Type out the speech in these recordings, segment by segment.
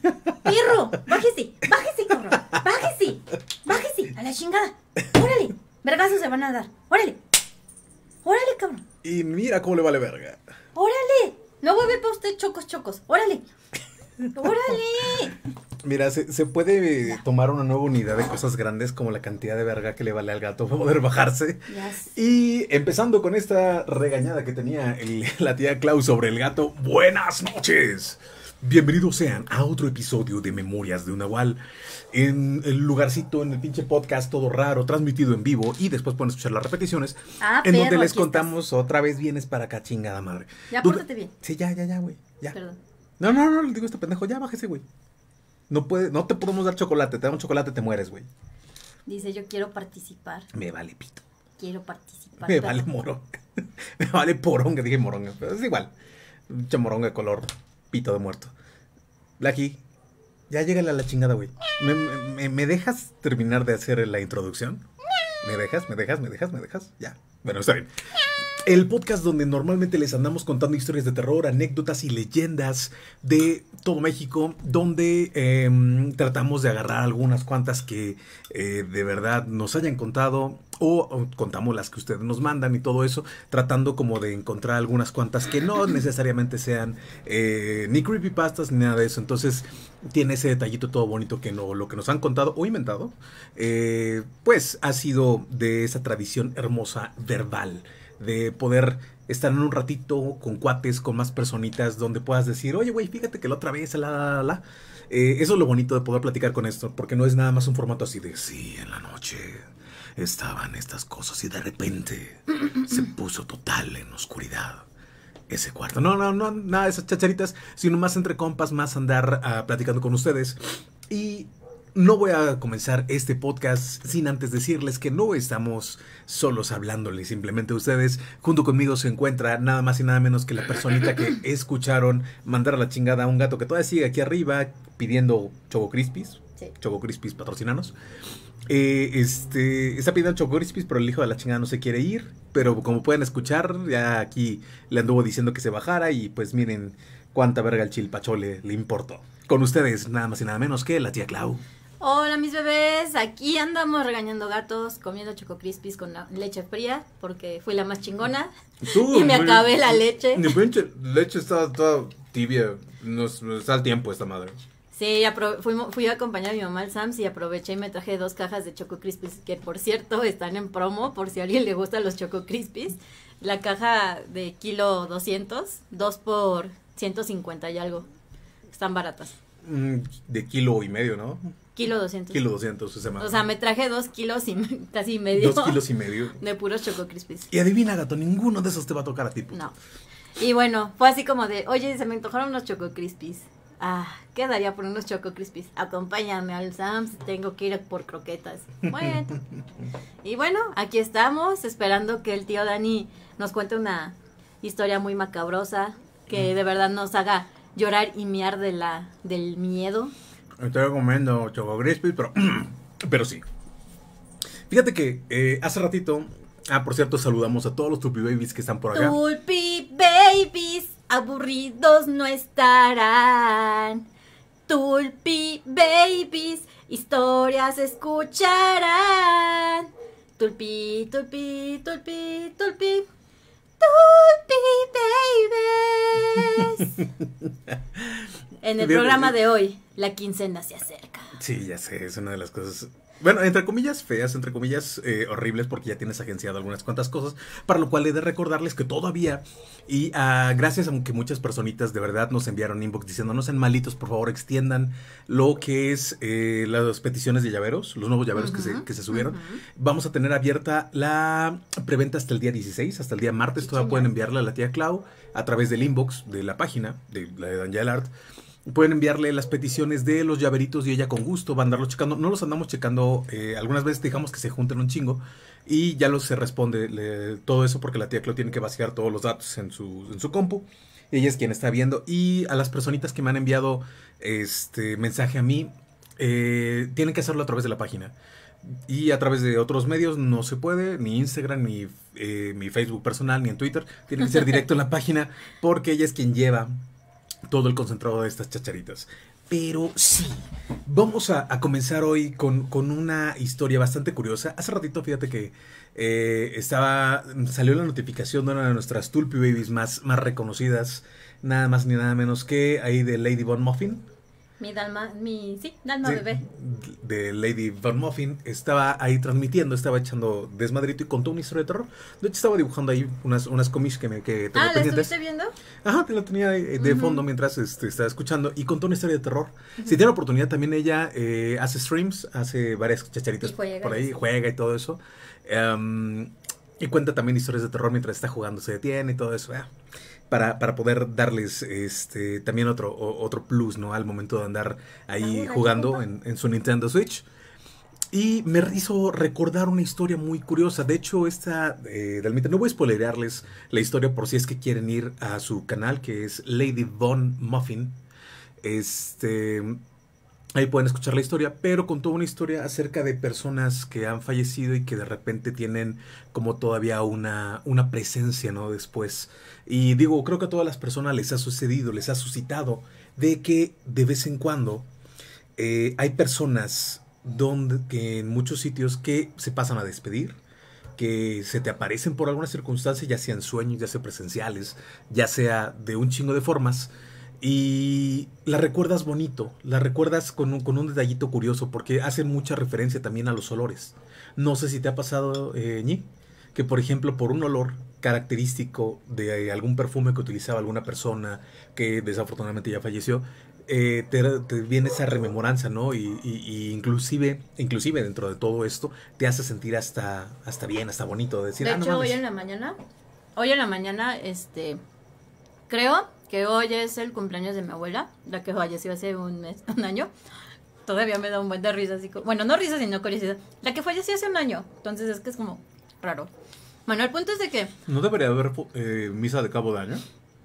Pirro, ¡Bájese! ¡Bájese, cabrón! ¡Bájese! ¡Bájese! ¡A la chingada! ¡Órale! Vergazos se van a dar. ¡Órale! ¡Órale, cabrón! Y mira cómo le vale verga. ¡Órale! No vuelve para usted chocos, chocos. ¡Órale! ¡Órale! Mira, se, puede tomar una nueva unidad de cosas grandes como la cantidad de verga que le vale al gato para poder bajarse. Y empezando con esta regañada que tenía la tía Clau sobre el gato, buenas noches. Bienvenidos sean a otro episodio de Memorias de Nahual. En el lugarcito, en el pinche podcast, todo raro, transmitido en vivo y después pueden escuchar las repeticiones. Ah, en donde les contamos otra vez vienes para acá, chingada madre. Ya, bien. Sí, ya, ya, ya, güey. Ya. Perdón. No, no, no, le digo a este pendejo, ya bájese, güey. No, puede, no te podemos dar chocolate, te damos chocolate, te mueres, güey. Dice, yo quiero participar. Me vale pito. Quiero participar. Me vale moronga Me vale poronga, dije moronga, pero es igual. Mucha de color pito de muerto. Blackie, ya llega a la chingada, güey. ¿Me, dejas terminar de hacer la introducción? ¿Me dejas? ¿Me dejas? ¿Me dejas? ¿Me dejas? Ya. Bueno, está bien. El podcast donde normalmente les andamos contando historias de terror, anécdotas y leyendas de todo México, donde em, tratamos de agarrar algunas cuantas que eh, de verdad nos hayan contado o, contamos las que ustedes nos mandan y todo eso, tratando como de encontrar algunas cuantas que no necesariamente sean eh, ni creepypastas ni nada de eso. Entonces tiene ese detallito todo bonito que no, lo que nos han contado o inventado, eh, pues ha sido de esa tradición hermosa verbal de poder estar en un ratito con cuates, con más personitas, donde puedas decir, oye, güey, fíjate que la otra vez, la, la, la. Eh, eso es lo bonito de poder platicar con esto, porque no es nada más un formato así de, sí, en la noche estaban estas cosas y de repente se puso total en oscuridad ese cuarto. No, no, no, nada de esas chacharitas, sino más entre compas, más andar ah, platicando con ustedes. Y no voy a comenzar este podcast sin antes decirles que no estamos solos hablándoles, simplemente ustedes junto conmigo se encuentra nada más y nada menos que la personita que escucharon mandar a la chingada a un gato que todavía sigue aquí arriba pidiendo Choco Crispis. Choco Crispis, patrocinanos. Eh, este, está pidiendo Choco Crispis, pero el hijo de la chingada no se quiere ir. Pero como pueden escuchar, ya aquí le anduvo diciendo que se bajara y pues miren cuánta verga el chilpachole le importó. Con ustedes, nada más y nada menos que la tía Clau. Hola mis bebés, aquí andamos regañando gatos, comiendo choco crispies con leche fría, porque fui la más chingona y me acabé la leche. Mi leche estaba toda tibia, nos, está da el tiempo esta madre. Sí, fui, a acompañar a mi mamá al Sams y aproveché y me traje dos cajas de Choco Crispies, que por cierto están en promo, por si a alguien le gustan los Choco Crispies. La caja de kilo 200, dos por 150 y algo. Están baratas. Mm, de kilo y medio, ¿no? Kilo 200. Kilo 200 semana. O sea, me traje dos kilos y casi medio. Dos kilos y medio. De puros Choco Crispies. Y adivina, gato, ninguno de esos te va a tocar a ti. No. Y bueno, fue así como de, oye, se me antojaron unos Choco Crispies. Ah, ¿qué daría por unos Choco Crispies. Acompáñame al Sam's, tengo que ir por croquetas. Bueno. y bueno, aquí estamos, esperando que el tío Dani nos cuente una historia muy macabrosa, que mm. de verdad nos haga llorar y miar de la, del miedo. Estoy comiendo Choco Crispy, pero, pero sí. Fíjate que eh, hace ratito, ah, por cierto, saludamos a todos los Tulpi Babies que están por acá. Tulpi Babies, aburridos no estarán. Tulpi Babies, historias escucharán. Tulpi, tulpi, tulpi, tulpi baby en el programa de hoy, la quincena se acerca. Sí, ya sé, es una de las cosas bueno, entre comillas feas, entre comillas eh, horribles, porque ya tienes agenciado algunas cuantas cosas, para lo cual he de recordarles que todavía, y ah, gracias aunque muchas personitas de verdad nos enviaron inbox diciendo, no sean malitos, por favor, extiendan lo que es eh, las peticiones de llaveros, los nuevos llaveros que, se, subieron. Vamos a tener abierta la preventa hasta el día 16, hasta el día martes, todavía pueden enviarla a la tía Clau a través del inbox de la página de la de Daniel Art. Pueden enviarle las peticiones de los llaveritos y ella con gusto va a andarlos checando. No los andamos checando, eh, algunas veces dejamos que se junten un chingo y ya los se responde todo eso porque la tía Clo tiene que vaciar todos los datos en su, en su compu. Ella es quien está viendo. Y a las personitas que me han enviado este mensaje a mí, eh, tienen que hacerlo a través de la página. Y a través de otros medios no se puede, ni Instagram, ni eh, mi Facebook personal, ni en Twitter. Tiene que ser directo en la página porque ella es quien lleva todo el concentrado de estas chacharitas. Pero sí, vamos a, comenzar hoy con, una historia bastante curiosa. Hace ratito, fíjate que eh, estaba salió la notificación de una de nuestras Tulpi Babies más, más reconocidas, nada más ni nada menos que ahí de Lady Von Muffin mi Dalma, mi, sí, Dalma Bebé. De Lady Van Muffin estaba ahí transmitiendo, estaba echando desmadrito y contó una historia de terror. De hecho, estaba dibujando ahí unas, unas comics que, me, que tenía ah, ¿la estuviste viendo? Ajá, te la tenía eh, de, de fondo mientras este, estaba escuchando y contó una historia de terror. Si tiene la oportunidad, también ella eh, hace streams, hace varias chacharitas por ahí, juega y todo eso. Em, y cuenta también historias de terror mientras está jugando, se detiene y todo eso para, poder darles este también otro, otro plus, ¿no? Al momento de andar ahí jugando en, su Nintendo Switch. Y me hizo recordar una historia muy curiosa. De hecho, esta eh, no voy a spoilerearles la historia por si es que quieren ir a su canal, que es Lady Von Muffin. Este Ahí pueden escuchar la historia, pero con toda una historia acerca de personas que han fallecido y que de repente tienen como todavía una, una presencia, ¿no? Después. Y digo, creo que a todas las personas les ha sucedido, les ha suscitado, de que de vez en cuando eh, hay personas donde, que en muchos sitios que se pasan a despedir, que se te aparecen por alguna circunstancia, ya sean sueños, ya sea presenciales, ya sea de un chingo de formas, y la recuerdas bonito, la recuerdas con un, con un detallito curioso, porque hace mucha referencia también a los olores. No sé si te ha pasado, eh, Ñi, que por ejemplo por un olor característico de algún perfume que utilizaba alguna persona que desafortunadamente ya falleció, eh, te, viene esa rememoranza, ¿no? Y, inclusive, inclusive dentro de todo esto, te hace sentir hasta, hasta bien, hasta bonito. Decir, de ah, hecho, hoy en la mañana, hoy en la mañana, este, creo que hoy es el cumpleaños de mi abuela, la que falleció hace un mes, un año. Todavía me da un buen de risa, así bueno, no risa, sino curiosidad. La que falleció hace un año, entonces es que es como raro. Bueno, el punto es de que... ¿No debería haber eh, misa de cabo de año?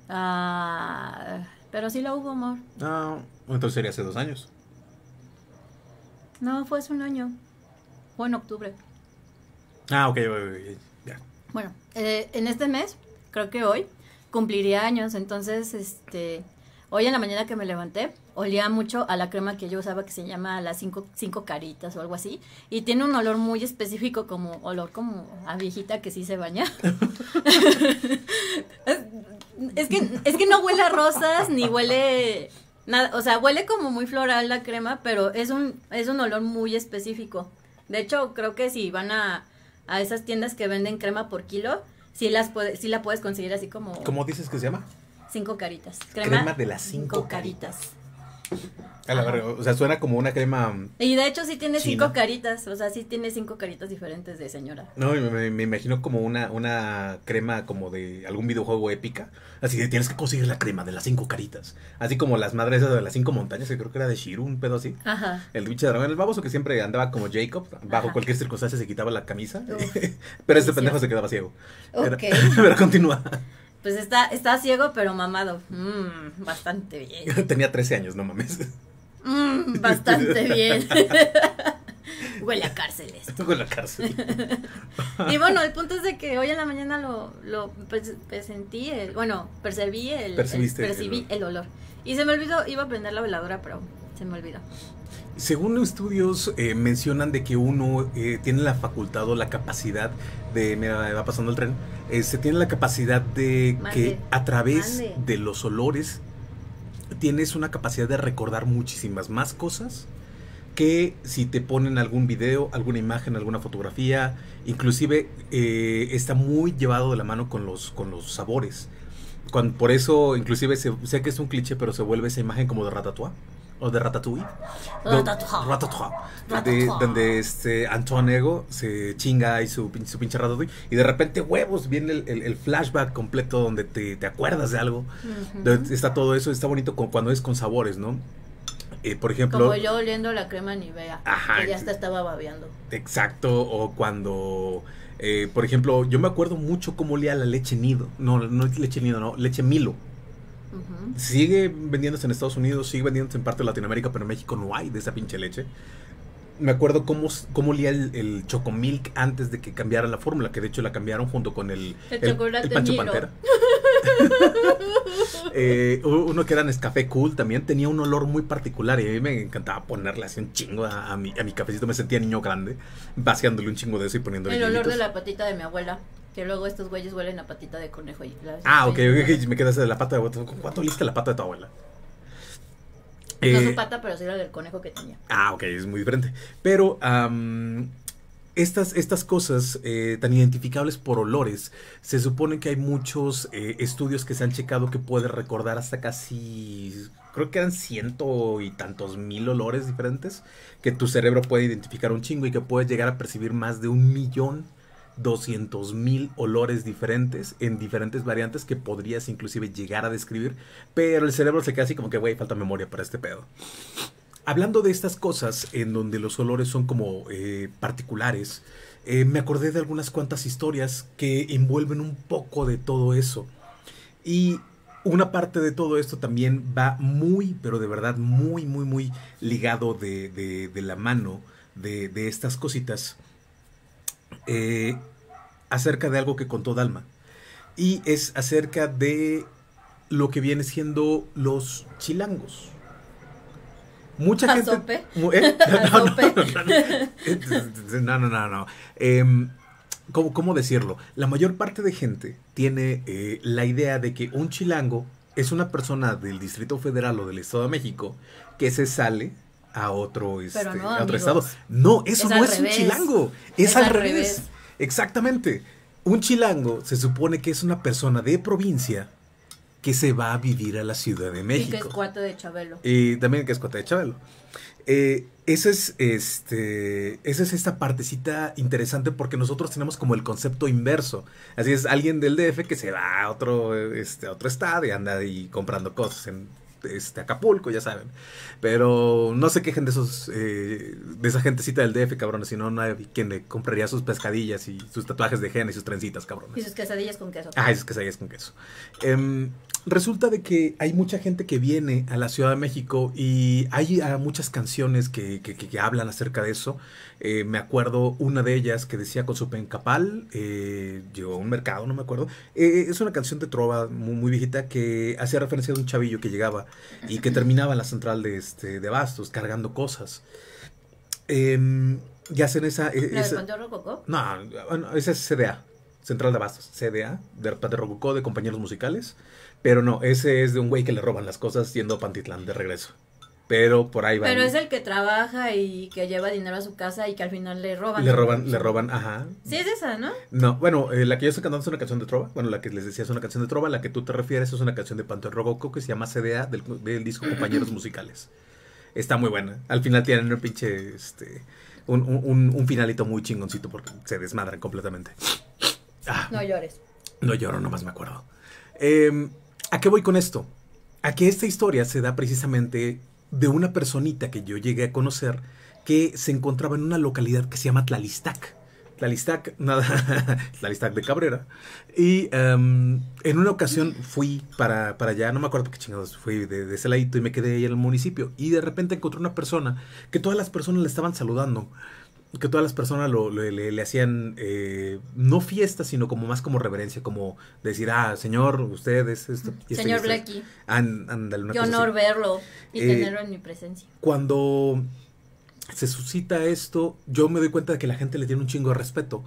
Ah, pero sí la hubo, amor. Ah, entonces sería hace dos años. No, fue hace un año. Fue en octubre. Ah, ok, ya. Bueno, eh, en este mes, creo que hoy, cumpliría años, entonces, este, hoy en la mañana que me levanté, olía mucho a la crema que yo usaba que se llama las cinco, caritas o algo así, y tiene un olor muy específico, como olor como a viejita que sí se baña. es, que, es que no huele a rosas, ni huele... Nada, o sea, huele como muy floral la crema, pero es un, es un olor muy específico. De hecho, creo que si van a, a esas tiendas que venden crema por kilo, sí, las puede, la puedes conseguir así como... ¿Cómo dices que se llama? Cinco caritas. Crema, de las cinco, caritas. A la o sea, suena como una crema. Mm, y de hecho sí tiene cinco caritas, o sea, sí tiene cinco caritas diferentes de señora. No, me, me, imagino como una, una crema como de algún videojuego épica. Así que tienes que conseguir la crema de las cinco caritas. Así como las madres de las cinco montañas, que creo que era de Shiru, un pedo así. Ajá. El bicho dragón, el baboso que siempre andaba como Jacob, bajo cualquier circunstancia se quitaba la camisa. Pero este pendejo se quedaba ciego. pero continúa. Pues está, está ciego, pero mamado. Mm, bastante bien. Tenía 13 años, no mames. Mm, bastante bien. Huele a cárcel Huele a cárcel. y bueno, el punto es de que hoy en la mañana lo, lo presentí, bueno, percibí el, Percibiste. percibí el olor. Y se me olvidó, iba a prender la veladora, pero se me olvidó. Según estudios eh, mencionan de que uno eh, tiene la facultad o la capacidad de, mira, va pasando el tren, se este, tiene la capacidad de que a través de los olores tienes una capacidad de recordar muchísimas más cosas que si te ponen algún video, alguna imagen, alguna fotografía, inclusive eh, está muy llevado de la mano con los, con los sabores. por eso, inclusive, se, sé que es un cliché, pero se vuelve esa imagen como de ratatouille o de Ratatouille. Ratatouille. Ratatouille. donde este Antoine Ego se chinga y su, su pinche Ratatouille. Y de repente, huevos, viene el, flashback completo donde te, acuerdas de algo. Está todo eso, está bonito cuando es con sabores, ¿no? Eh, por ejemplo. Como yo oliendo la crema Nivea. Ajá. Que ya hasta estaba babeando. Exacto, o cuando. Eh, por ejemplo, yo me acuerdo mucho cómo olía la leche nido. No, no leche nido, no, leche milo. Sigue vendiéndose en Estados Unidos, sigue vendiéndose en parte de Latinoamérica, pero en México no hay de esa pinche leche. Me acuerdo cómo, cómo el, el Chocomilk antes de que cambiara la fórmula, que de hecho la cambiaron junto con el, el, Pancho Pantera. Eh, uno que era café Cool también tenía un olor muy particular y a mí me encantaba ponerle así un chingo a, mi, a mi cafecito. Me sentía niño grande, vaciándole un chingo de eso y poniéndole. El olor de la patita de mi abuela. Que luego estos güeyes huelen a patita de conejo. Y ah, ok, me quedas de la pata de ¿Cuánto oliste la pata de tu abuela? No su eh, pata, pero sí la del conejo que tenía. Ah, ok, es muy diferente. Pero estas, estas cosas eh, tan identificables por olores, se supone que hay muchos eh, estudios que se han checado que puede recordar hasta casi, creo que eran ciento y tantos mil olores diferentes, que tu cerebro puede identificar un chingo y que puedes llegar a percibir más de un millón 200.000 olores diferentes en diferentes variantes que podrías inclusive llegar a describir, pero el cerebro se queda así como que, güey, falta memoria para este pedo. Hablando de estas cosas en donde los olores son como eh, particulares, eh, me acordé de algunas cuantas historias que envuelven un poco de todo eso. Y una parte de todo esto también va muy, pero de verdad muy, muy, muy ligado de, la mano de, de estas cositas eh, acerca de algo que contó Dalma. Y es acerca de lo que viene siendo los chilangos. Mucha gente. No, no, no, no, em, ¿cómo, decirlo? La mayor parte de gente tiene eh, la idea de que un chilango es una persona del Distrito Federal o del Estado de México que se sale a otro, este, estado. No, eso no es un chilango, es, al, revés. Exactamente. Un chilango se supone que es una persona de provincia que se va a vivir a la Ciudad de México. Y que es cuate de Chabelo. Y también que es cuate de Chabelo. Eh, esa es, este, esa es esta partecita interesante porque nosotros tenemos como el concepto inverso. Así es, alguien del DF que se va a otro, este, otro estado y anda ahí comprando cosas en este, Acapulco, ya saben. Pero no se quejen de esos eh, de esa gentecita del DF, cabrones, si no, nadie, quien le compraría sus pescadillas y sus tatuajes de henna y sus trencitas, cabrones. Y sus quesadillas con queso. Ah, sus quesadillas con queso. Em, Resulta de que hay mucha gente que viene a la Ciudad de México y hay ah, muchas canciones que, que, hablan acerca de eso. Eh, me acuerdo una de ellas que decía con su pencapal, eh, llegó a un mercado, no me acuerdo. Eh, es una canción de trova muy, viejita que hacía referencia a un chavillo que llegaba y que terminaba en la central de, este, de Bastos cargando cosas. Em, y hacen esa... E, esa no, ah, esa es CDA. Central de Abastos, CDA, de, de Rococó, de compañeros musicales. Pero no, ese es de un güey que le roban las cosas yendo a Pantitlán de regreso. Pero por ahí va. Pero es el que trabaja y que lleva dinero a su casa y que al final le roban. Le roban, le roban, ajá. Sí, es esa, ¿no? No, bueno, eh, la que yo estoy cantando es una canción de Trova. Bueno, la que les decía es una canción de Trova. La que tú te refieres es una canción de panto Rococo que se llama CDA del, disco Compañeros Musicales. Está muy buena. Al final tienen un pinche. Este, un, finalito muy chingoncito porque se desmadran completamente. Ah. no llores. No lloro, nomás me acuerdo. Eh, ¿A qué voy con esto? A que esta historia se da precisamente de una personita que yo llegué a conocer que se encontraba en una localidad que se llama Tlalistac. Tlalistac, nada, Tlalistac de Cabrera. Y em, en una ocasión fui para, para allá, no me acuerdo qué chingados, fui de, de, ese ladito y me quedé ahí en el municipio. Y de repente encontré una persona que todas las personas le estaban saludando que todas las personas lo, le, hacían eh, no fiesta, sino como más como reverencia, como decir, ah, señor, usted es esto. Este, señor Blackie. Qué honor verlo y eh, tenerlo en mi presencia. Cuando se suscita esto, yo me doy cuenta de que la gente le tiene un chingo de respeto.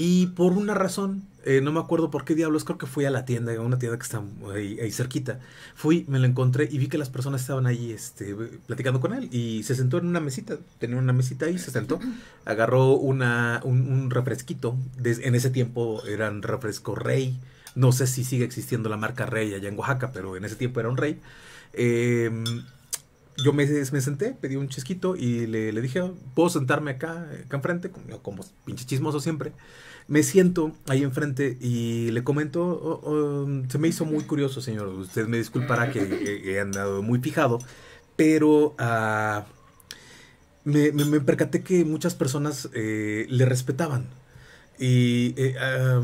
Y por una razón, eh, no me acuerdo por qué diablos, creo que fui a la tienda, a una tienda que está ahí, cerquita. Fui, me lo encontré y vi que las personas estaban ahí este, platicando con él. Y se sentó en una mesita, tenía una mesita ahí, se sentó, agarró una, un, refresquito. en ese tiempo eran refresco rey. No sé si sigue existiendo la marca rey allá en Oaxaca, pero en ese tiempo era un rey. Eh, yo me, senté, pedí un chisquito y le, dije, ¿puedo sentarme acá, acá enfrente? Como, como, pinche chismoso siempre. Me siento ahí enfrente y le comento, oh, oh, se me hizo muy curioso, señor. Usted me disculpará que mm. he, andado muy fijado, pero ah, me, percaté que muchas personas eh, le respetaban y eh,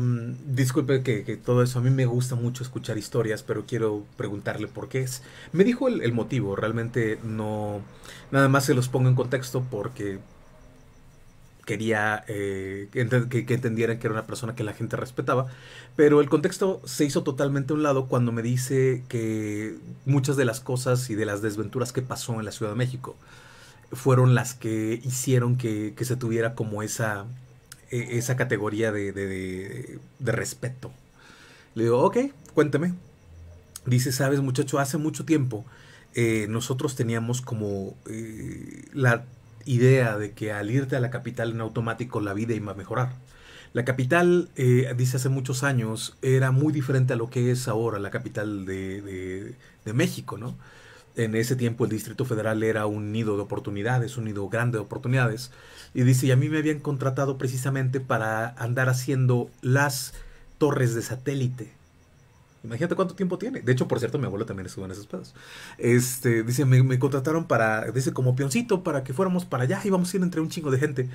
disculpe que, todo eso, a mí me gusta mucho escuchar historias, pero quiero preguntarle por qué es. Me dijo el, motivo, realmente no... Nada más se los pongo en contexto porque quería eh, que, entendieran que era una persona que la gente respetaba, pero el contexto se hizo totalmente a un lado cuando me dice que muchas de las cosas y de las desventuras que pasó en la Ciudad de México fueron las que hicieron que se tuviera como esa e-, esa categoría de, respeto. Le digo, ok, cuénteme. Dice, sabes muchacho, hace mucho tiempo eh, nosotros teníamos como eh, la idea de que al irte a la capital en automático la vida iba a mejorar. La capital, eh, dice hace muchos años, era muy diferente a lo que es ahora la capital de, de México, ¿no? en ese tiempo el Distrito Federal era un nido de oportunidades, un nido grande de oportunidades. Y dice, y a mí me habían contratado precisamente para andar haciendo las torres de satélite. Imagínate cuánto tiempo tiene. De hecho, por cierto, mi abuelo también estuvo en esos pedos. Este, dice, me, contrataron para, dice, como peoncito, para que fuéramos para allá, íbamos a ir entre un chingo de gente.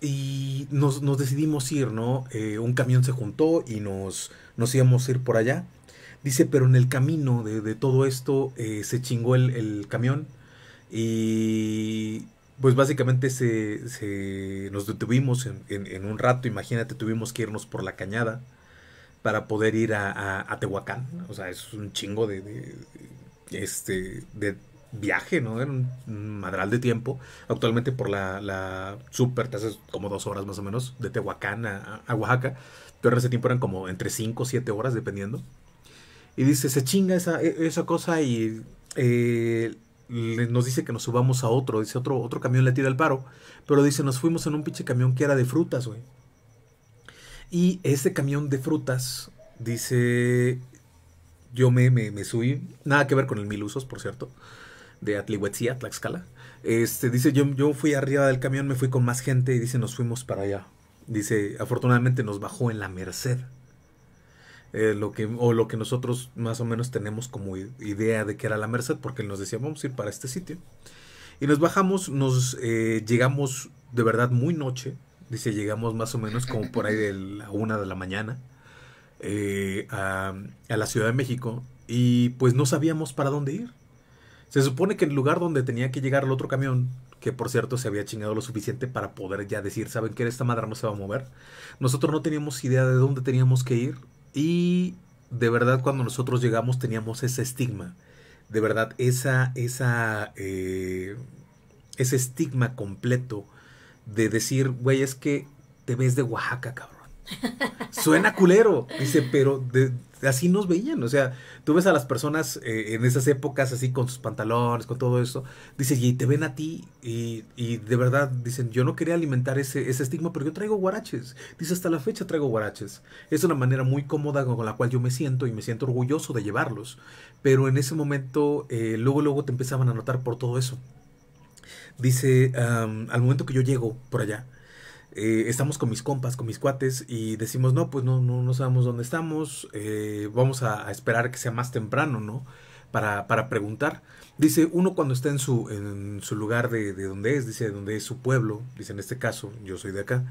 Y nos, decidimos ir, ¿no? Eh, un camión se juntó y nos, nos íbamos a ir por allá. Dice, pero en el camino de, todo esto eh, se chingó el, camión y pues básicamente se, nos detuvimos en, un rato, imagínate, tuvimos que irnos por la cañada para poder ir a, Tehuacán, o sea, es un chingo de, este, de viaje, ¿no? Era un madral de tiempo. Actualmente por la, super, te haces como dos horas más o menos, de Tehuacán a, a Oaxaca. Pero en ese tiempo eran como entre 5 o 7 horas, dependiendo. Y dice, se chinga esa, e, cosa y eh, nos dice que nos subamos a otro. Dice, otro, otro camión le tira el paro. Pero dice, nos fuimos en un pinche camión que era de frutas, güey. Y ese camión de frutas, dice, yo me, me, subí, nada que ver con el Mil Usos, por cierto, de Atlihuetzía, Tlaxcala. Este, dice, yo, yo fui arriba del camión, me fui con más gente y dice, nos fuimos para allá. Dice, afortunadamente nos bajó en la Merced. Eh, lo que, o lo que nosotros más o menos tenemos como idea de que era la Merced, porque él nos decía, vamos a ir para este sitio. Y nos bajamos, nos eh, llegamos de verdad muy noche, dice, llegamos más o menos como por ahí de la una de la mañana eh, a, a la Ciudad de México y pues no sabíamos para dónde ir. Se supone que el lugar donde tenía que llegar el otro camión, que por cierto se había chingado lo suficiente para poder ya decir, ¿saben que Esta madre no se va a mover. Nosotros no teníamos idea de dónde teníamos que ir y de verdad cuando nosotros llegamos teníamos ese estigma, de verdad esa, esa, eh, ese estigma completo de decir, güey, es que te ves de Oaxaca, cabrón. Suena culero, dice, pero así nos veían. O sea, tú ves a las personas eh, en esas épocas así con sus pantalones, con todo eso. dice, y te ven a ti y, de verdad dicen, yo no quería alimentar ese, estigma, pero yo traigo guaraches. Dice, hasta la fecha traigo guaraches. Es una manera muy cómoda con la cual yo me siento y me siento orgulloso de llevarlos. Pero en ese momento, eh, luego, luego te empezaban a notar por todo eso. Dice, al momento que yo llego por allá, eh, estamos con mis compas, con mis cuates y decimos, no, pues no, no, no sabemos dónde estamos, eh, vamos a, esperar que sea más temprano, ¿no? Para, preguntar. Dice, uno cuando está en su, en su lugar de, de donde es, dice, de donde es su pueblo, dice, en este caso, yo soy de acá,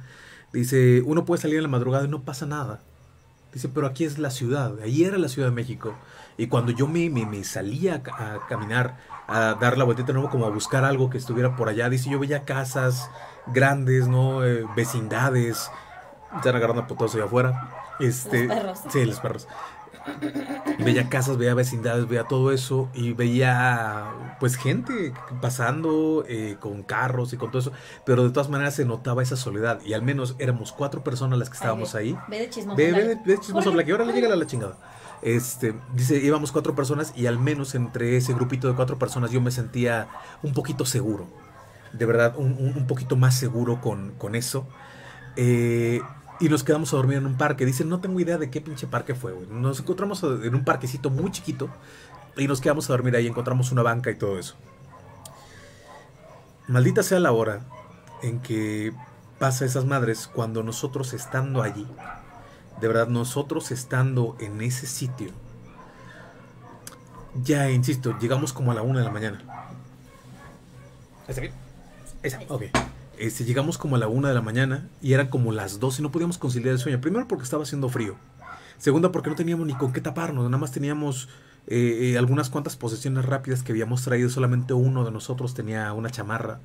dice, uno puede salir en la madrugada y no pasa nada. Dice, pero aquí es la ciudad, ahí era la Ciudad de México. Y cuando yo me, me, salía a caminar a dar la vueltita de nuevo, como a buscar algo que estuviera por allá. Dice, yo veía casas grandes, ¿no? Eh, vecindades. Están agarrando a putos allá afuera. Este, los perros. Sí, los perros. Veía casas, veía vecindades, veía todo eso y veía pues gente pasando eh, con carros y con todo eso, pero de todas maneras se notaba esa soledad y al menos éramos cuatro personas las que estábamos ahí. Ve de chismoso. Ve, de ahora le llega la chingada. Este, dice, íbamos cuatro personas y al menos entre ese grupito de cuatro personas yo me sentía un poquito seguro. De verdad, un, poquito más seguro con, eso. Eh, y nos quedamos a dormir en un parque. dice, no tengo idea de qué pinche parque fue, Nos encontramos en un parquecito muy chiquito y nos quedamos a dormir ahí. Encontramos una banca y todo eso. Maldita sea la hora en que pasa esas madres cuando nosotros estando allí de verdad nosotros estando en ese sitio, ya insisto, llegamos como a la una de la mañana. ¿Está bien? ok. Este, llegamos como a la una de la mañana y eran como las dos y no podíamos conciliar el sueño. Primero porque estaba haciendo frío. Segunda porque no teníamos ni con qué taparnos, nada más teníamos eh, eh, algunas cuantas posesiones rápidas que habíamos traído, solamente uno de nosotros tenía una chamarra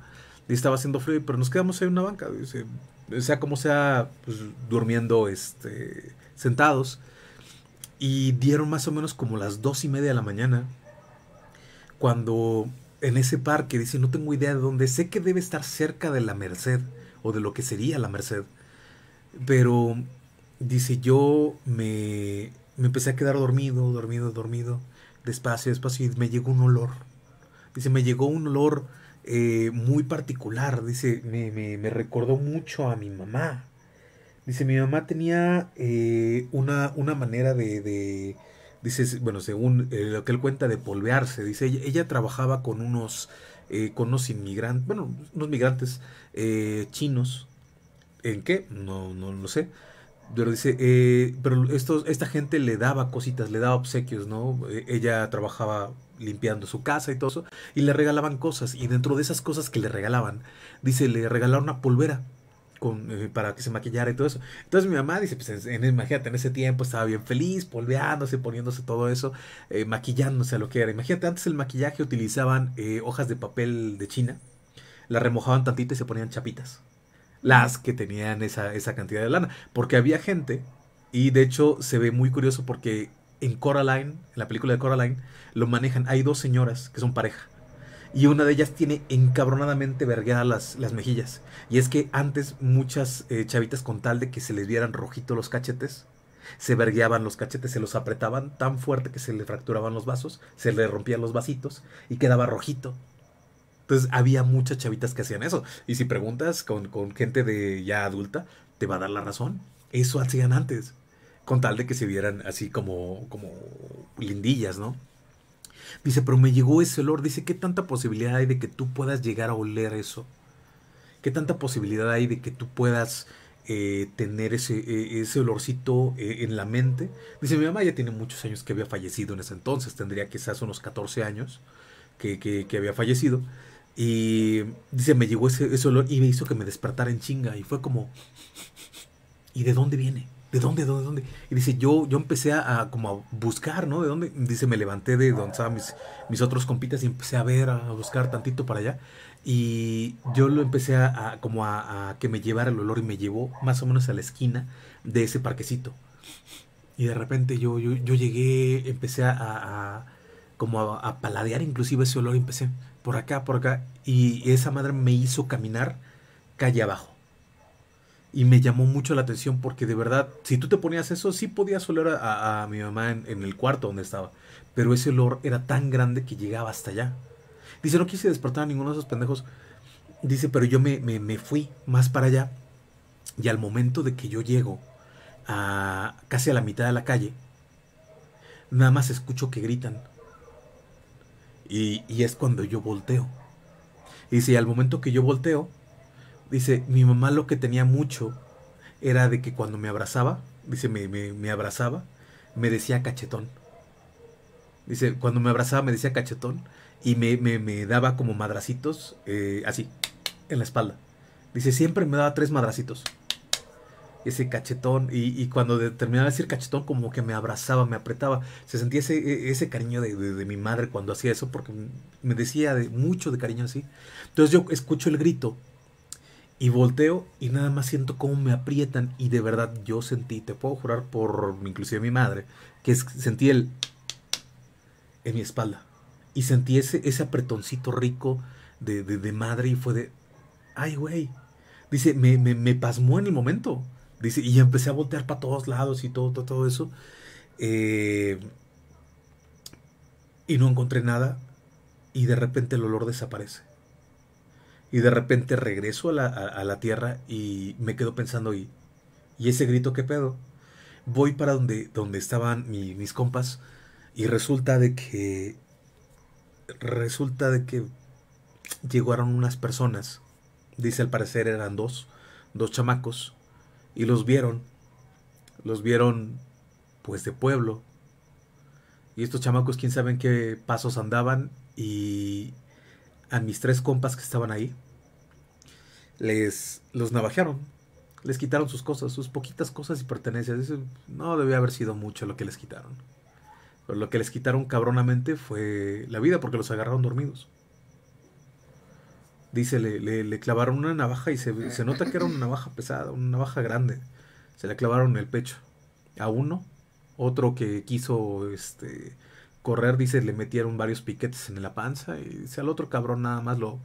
y estaba haciendo frío, pero nos quedamos en una banca, dice, sea como sea, pues, durmiendo este, sentados. Y dieron más o menos como las dos y media de la mañana, cuando en ese parque, dice, no tengo idea de dónde, sé que debe estar cerca de la Merced, o de lo que sería la Merced, pero dice, yo me, me empecé a quedar dormido, dormido, dormido, despacio, despacio, y me llegó un olor. Dice, me llegó un olor eh, muy particular. Dice, me, recordó mucho a mi mamá. Dice, mi mamá tenía eh, una, una, manera de, dice, bueno, según eh, lo que él cuenta, de polvearse. Dice, ella, trabajaba con unos, con unos inmigrantes, bueno, unos migrantes chinos. ¿En qué? No, no lo sé. Pero dice, pero esta gente le daba cositas, le daba obsequios, ¿no? ella trabajaba limpiando su casa y todo eso, y le regalaban cosas, y dentro de esas cosas que le regalaban, dice, le regalaron una pulvera eh, para que se maquillara y todo eso. Entonces mi mamá dice, pues en, imagínate, en ese tiempo estaba bien feliz, polveándose, poniéndose todo eso, eh, maquillándose a lo que era. Imagínate, antes el maquillaje utilizaban eh, hojas de papel de China, las remojaban tantito y se ponían chapitas. Las que tenían esa, esa cantidad de lana. Porque había gente, y de hecho se ve muy curioso porque en Coraline, en la película de Coraline, lo manejan. Hay dos señoras que son pareja. Y una de ellas tiene encabronadamente vergueadas las, las mejillas. Y es que antes muchas eh, chavitas con tal de que se les dieran rojito los cachetes, se vergueaban los cachetes, se los apretaban tan fuerte que se le fracturaban los vasos, se le rompían los vasitos y quedaba rojito. Entonces había muchas chavitas que hacían eso. Y si preguntas con, gente de ya adulta, te va a dar la razón. Eso hacían antes con tal de que se vieran así como, como lindillas, ¿no? Dice, pero me llegó ese olor. Dice, ¿qué tanta posibilidad hay de que tú puedas llegar a oler eso? ¿Qué tanta posibilidad hay de que tú puedas eh, tener ese, e, ese olorcito e, en la mente? Dice, mi mamá ya tiene muchos años que había fallecido en ese entonces. Tendría quizás unos 14 años que, había fallecido. Y dice, me llegó ese olor y me hizo que me despertara en chinga. Y fue como, ¿y de dónde viene? ¿de dónde, dónde, dónde? Y dice, yo, yo empecé a, como a buscar, ¿no? ¿De dónde? Dice, me levanté de donde ah. estaban mis, otros compitas y empecé a ver, a buscar tantito para allá. Y yo lo empecé a, como a, que me llevara el olor y me llevó más o menos a la esquina de ese parquecito. Y de repente yo, yo, yo llegué, empecé a, como a, paladear inclusive ese olor y empecé por acá, por acá. Y esa madre me hizo caminar calle abajo. Y me llamó mucho la atención porque de verdad, si tú te ponías eso, sí podías oler a, mi mamá en, el cuarto donde estaba. Pero ese olor era tan grande que llegaba hasta allá. Dice, no quise despertar a ninguno de esos pendejos. Dice, pero yo me, me, fui más para allá. Y al momento de que yo llego a casi a la mitad de la calle, nada más escucho que gritan. Y, y es cuando yo volteo. Dice, y al momento que yo volteo, Dice, mi mamá lo que tenía mucho era de que cuando me abrazaba, dice, me, abrazaba, me decía cachetón. Dice, cuando me abrazaba me decía cachetón y me, daba como madracitos, eh, así, en la espalda. Dice, siempre me daba tres madracitos. Ese cachetón, y, y cuando terminaba de decir cachetón, como que me abrazaba, me apretaba. Se sentía ese, e, cariño de, de, mi madre cuando hacía eso, porque me decía mucho de cariño así. Entonces yo escucho el grito y volteo y nada más siento cómo me aprietan y de verdad yo sentí, te puedo jurar por inclusive mi madre, que sentí el en mi espalda. Y sentí ese, apretoncito rico de, madre y fue de, ay güey. Dice, me, pasmó en el momento. Dice, y empecé a voltear para todos lados y todo, todo, eso. Eh, y no encontré nada y de repente el olor desaparece. Y de repente regreso a la, a, la tierra y me quedo pensando, ¿y, ¿y ese grito qué pedo? Voy para donde, donde estaban mis compas y resulta de que... Resulta de que llegaron unas personas, dice al parecer eran dos, dos chamacos, y los vieron, los vieron pues de pueblo, y estos chamacos quién saben qué pasos andaban y a mis tres compas que estaban ahí, les los navajearon, les quitaron sus cosas, sus poquitas cosas y pertenencias. Dice. no debía haber sido mucho lo que les quitaron. Pero lo que les quitaron cabronamente fue la vida porque los agarraron dormidos. Dice, le, clavaron una navaja y se, nota que era una navaja pesada, una navaja grande. Se la clavaron en el pecho. A uno, otro que quiso este, correr, dice, le metieron varios piquetes en la panza y dice al otro cabrón nada más lo,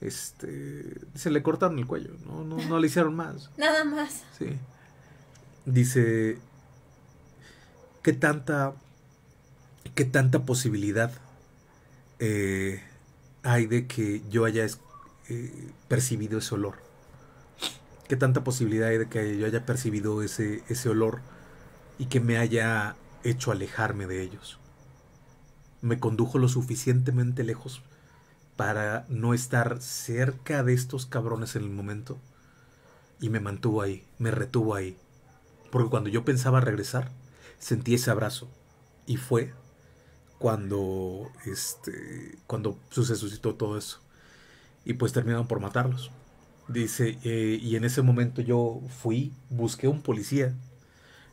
este, dice, le cortaron el cuello, no, no, no le hicieron más. Nada más. Sí. Dice, ¿qué tanta, qué tanta posibilidad eh, hay de que yo haya eh, percibido ese olor? ¿Qué tanta posibilidad hay de que yo haya percibido ese, ese olor y que me haya hecho alejarme de ellos? me condujo lo suficientemente lejos para no estar cerca de estos cabrones en el momento y me mantuvo ahí, me retuvo ahí. Porque cuando yo pensaba regresar, sentí ese abrazo y fue cuando este cuando se suscitó todo eso. Y pues terminaron por matarlos. Dice, eh, y en ese momento yo fui, busqué un policía.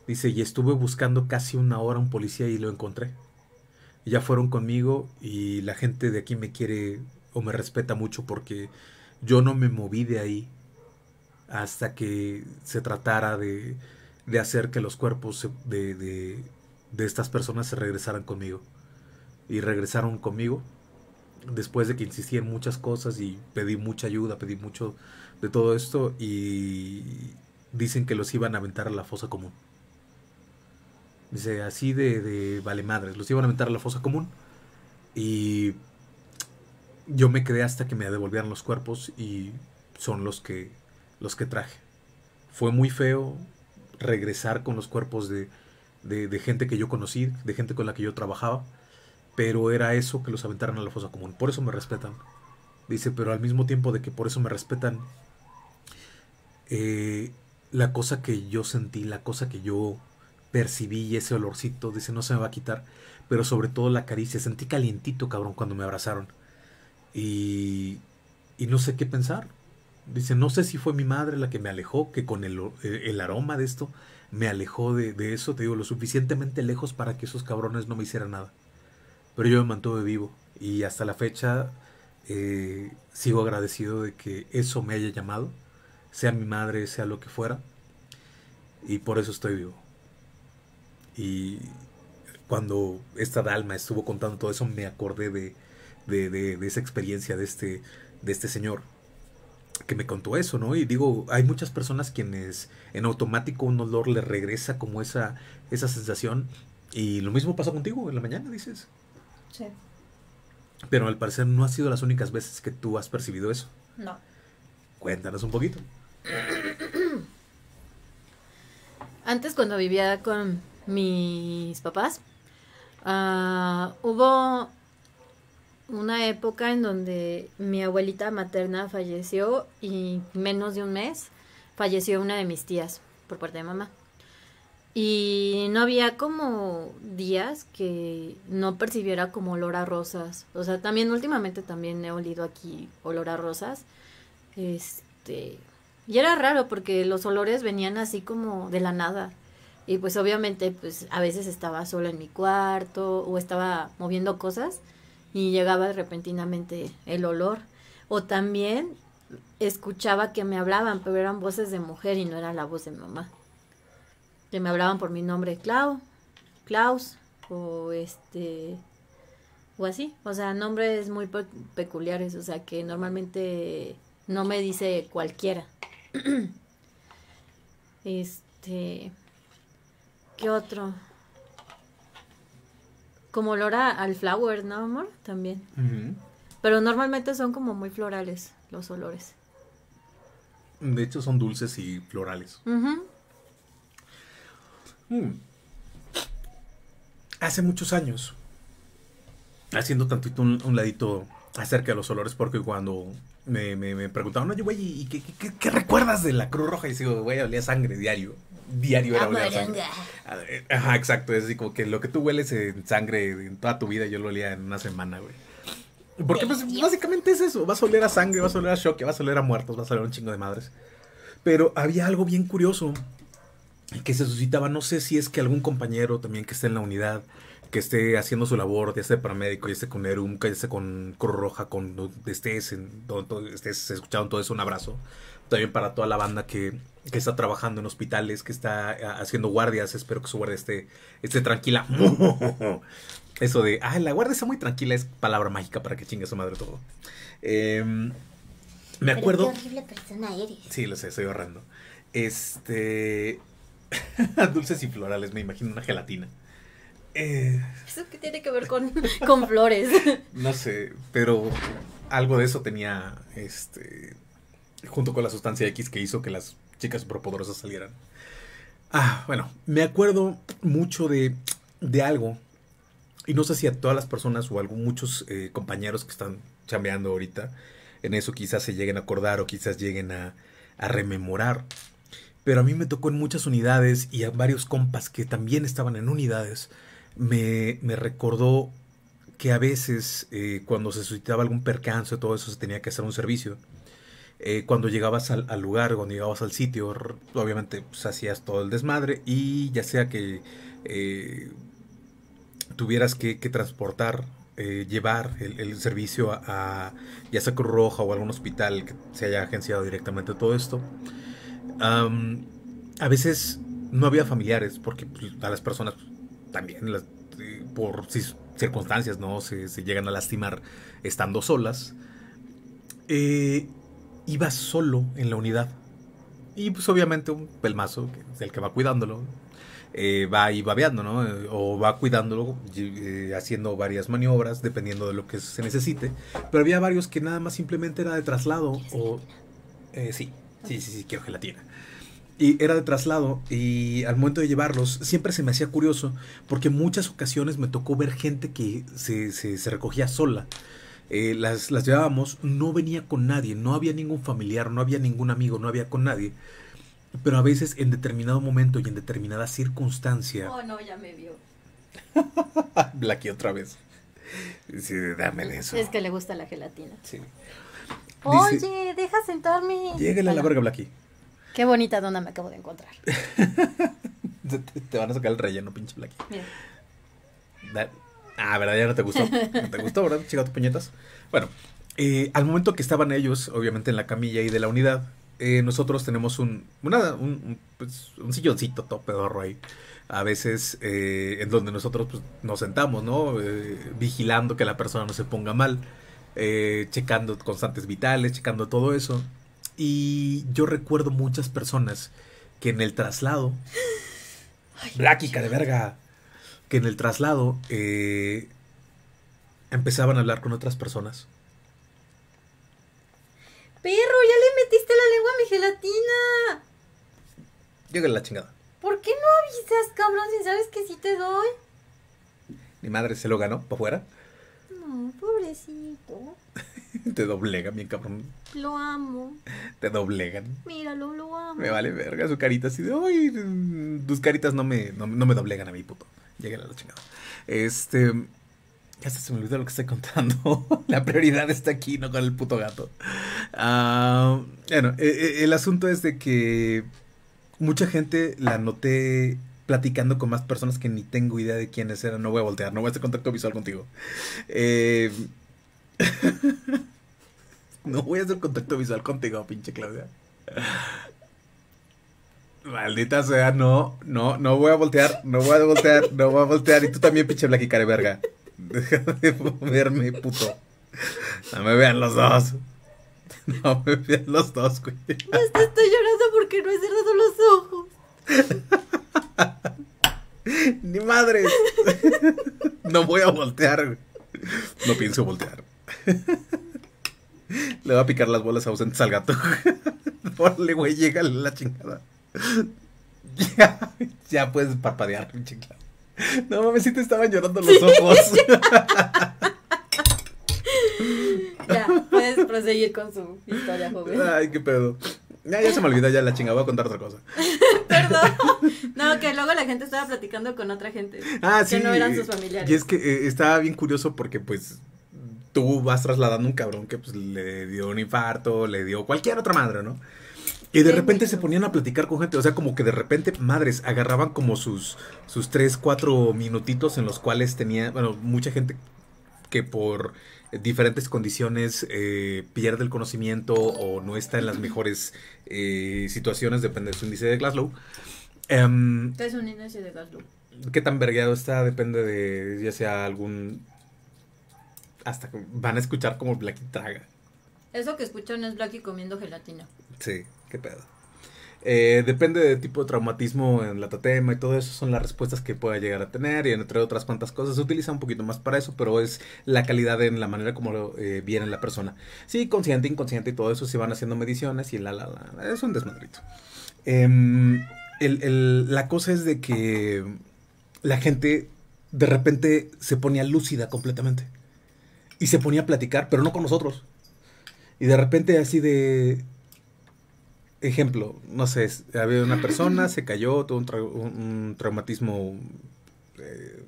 Dice, y estuve buscando casi una hora un policía y lo encontré ya fueron conmigo y la gente de aquí me quiere o me respeta mucho porque yo no me moví de ahí hasta que se tratara de, hacer que los cuerpos de, de, de estas personas se regresaran conmigo. Y regresaron conmigo después de que insistí en muchas cosas y pedí mucha ayuda, pedí mucho de todo esto y dicen que los iban a aventar a la fosa común. Dice, así de, de vale madres, los iban a aventar a la fosa común. Y yo me quedé hasta que me devolvieran los cuerpos y son los que, los que traje. Fue muy feo regresar con los cuerpos de, gente que yo conocí, de gente con la que yo trabajaba, pero era eso que los aventaron a la fosa común. Por eso me respetan. Dice, pero al mismo tiempo de que por eso me respetan, eh, la cosa que yo sentí, la cosa que yo percibí ese olorcito, dice, no se me va a quitar, pero sobre todo la caricia, sentí calientito, cabrón, cuando me abrazaron. Y, y no sé qué pensar. Dice, no sé si fue mi madre la que me alejó, que con el, eh, el aroma de esto me alejó de, eso, te digo, lo suficientemente lejos para que esos cabrones no me hicieran nada. Pero yo me mantuve vivo y hasta la fecha eh, sigo agradecido de que eso me haya llamado, sea mi madre, sea lo que fuera, y por eso estoy vivo. Y cuando esta Dalma estuvo contando todo eso, me acordé de, esa experiencia de este, de este señor que me contó eso, ¿no? Y digo, hay muchas personas quienes en automático un olor le regresa como esa, esa sensación. Y lo mismo pasa contigo en la mañana, dices. Sí. Pero al parecer no ha sido las únicas veces que tú has percibido eso. No. Cuéntanos un poquito. Antes cuando vivía con mis papás, ah, hubo una época en donde mi abuelita materna falleció y menos de un mes falleció una de mis tías por parte de mamá. Y no había como días que no percibiera como olor a rosas. O sea, también últimamente también he olido aquí olor a rosas. Este, y era raro porque los olores venían así como de la nada. Y pues obviamente pues a veces estaba sola en mi cuarto o estaba moviendo cosas y llegaba repentinamente el olor. O también escuchaba que me hablaban, pero eran voces de mujer y no era la voz de mi mamá. Que me hablaban por mi nombre, Clau, Klaus, o este, o así. O sea, nombres muy peculiares, o sea, que normalmente no me dice cualquiera. este, ¿Qué otro? Como olor al flower, ¿no, amor? También. Pero normalmente son como muy florales los olores. De hecho, son dulces y florales. Mm. Hace muchos años, haciendo tantito un, ladito acerca de los olores, porque cuando me, me, me preguntaban, oye, güey, ¿y qué, qué, recuerdas de la Cruz Roja? Y digo, güey, olía sangre diario. Diario era olía sangre. Ajá, exacto. Es como que lo que tú hueles en sangre en toda tu vida, yo lo olía en una semana, güey. Porque pues, básicamente es eso, vas a oler a sangre, vas a oler a shock, vas a oler a muertos, vas a oler a un chingo de madres. Pero había algo bien curioso que se suscitaba, no sé si es que algún compañero también que esté en la unidad que esté haciendo su labor, ya sea paramédico, ya esté con Erumca, ya esté con Cruz Roja, con estés, en, estés escuchando todo eso, un abrazo. También para toda la banda que, está trabajando en hospitales, que está ah, haciendo guardias, espero que su guardia esté, tranquila. Eso de, ah, la guardia está muy tranquila es palabra mágica para que chingue su madre todo. Em, me acuerdo. qué horrible persona eres. Sí, lo sé, estoy ahorrando. Este. Dulces y florales, me imagino una gelatina. Eh, ¿Eso qué tiene que ver con, con flores? No sé, pero algo de eso tenía este junto con la sustancia X que hizo que las chicas superpoderosas salieran. Ah, bueno, me acuerdo mucho de, de algo, y no sé si a todas las personas o a muchos eh, compañeros que están chambeando ahorita en eso quizás se lleguen a acordar o quizás lleguen a, a rememorar. Pero a mí me tocó en muchas unidades y a varios compas que también estaban en unidades me, recordó que a veces eh, cuando se suscitaba algún percance, todo eso se tenía que hacer un servicio. Eh, cuando llegabas al, lugar, cuando llegabas al sitio, obviamente pues, hacías todo el desmadre y ya sea que eh, tuvieras que, transportar, llevar el, servicio a, ya Cruz Roja o algún hospital que se haya agenciado directamente todo esto, a veces no había familiares porque pues, a las personas también por circunstancias, ¿no? Se, llegan a lastimar estando solas. Eh, iba solo en la unidad. Y pues obviamente un pelmazo, que el que va cuidándolo, eh, va y babeando, ¿no? O va cuidándolo, eh, haciendo varias maniobras, dependiendo de lo que se necesite. Pero había varios que nada más simplemente era de traslado o... Eh, sí, sí, sí, sí, quiero gelatina y era de traslado y al momento de llevarlos siempre se me hacía curioso porque muchas ocasiones me tocó ver gente que se, se, recogía sola. Eh, las, las llevábamos, no venía con nadie, no había ningún familiar, no había ningún amigo, no había con nadie. Pero a veces en determinado momento y en determinada circunstancia... Oh, no, ya me vio. Blacky otra vez. Sí, eso. Es que le gusta la gelatina. Oye, deja sentarme. a la verga, Blacky. Qué bonita dona me acabo de encontrar. te, van a sacar el relleno, pinche Bien. Ah, verdad, ya no te gustó. No te gustó, ¿verdad? Chica tus puñetas. Bueno, eh, al momento que estaban ellos, obviamente en la camilla y de la unidad, eh, nosotros tenemos un, pues una, un, pues, un, silloncito todo ahí. A veces eh, en donde nosotros pues, nos sentamos, ¿no? Eh, vigilando que la persona no se ponga mal, checando constantes vitales, checando todo eso. Y yo recuerdo muchas personas que en el traslado. Bláquica de verga. Que en el traslado eh, empezaban a hablar con otras personas. Perro, ya le metiste la lengua a mi gelatina. Llega la chingada. ¿Por qué no avisas, cabrón, si sabes que sí te doy? Mi madre se lo ganó, para fuera No, pobrecito. Te doblegan mi cabrón. Lo amo. Te doblegan. Míralo, lo amo. Me vale verga su carita así de, ay, tus caritas no me, no, me doblegan a mí, puto. Lleguen a la chingada. Este, ya se me olvidó lo que estoy contando. la prioridad está aquí, no con el puto gato. Ah, bueno, e, e, el asunto es de que mucha gente la noté platicando con más personas que ni tengo idea de quiénes eran. No voy a voltear, no voy a hacer contacto visual contigo. Eh no voy a hacer contacto visual contigo, pinche Claudia. Maldita sea, no, no, no voy a voltear, no voy a voltear, no voy a voltear. Y tú también, pinche Blacky verga. Déjame moverme, puto. No me vean los dos. No me vean los dos, güey. Hasta estoy llorando porque no he cerrado los ojos. Ni madre. No voy a voltear, güey. No pienso voltear. Le va a picar las bolas ausentes al gato. Órale, güey, llega la chingada. ya, puedes parpadear, pinche No mames, si te estaban llorando los ojos. ya, puedes proseguir con su historia, joven. Ay, qué pedo. Ya, se me olvidó ya la chingada, voy a contar otra cosa. Perdón. No, que luego la gente estaba platicando con otra gente. Ah, que sí. Que no eran sus familiares. Y es que eh, estaba bien curioso porque pues tú vas trasladando un cabrón que pues, le dio un infarto, le dio cualquier otra madre, ¿no? Y de repente se ponían a platicar con gente, o sea, como que de repente, madres, agarraban como sus, sus tres, cuatro minutitos en los cuales tenía, bueno, mucha gente que por diferentes condiciones eh, pierde el conocimiento o no está en las mejores eh, situaciones, depende de su índice de Glasgow. ¿Qué em, es un índice de Glasgow? ¿Qué tan vergueado está? Depende de ya sea algún hasta que van a escuchar como Blacky traga. Eso que escuchan es Blacky comiendo gelatina. Sí, qué pedo. Eh, depende del tipo de traumatismo en la tatema y todo eso, son las respuestas que pueda llegar a tener y entre otras cuantas cosas. Se utiliza un poquito más para eso, pero es la calidad en la manera como lo, eh, viene la persona. Sí, consciente, inconsciente y todo eso, se van haciendo mediciones y la, la, la. Es un desmadrito. Em, la cosa es de que la gente de repente se ponía lúcida completamente. Y se ponía a platicar, pero no con nosotros. Y de repente así de... Ejemplo, no sé, había una persona, se cayó, tuvo un, traumatismo eh,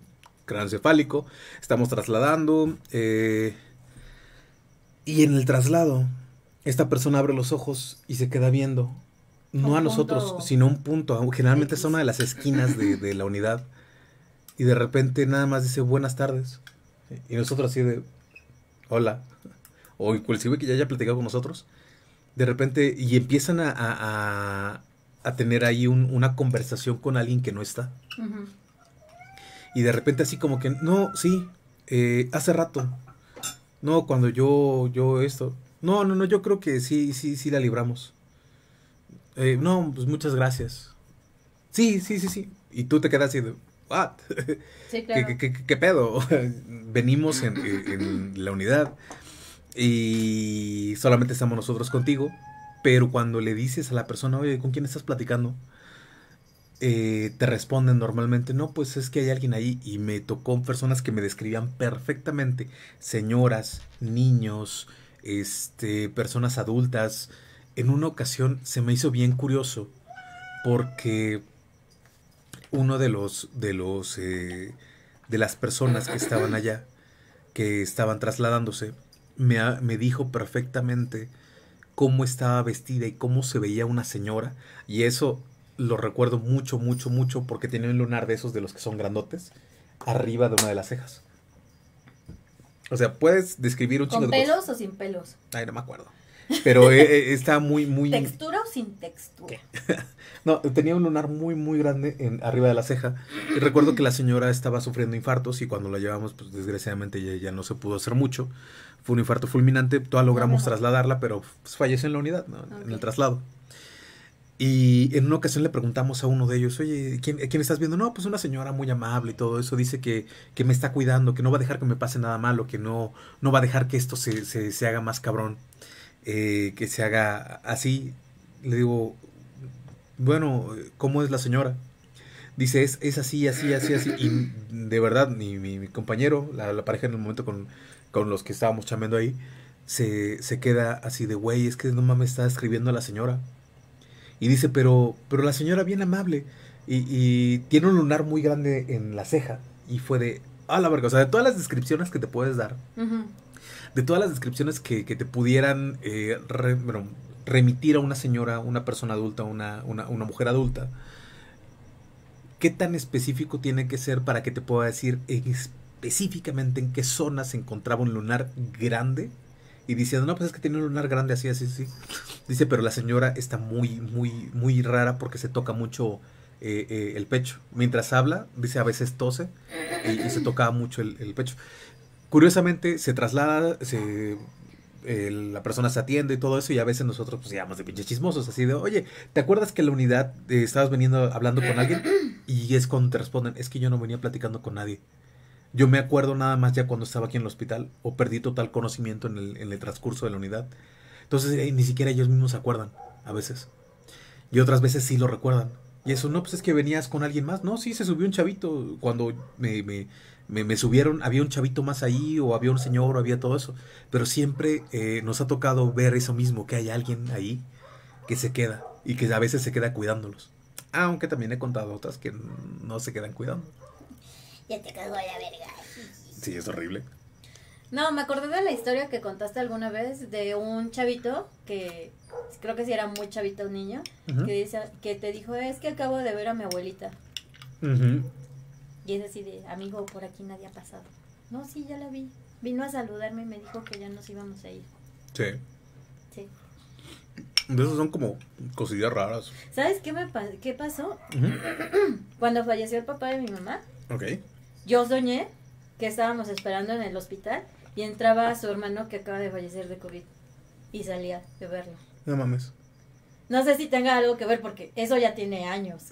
estamos trasladando, eh, y en el traslado, esta persona abre los ojos y se queda viendo, no a nosotros, sino a un punto, generalmente es una de las esquinas de, de la unidad, y de repente nada más dice buenas tardes, y nosotros así de, hola, o inclusive que ya haya platicado con nosotros, de repente y empiezan a, tener ahí una conversación con alguien que no está. Y de repente así como que, no, sí, eh, hace rato, no, cuando yo, yo esto, no, no, no, yo creo que sí, sí, sí la libramos. Eh, no, pues muchas gracias. Sí, sí, sí, sí. Y tú te quedas así de, ¿Qué, pedo? Venimos en, la unidad y solamente estamos nosotros contigo, pero cuando le dices a la persona, oye, ¿con quién estás platicando? Eh, te responden normalmente, no, pues es que hay alguien ahí y me tocó personas que me describían perfectamente, señoras, niños, este, personas adultas. En una ocasión se me hizo bien curioso porque uno de los de los eh, de las personas que estaban allá, que estaban trasladándose, me, me dijo perfectamente cómo estaba vestida y cómo se veía una señora. Y eso lo recuerdo mucho, mucho, mucho porque tenía un lunar de esos de los que son grandotes arriba de una de las cejas. O sea, puedes describir un ¿Con pelos o sin pelos? Ay, no me acuerdo. Pero eh, eh, está muy, muy. ¿Textura o sin textura? no, tenía un lunar muy, muy grande arriba de la ceja. Y recuerdo que la señora estaba sufriendo infartos y cuando la llevamos, pues desgraciadamente ya, no se pudo hacer mucho. Fue un infarto fulminante. Todavía logramos trasladarla, pero pues, falleció en la unidad, en el traslado. Y en una ocasión le preguntamos a uno de ellos, oye, ¿quién, ¿quién, estás viendo? No, pues una señora muy amable y todo eso, dice que, me está cuidando, que no va a dejar que me pase nada malo, que no, no va a dejar que esto se haga más cabrón. Eh, que se haga así. Le digo, bueno, ¿cómo es la señora? Dice, es, así, así, así, así. Y de verdad, mi, mi, compañero, la, pareja en el momento con, los que estábamos llamando ahí, se, queda así de, güey, es que no mames, está escribiendo a la señora. Y dice, pero, pero la señora bien amable. Y, tiene un lunar muy grande en la ceja. Y fue de, a la verga, o sea, de todas las descripciones que te puedes dar, de todas las descripciones que, te pudieran eh, remitir a una señora, una persona adulta, una, una, mujer adulta, ¿qué tan específico tiene que ser para que te pueda decir específicamente en qué zona se encontraba un lunar grande? Y diciendo, no, pues es que tiene un lunar grande así, así, así. Dice, pero la señora está muy, muy, muy rara porque se toca mucho eh, eh, el pecho. Mientras habla, dice a veces tose y, se tocaba mucho el pecho. Curiosamente, se traslada, se, eh, la persona se atiende y todo eso, y a veces nosotros pues llamamos de pinches chismosos, así de, oye, ¿te acuerdas que en la unidad eh, estabas veniendo hablando con alguien? Y es cuando te responden, es que yo no venía platicando con nadie. Yo me acuerdo nada más ya cuando estaba aquí en el hospital, o perdí total conocimiento en el, transcurso de la unidad. Entonces, eh, ni siquiera ellos mismos se acuerdan, a veces. Y otras veces sí lo recuerdan. Y eso, no, pues es que venías con alguien más. No, sí, se subió un chavito cuando me, me, subieron, había un chavito más ahí, o había un señor, o había todo eso. Pero siempre eh, nos ha tocado ver eso mismo, que hay alguien ahí que se queda y que a veces se queda cuidándolos. Aunque también he contado otras que no se quedan cuidando. Ya te cago a la verga. Sí, es horrible. No, me acordé de la historia que contaste alguna vez de un chavito que creo que sí era muy chavito un niño que dice que te dijo es que acabo de ver a mi abuelita. Y es así de, amigo, por aquí nadie ha pasado. No, sí, ya la vi. Vino a saludarme y me dijo que ya nos íbamos a ir. Sí. Sí. De son como cosillas raras. ¿Sabes qué, me pasó? Cuando falleció el papá de mi mamá. Ok. Yo soñé que estábamos esperando en el hospital y entraba su hermano que acaba de fallecer de COVID y salía de verlo. No mames. No sé si tenga algo que ver porque eso ya tiene años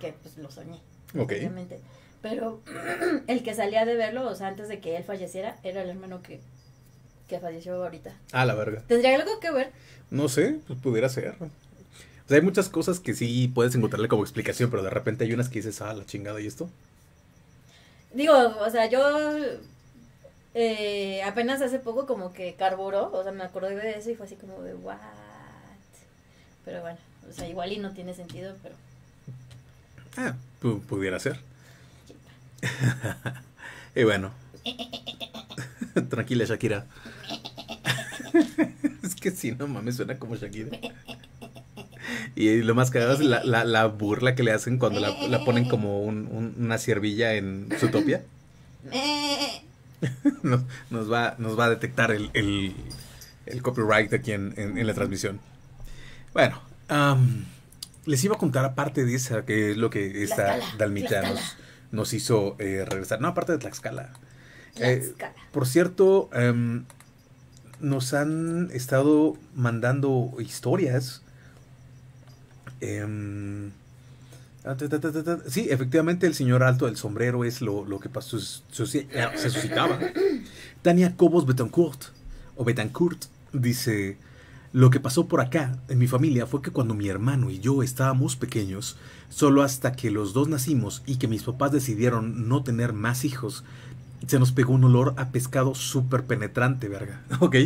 que, pues lo soñé. Ok. Obviamente. Pero el que salía de verlo, o sea, antes de que él falleciera, era el hermano que, falleció ahorita. Ah, la verga. ¿Tendría algo que ver? No sé, pues pudiera ser. O sea, hay muchas cosas que sí puedes encontrarle como explicación, pero de repente hay unas que dices, ah, la chingada, ¿y esto? Digo, o sea, yo eh, apenas hace poco como que carburó, o sea, me acordé de eso y fue así como de, what? Pero bueno, o sea, igual y no tiene sentido, pero... Ah, pudiera ser. y bueno. Tranquila, Shakira. es que si sí, no mames, suena como Shakira. Y lo más cagado es la, burla que le hacen cuando la, ponen como un, una ciervilla en su nos, nos, va, nos va a detectar el, copyright aquí en, la transmisión. Bueno, les iba a contar aparte de esa, que es lo que está nos nos hizo eh, regresar. No, aparte de Tlaxcala. Eh, por cierto, em, nos han estado mandando historias. Em, sí, efectivamente el señor alto del sombrero es lo, que pasó, se, eh, se suscitaba. Tania Cobos Betancourt, o Betancourt, dice, lo que pasó por acá, en mi familia, fue que cuando mi hermano y yo estábamos pequeños, solo hasta que los dos nacimos y que mis papás decidieron no tener más hijos, se nos pegó un olor a pescado súper penetrante, verga. ¿Ok?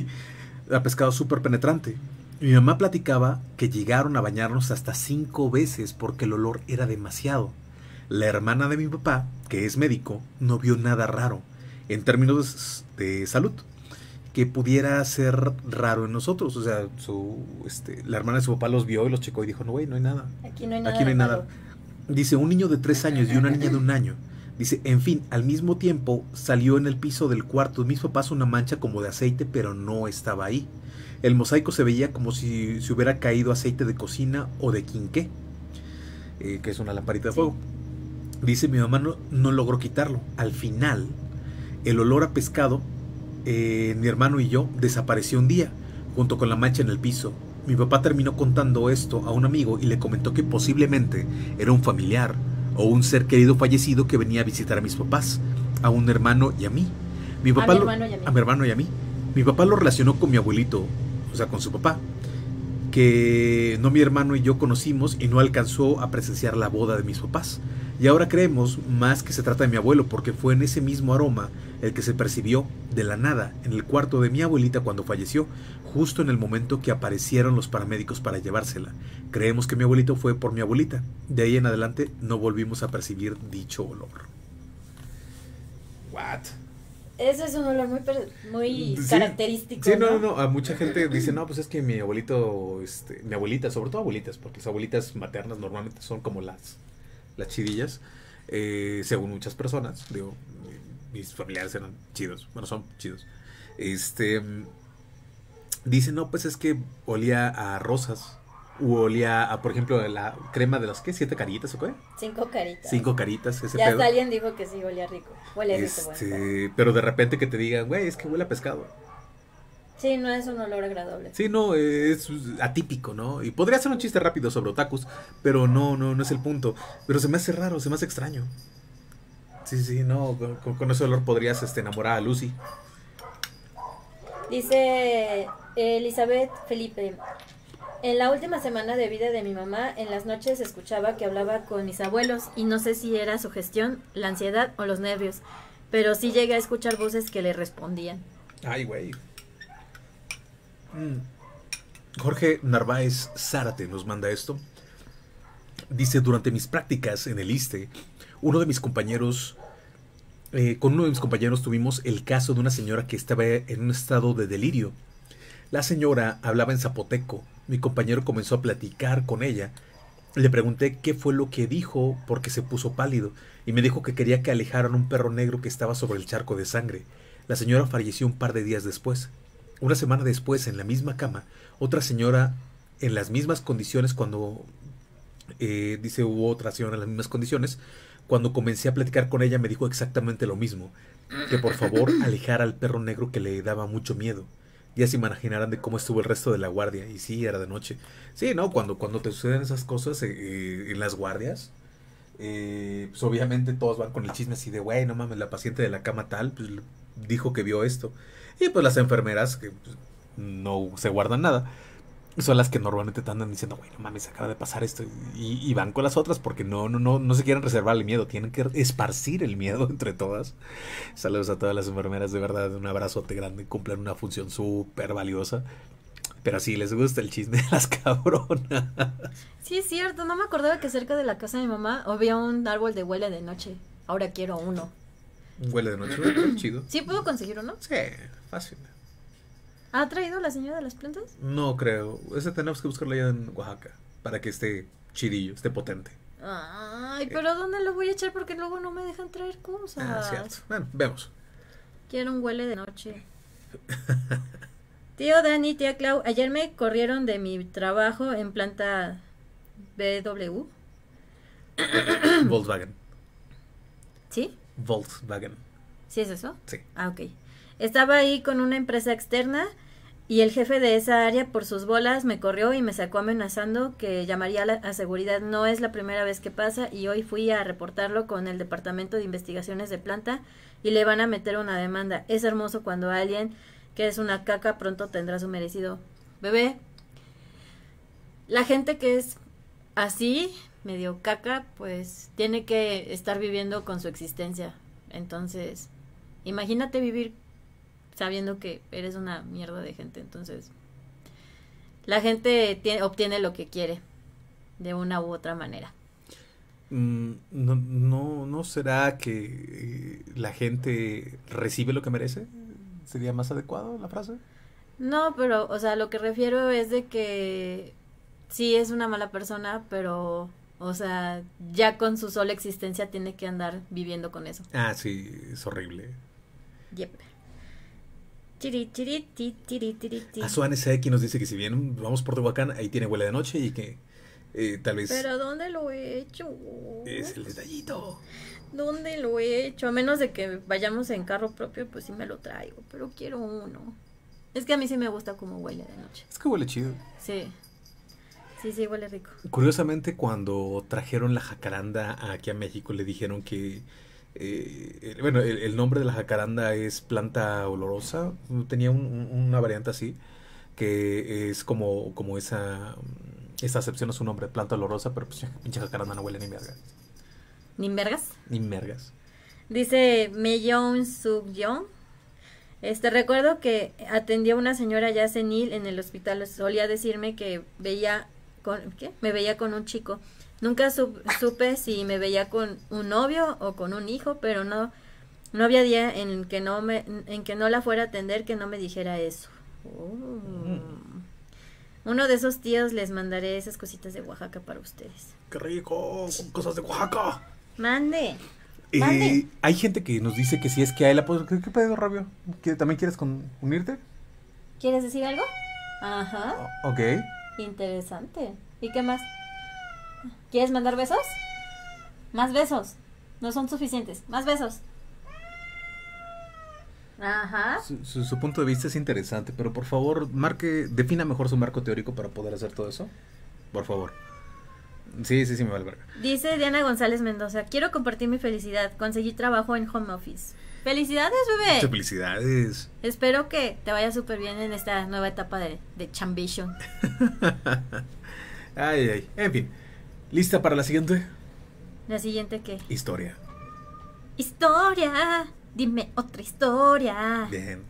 A pescado súper penetrante. Mi mamá platicaba que llegaron a bañarnos hasta cinco veces porque el olor era demasiado. La hermana de mi papá, que es médico, no vio nada raro en términos de salud que pudiera ser raro en nosotros. O sea, su, este, la hermana de su papá los vio y los checó y dijo, no, güey, no hay nada. Aquí no hay nada. Dice, un niño de tres años y una niña de un año. Dice, en fin, al mismo tiempo salió en el piso del cuarto de mis papás una mancha como de aceite, pero no estaba ahí. El mosaico se veía como si se hubiera caído aceite de cocina o de quinqué, eh, que es una lamparita de fuego. Dice, mi mamá no logró quitarlo. Al final, el olor a pescado eh, mi hermano y yo desapareció un día, junto con la mancha en el piso. Mi papá terminó contando esto a un amigo y le comentó que posiblemente era un familiar o un ser querido fallecido que venía a visitar a mis papás, a un hermano y a mí. Mi papá hermano y a, mí. a mi hermano y a mí. Mi papá lo relacionó con mi abuelito, o sea, con su papá, que no mi hermano y yo conocimos y no alcanzó a presenciar la boda de mis papás. Y ahora creemos más que se trata de mi abuelo porque fue en ese mismo aroma el que se percibió de la nada en el cuarto de mi abuelita cuando falleció, justo en el momento que aparecieron los paramédicos para llevársela. Creemos que mi abuelito fue por mi abuelita. De ahí en adelante no volvimos a percibir dicho olor. What? Ese es un olor muy, muy característico. Sí, no, no, no, A mucha gente dice, no, pues es que mi abuelito, este, mi abuelita, sobre todo abuelitas, porque las abuelitas maternas normalmente son como las las chidillas, eh, según muchas personas. Digo, mis familiares eran chidos, bueno, son chidos. Este, dice, no, pues es que olía a rosas. O olía a, por ejemplo, la crema de los ¿qué? ¿Siete caritas o qué? Cinco caritas. Cinco caritas, ese Ya hasta alguien dijo que sí, olía rico. Huele rico, este, Pero de repente que te digan, güey, es que huele a pescado. Sí, no es un olor agradable. Sí, no, es atípico, ¿no? Y podría ser un chiste rápido sobre otakus, pero no, no, no es el punto. Pero se me hace raro, se me hace extraño. Sí, sí, no, con, ese olor podrías este, enamorar a Lucy. Dice eh, Elizabeth Felipe. En la última semana de vida de mi mamá, en las noches escuchaba que hablaba con mis abuelos y no sé si era su gestión, la ansiedad o los nervios, pero sí llegué a escuchar voces que le respondían. Ay, güey. Mm. Jorge Narváez Zárate nos manda esto. Dice, durante mis prácticas en el ISTE, uno de mis compañeros, eh, con uno de mis compañeros tuvimos el caso de una señora que estaba en un estado de delirio. La señora hablaba en zapoteco, mi compañero comenzó a platicar con ella, le pregunté qué fue lo que dijo porque se puso pálido y me dijo que quería que alejaran un perro negro que estaba sobre el charco de sangre. La señora falleció un par de días después. Una semana después, en la misma cama, otra señora en las mismas condiciones, cuando eh, dice hubo otra señora en las mismas condiciones, cuando comencé a platicar con ella me dijo exactamente lo mismo, que por favor alejara al perro negro que le daba mucho miedo. Ya se imaginarán de cómo estuvo el resto de la guardia. Y sí, era de noche. Sí, ¿no? Cuando, cuando te suceden esas cosas eh, eh, en las guardias, pues obviamente todos van con el chisme así de, güey, no mames, la paciente de la cama tal, pues, dijo que vio esto. Y pues las enfermeras, que pues, no se guardan nada, son las que normalmente te andan diciendo, bueno, mames, acaba de pasar esto. Y, van con las otras porque no, no, no, no se quieren reservar el miedo, tienen que esparcir el miedo entre todas. Saludos a todas las enfermeras, de verdad, un abrazote grande, cumplen una función súper valiosa. Pero sí, les gusta el chisme de las cabronas. Sí, es cierto, no me acordaba que cerca de la casa de mi mamá había un árbol de huele de noche. Ahora quiero uno huele de noche, chido. ¿Sí puedo conseguir uno? Sí, fácil. ¿Ha traído la señora de las plantas? No creo. Ese tenemos que buscarlo allá en Oaxaca. Para que esté chidillo, esté potente. Ay, eh. pero ¿dónde lo voy a echar? Porque luego no me dejan traer cosas. Ah, cierto. Bueno, vemos. Quiero un huele de noche. Tío Dani, tía Clau, ayer me corrieron de mi trabajo en planta BW. Volkswagen. ¿Sí? Volkswagen. ¿Sí es eso? Sí. Ah, ok. Estaba ahí con una empresa externa y el jefe de esa área por sus bolas me corrió y me sacó amenazando que llamaría a, a seguridad. No es la primera vez que pasa y hoy fui a reportarlo con el Departamento de Investigaciones de Planta y le van a meter una demanda. Es hermoso cuando alguien que es una caca pronto tendrá su merecido. Bebé, la gente que es así medio caca, pues tiene que estar viviendo con su existencia. Entonces, imagínate vivir sabiendo que eres una mierda de gente. Entonces, la gente obtiene lo que quiere de una u otra manera. Mm, no, no, ¿No será que eh, la gente recibe lo que merece? ¿Sería más adecuado la frase? No, pero, o sea, lo que refiero es de que sí es una mala persona, pero o sea, ya con su sola existencia tiene que andar viviendo con eso. Ah, sí, es horrible. Yep. A Suan SX nos dice que si bien vamos por Tehuacán, ahí tiene huela de noche y que eh, tal vez. Pero ¿dónde lo he hecho? Es el detallito. ¿Dónde lo he hecho? A menos de que vayamos en carro propio, pues sí me lo traigo. Pero quiero uno. Es que a mí sí me gusta como huele de noche. Es que huele chido. Sí. Sí, sí, huele rico. Curiosamente, cuando trajeron la jacaranda aquí a México, le dijeron que. Eh, bueno, el, nombre de la jacaranda es planta olorosa. Tenía una variante así, que es como, como esa. Esa acepción a su nombre, planta olorosa, pero pues pinche jacaranda no huele ni vergas. ¿Ni vergas? Ni vergas. Dice Meyong Sub Este, recuerdo que atendía a una señora ya senil en el hospital. Solía decirme que veía ¿qué? Me veía con un chico. Nunca supe si me veía con un novio o con un hijo, pero no, no había día en que no me, en que no la fuera a atender que no me dijera eso. Mm. Uno de esos tíos les mandaré esas cositas de Oaxaca para ustedes. ¡Qué rico! ¡Cosas de Oaxaca! ¡Mande! hay gente que nos dice que si es que hay la... ¿Qué, pedo, Rabio? ¿También quieres unirte? ¿Quieres decir algo? Ajá. ok. Interesante. ¿Y qué más? ¿Quieres mandar besos? Más besos. No son suficientes. Más besos. Ajá. Su, punto de vista es interesante, pero por favor, marque, defina mejor su marco teórico para poder hacer todo eso. Por favor. Sí, sí, sí, me vale Dice Diana González Mendoza, quiero compartir mi felicidad. Conseguí trabajo en home office. Felicidades, bebé. Muchas felicidades. Espero que te vaya súper bien en esta nueva etapa de, de Chambition. ay, ay. En fin. ¿Lista para la siguiente? ¿La siguiente qué? Historia. Historia. Dime otra historia. Bien.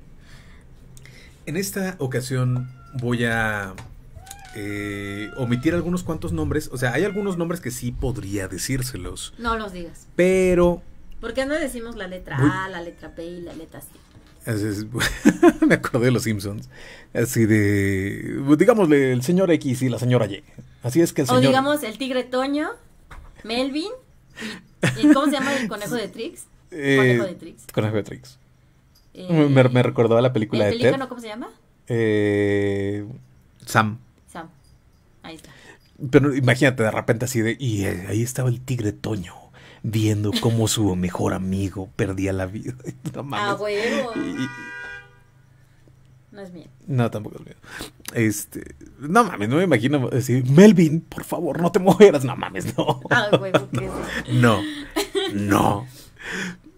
En esta ocasión voy a eh, omitir algunos cuantos nombres. O sea, hay algunos nombres que sí podría decírselos. No los digas. Pero ¿Por qué no decimos la letra A, la letra P y la letra C? me acordé de los Simpsons. Así de. Pues, digámosle el señor X y la señora Y. Así es que el O digamos el tigre Toño, Melvin. Y, ¿Cómo se llama el conejo de Trix? Eh, conejo de Trix. Conejo de Trix. Eh, me, recordaba la película el de el Ted. ¿Cómo se llama? Eh, Sam. Sam. Ahí está. Pero imagínate de repente así de. Y ahí estaba el tigre Toño viendo cómo su mejor amigo perdía la vida. No ah, mames. Ah, huevo. No es mío. No, tampoco es mío. Este, no mames, no me imagino decir, Melvin, por favor, no te mojeras... No mames, no. Ah, huevo, no, no, no.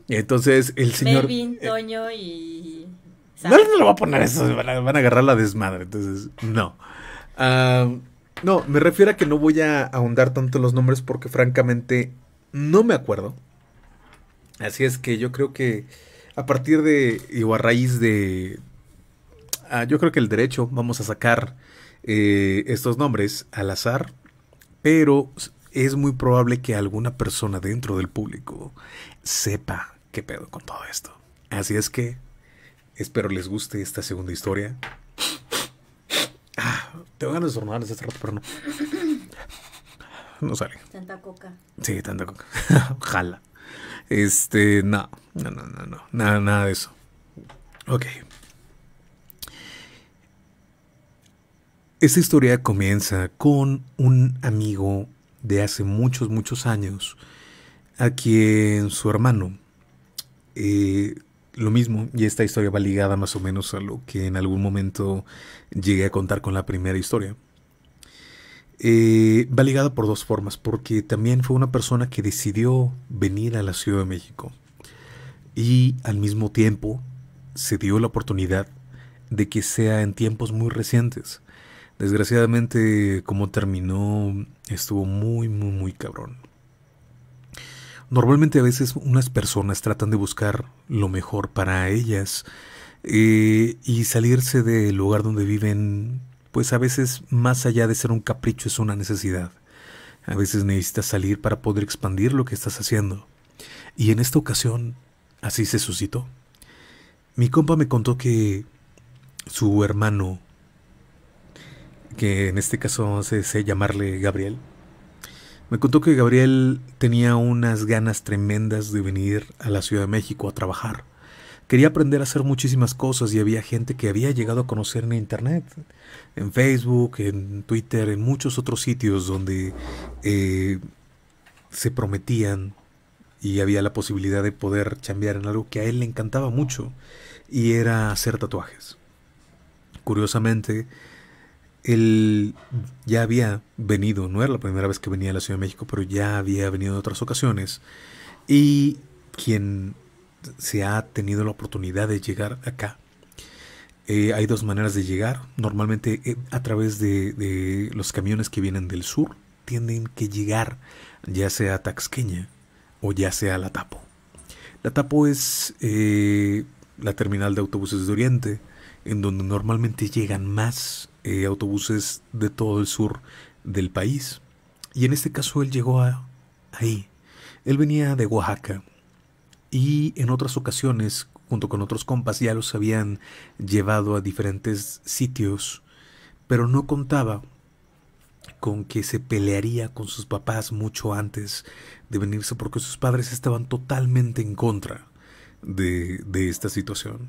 Entonces, el señor. Melvin, eh, Toño y. No, le lo va a poner eso, van a, agarrar la desmadre. Entonces, no. Ah, no, me refiero a que no voy a ahondar tanto en los nombres porque, francamente, no me acuerdo. Así es que yo creo que a partir de, o a raíz de, ah, yo creo que el derecho, vamos a sacar eh, estos nombres al azar, pero es muy probable que alguna persona dentro del público sepa qué pedo con todo esto. Así es que espero les guste esta segunda historia. Ah, tengo ganas de este rato, pero no no sale. Tanta coca. Sí, tanta coca. Ojalá. Este, no, no, no, no, nada, nada de eso. Ok. Esta historia comienza con un amigo de hace muchos, muchos años, a quien su hermano, eh, lo mismo, y esta historia va ligada más o menos a lo que en algún momento llegué a contar con la primera historia. Eh, va ligada por dos formas, porque también fue una persona que decidió venir a la Ciudad de México y al mismo tiempo se dio la oportunidad de que sea en tiempos muy recientes. Desgraciadamente, como terminó, estuvo muy, muy, muy cabrón. Normalmente a veces unas personas tratan de buscar lo mejor para ellas eh, y salirse del lugar donde viven pues a veces más allá de ser un capricho es una necesidad. A veces necesitas salir para poder expandir lo que estás haciendo. Y en esta ocasión así se suscitó. Mi compa me contó que su hermano, que en este caso se sé llamarle Gabriel, me contó que Gabriel tenía unas ganas tremendas de venir a la Ciudad de México a trabajar. Quería aprender a hacer muchísimas cosas y había gente que había llegado a conocer en Internet, en Facebook, en Twitter, en muchos otros sitios donde eh, se prometían y había la posibilidad de poder chambear en algo que a él le encantaba mucho y era hacer tatuajes. Curiosamente, él ya había venido, no era la primera vez que venía a la Ciudad de México, pero ya había venido en otras ocasiones. Y quien se ha tenido la oportunidad de llegar acá, eh, hay dos maneras de llegar. Normalmente eh, a través de, los camiones que vienen del sur tienen que llegar ya sea a Taxqueña o ya sea a La Tapo. La Tapo es eh, la terminal de autobuses de Oriente, en donde normalmente llegan más autobuses de todo el sur del país. Y en este caso él llegó a, ahí. Él venía de Oaxaca, y en otras ocasiones, junto con otros compas, ya los habían llevado a diferentes sitios, pero no contaba con que se pelearía con sus papás mucho antes de venirse porque sus padres estaban totalmente en contra de, esta situación.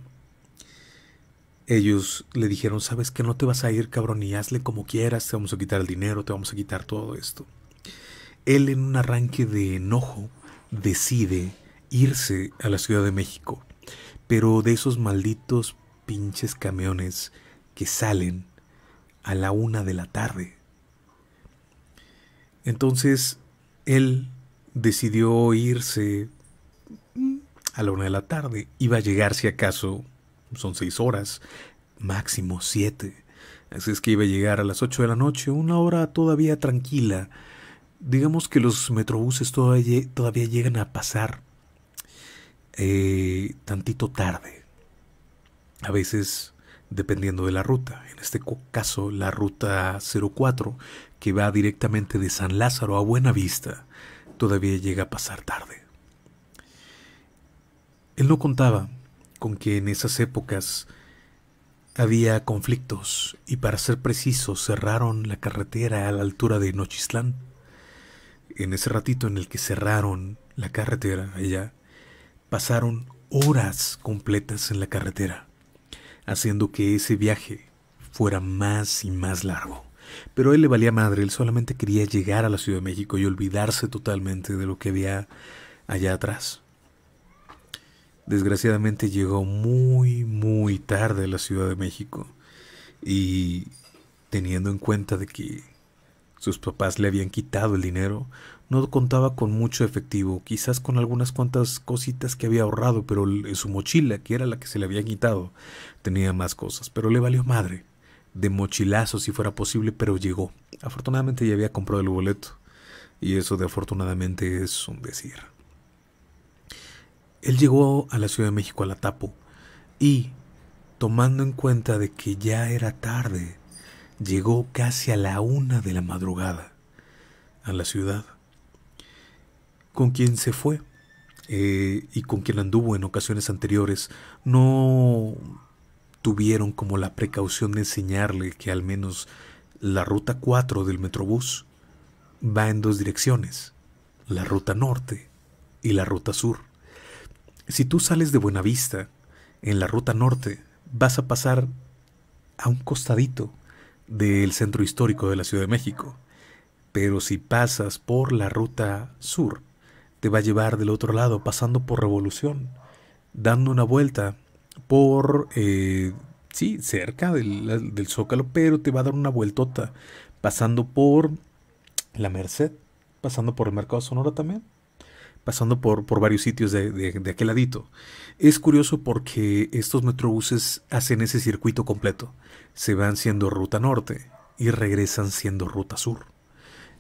Ellos le dijeron, sabes que no te vas a ir, cabrón, y hazle como quieras, te vamos a quitar el dinero, te vamos a quitar todo esto. Él en un arranque de enojo decide irse a la Ciudad de México, pero de esos malditos pinches camiones que salen a la una de la tarde. Entonces él decidió irse mm, a la una de la tarde. Iba a llegar si acaso, son seis horas, máximo siete. Así es que iba a llegar a las ocho de la noche, una hora todavía tranquila. Digamos que los metrobuses todavía, todavía llegan a pasar eh, tantito tarde. A veces dependiendo de la ruta. En este caso, la ruta 04, que va directamente de San Lázaro a Buenavista, todavía llega a pasar tarde. Él no contaba con que en esas épocas había conflictos y para ser preciso cerraron la carretera a la altura de Nochistlán. En ese ratito en el que cerraron la carretera allá, Pasaron horas completas en la carretera, haciendo que ese viaje fuera más y más largo. Pero él le valía madre, él solamente quería llegar a la Ciudad de México y olvidarse totalmente de lo que había allá atrás. Desgraciadamente llegó muy, muy tarde a la Ciudad de México y teniendo en cuenta de que sus papás le habían quitado el dinero, no contaba con mucho efectivo, quizás con algunas cuantas cositas que había ahorrado, pero eh, su mochila, que era la que se le había quitado, tenía más cosas, pero le valió madre. De mochilazo si fuera posible, pero llegó. Afortunadamente ya había comprado el boleto, y eso de afortunadamente es un decir. Él llegó a la Ciudad de México a la Tapo, y, tomando en cuenta de que ya era tarde, llegó casi a la una de la madrugada a la ciudad con quien se fue eh, y con quien anduvo en ocasiones anteriores no tuvieron como la precaución de enseñarle que al menos la ruta 4 del Metrobús va en dos direcciones, la ruta norte y la ruta sur. Si tú sales de Buenavista, en la ruta norte vas a pasar a un costadito del centro histórico de la Ciudad de México, pero si pasas por la ruta sur, te va a llevar del otro lado, pasando por Revolución, dando una vuelta por, eh, sí, cerca del, Zócalo, pero te va a dar una vueltota, pasando por la Merced, pasando por el Mercado Sonora también, pasando por, por varios sitios de, de, aquel ladito. Es curioso porque estos metrobuses hacen ese circuito completo. Se van siendo ruta norte y regresan siendo ruta sur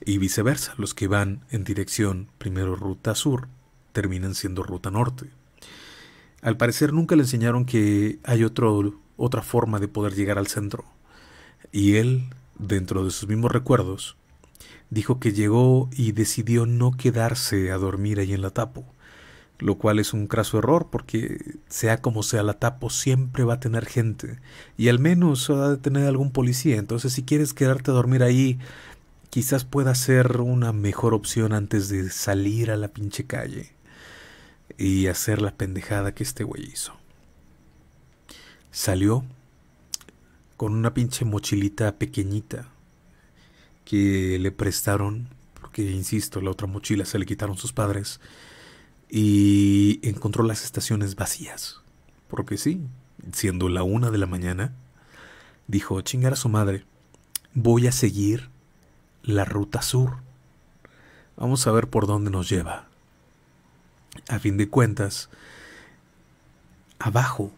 y viceversa, los que van en dirección primero ruta sur terminan siendo ruta norte. Al parecer nunca le enseñaron que hay otro, otra forma de poder llegar al centro. Y él, dentro de sus mismos recuerdos, dijo que llegó y decidió no quedarse a dormir ahí en la tapo, lo cual es un craso error porque sea como sea la tapo siempre va a tener gente y al menos ha de tener algún policía, entonces si quieres quedarte a dormir ahí quizás pueda ser una mejor opción antes de salir a la pinche calle y hacer la pendejada que este güey hizo. Salió con una pinche mochilita pequeñita que le prestaron, porque insisto, la otra mochila se le quitaron sus padres, y encontró las estaciones vacías. Porque sí, siendo la una de la mañana, dijo, chingar a su madre, voy a seguir la ruta sur. Vamos a ver por dónde nos lleva. A fin de cuentas, abajo,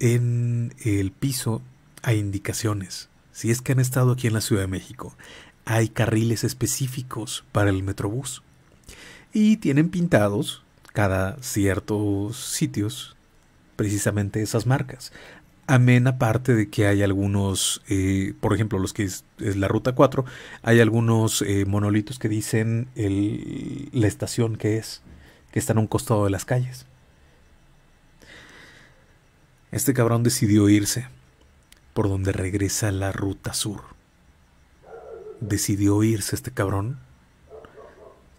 en el piso, hay indicaciones. Si es que han estado aquí en la Ciudad de México, hay carriles específicos para el Metrobús. Y tienen pintados cada ciertos sitios precisamente esas marcas. Amén, aparte de que hay algunos, eh, por ejemplo, los que es, la ruta 4, hay algunos eh, monolitos que dicen la estación que es, que está en un costado de las calles. Este cabrón decidió irse por donde regresa la ruta sur. Decidió irse este cabrón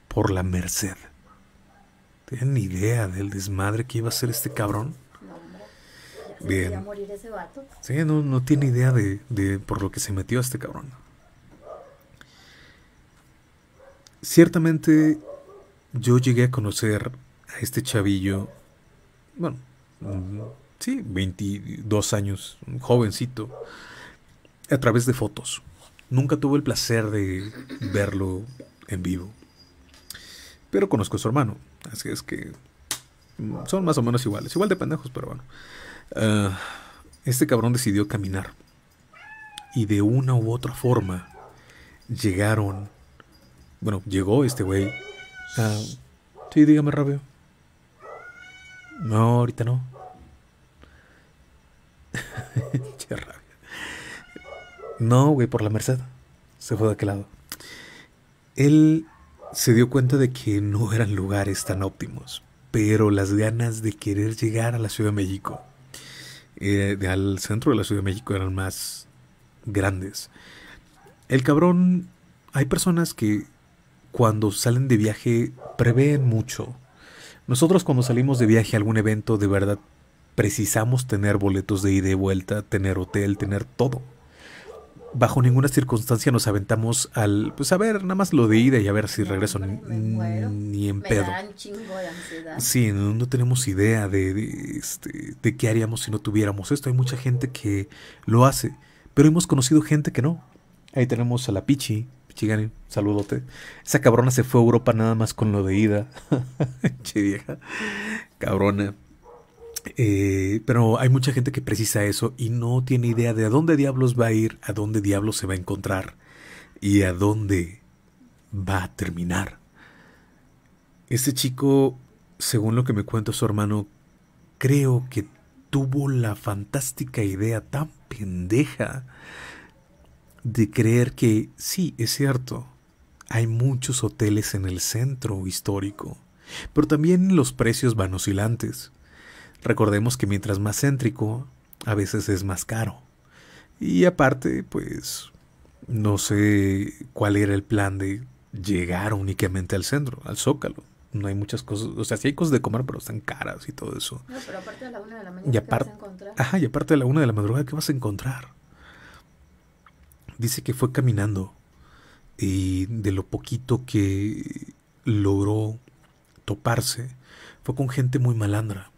por la Merced. ¿Tienen idea del desmadre que iba a ser este cabrón? Sí, no, tiene idea de, por lo que se metió a este cabrón. Ciertamente yo llegué a conocer a este chavillo, bueno, sí, 22 años, un jovencito, a través de fotos. Nunca tuve el placer de verlo en vivo. Pero conozco a su hermano, así es que son más o menos iguales. Igual de pendejos, pero bueno. Ah, este cabrón decidió caminar. Y de una u otra forma llegaron. Bueno, llegó este güey. Ah, sí, dígame rápido. No, ahorita no. No, güey, por la merced. Se fue de aquel lado. Él se dio cuenta de que no eran lugares tan óptimos, pero las ganas de querer llegar a la Ciudad de México eh, al centro de la Ciudad de México eran más grandes. El cabrón, hay personas que cuando salen de viaje prevén mucho. Nosotros cuando salimos de viaje a algún evento de verdad precisamos tener boletos de ida y vuelta, tener hotel, tener todo bajo ninguna circunstancia nos aventamos al, pues a ver, nada más lo de ida y a ver si regreso ni, en pedo. Sí, no, tenemos idea de, este, de, qué haríamos si no tuviéramos esto. Hay mucha gente que lo hace, pero hemos conocido gente que no. Ahí tenemos a la Pichi, Pichigani, saludote. Esa cabrona se fue a Europa nada más con lo de ida. che vieja, cabrona. Eh, pero hay mucha gente que precisa eso y no tiene idea de a dónde diablos va a ir, a dónde diablos se va a encontrar y a dónde va a terminar. Este chico, según lo que me cuenta su hermano, creo que tuvo la fantástica idea tan pendeja de creer que sí, es cierto, hay muchos hoteles en el centro histórico, pero también los precios van oscilantes. Recordemos que mientras más céntrico, a veces es más caro. Y aparte, pues no sé cuál era el plan de llegar únicamente al centro, al Zócalo. No hay muchas cosas, o sea, sí hay cosas de comer, pero están caras y todo eso. No, pero aparte de la una de la mañana, y aparte, vas a encontrar? Ajá, y aparte de la una de la madrugada, ¿qué vas a encontrar? Dice que fue caminando y de lo poquito que logró toparse, fue con gente muy malandra.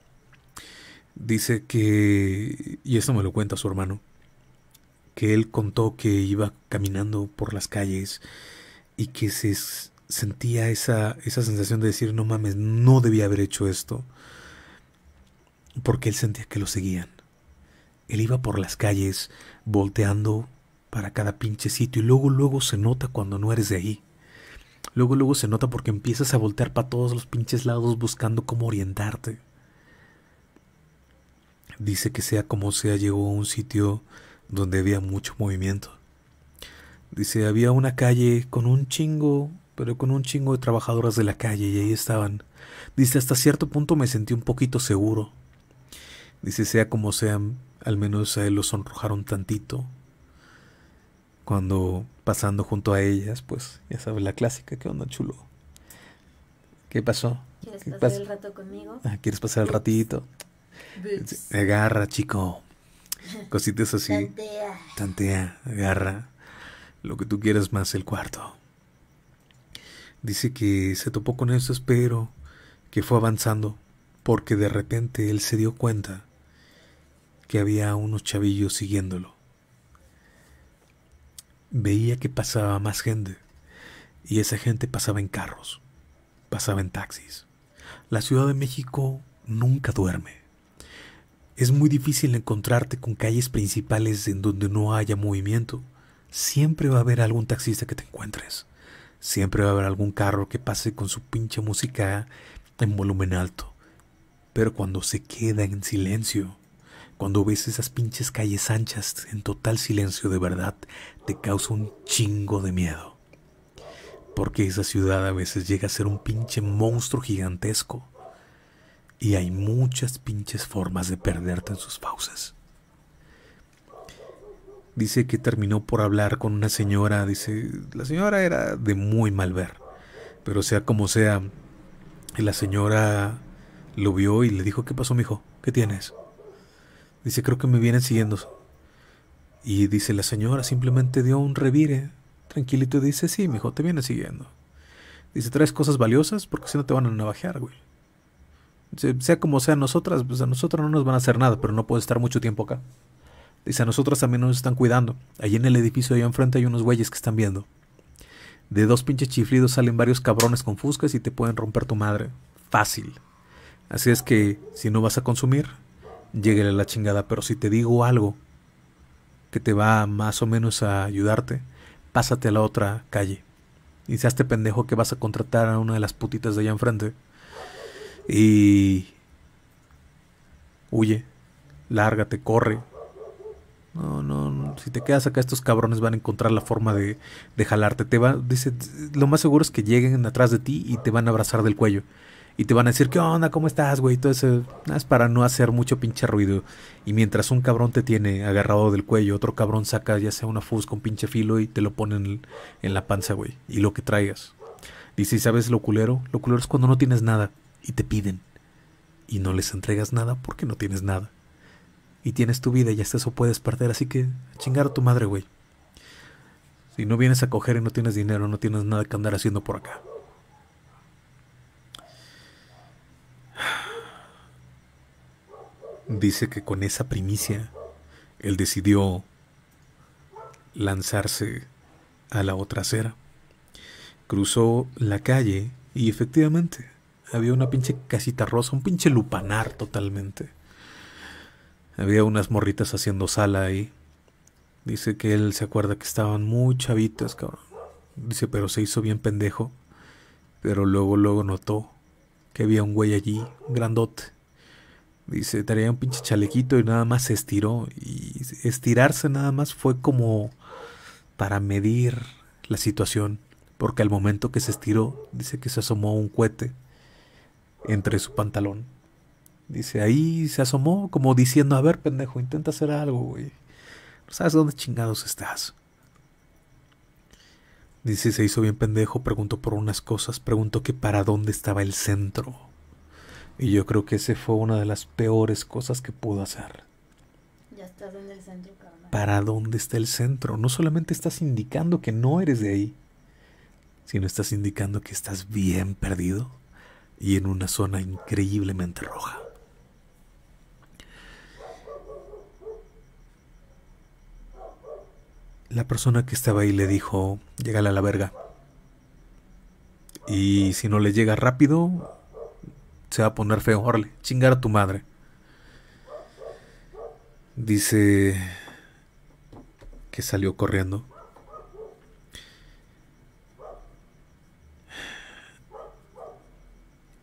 Dice que, y esto me lo cuenta su hermano, que él contó que iba caminando por las calles y que se sentía esa, esa sensación de decir, no mames, no debía haber hecho esto, porque él sentía que lo seguían. Él iba por las calles volteando para cada pinche sitio y luego luego se nota cuando no eres de ahí. Luego luego se nota porque empiezas a voltear para todos los pinches lados buscando cómo orientarte. Dice que sea como sea llegó a un sitio donde había mucho movimiento. Dice, había una calle con un chingo, pero con un chingo de trabajadoras de la calle y ahí estaban. Dice, hasta cierto punto me sentí un poquito seguro. Dice, sea como sea, al menos a él lo sonrojaron tantito. Cuando pasando junto a ellas, pues ya sabes la clásica, ¿qué onda, chulo? ¿Qué pasó? ¿Quieres pasar el rato conmigo? Ah, ¿Quieres pasar el ratito? Agarra, chico. Cositas así. Tantea. Tantea, agarra. Lo que tú quieras más el cuarto. Dice que se topó con eso, pero que fue avanzando, porque de repente él se dio cuenta que había unos chavillos siguiéndolo. Veía que pasaba más gente, y esa gente pasaba en carros, pasaba en taxis. La Ciudad de México nunca duerme. Es muy difícil encontrarte con calles principales en donde no haya movimiento. Siempre va a haber algún taxista que te encuentres. Siempre va a haber algún carro que pase con su pinche música en volumen alto. Pero cuando se queda en silencio, cuando ves esas pinches calles anchas en total silencio de verdad, te causa un chingo de miedo. Porque esa ciudad a veces llega a ser un pinche monstruo gigantesco y hay muchas pinches formas de perderte en sus pausas Dice que terminó por hablar con una señora. Dice, la señora era de muy mal ver. Pero sea como sea, la señora lo vio y le dijo, ¿qué pasó, mijo? ¿Qué tienes? Dice, creo que me vienen siguiendo. Y dice, la señora simplemente dio un revire. Tranquilito dice, sí, mijo, te viene siguiendo. Dice, traes cosas valiosas porque si no te van a navajear, güey sea como sea, nosotras, pues a nosotras no nos van a hacer nada, pero no puedo estar mucho tiempo acá. Dice, a nosotras también nos están cuidando. Allí en el edificio, allá enfrente, hay unos güeyes que están viendo. De dos pinches chiflidos salen varios cabrones con fuscas y te pueden romper tu madre. Fácil. Así es que, si no vas a consumir, lléguele la chingada. Pero si te digo algo que te va más o menos a ayudarte, pásate a la otra calle. Y seaste pendejo que vas a contratar a una de las putitas de allá enfrente y huye, lárgate, corre. No, no, no, si te quedas acá estos cabrones van a encontrar la forma de, de jalarte. Te va, dice, lo más seguro es que lleguen atrás de ti y te van a abrazar del cuello. Y te van a decir, ¿qué onda? ¿Cómo estás, güey? Todo eso ah, es para no hacer mucho pinche ruido. Y mientras un cabrón te tiene agarrado del cuello, otro cabrón saca ya sea una fus con pinche filo y te lo pone en, en la panza, güey. Y lo que traigas. Dice, ¿sabes lo culero? Lo culero es cuando no tienes nada y te piden y no les entregas nada porque no tienes nada. Y tienes tu vida y hasta eso puedes perder, así que chingar a tu madre, güey. Si no vienes a coger y no tienes dinero, no tienes nada que andar haciendo por acá. Dice que con esa primicia, él decidió lanzarse a la otra acera. Cruzó la calle y efectivamente había una pinche casita rosa, un pinche lupanar totalmente. Había unas morritas haciendo sala ahí. Dice que él se acuerda que estaban muy chavitas, cabrón. Dice, pero se hizo bien pendejo. Pero luego, luego notó que había un güey allí, grandote. Dice, traía un pinche chalequito y nada más se estiró. Y estirarse nada más fue como para medir la situación. Porque al momento que se estiró, dice que se asomó un cohete entre su pantalón. Dice, ahí se asomó como diciendo, a ver, pendejo, intenta hacer algo, güey. No sabes dónde chingados estás. Dice, se hizo bien pendejo, preguntó por unas cosas, preguntó que para dónde estaba el centro. Y yo creo que ese fue una de las peores cosas que pudo hacer. Ya estás en el centro, cabrón. ¿Para dónde está el centro? No solamente estás indicando que no eres de ahí, sino estás indicando que estás bien perdido y en una zona increíblemente roja. La persona que estaba ahí le dijo, llégale a la verga. Y si no le llega rápido, se va a poner feo. Orle, chingar a tu madre. Dice que salió corriendo.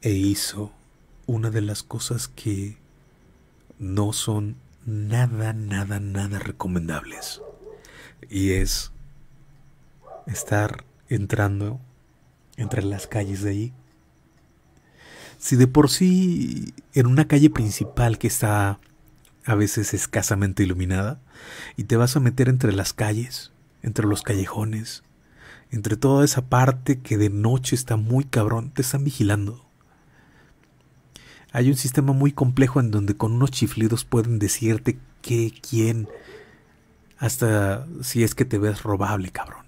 e hizo una de las cosas que no son nada, nada, nada recomendables. Y es estar entrando entre las calles de ahí. Si de por sí en una calle principal que está a veces escasamente iluminada, y te vas a meter entre las calles, entre los callejones, entre toda esa parte que de noche está muy cabrón, te están vigilando. Hay un sistema muy complejo en donde con unos chiflidos pueden decirte qué, quién, hasta si es que te ves robable, cabrón.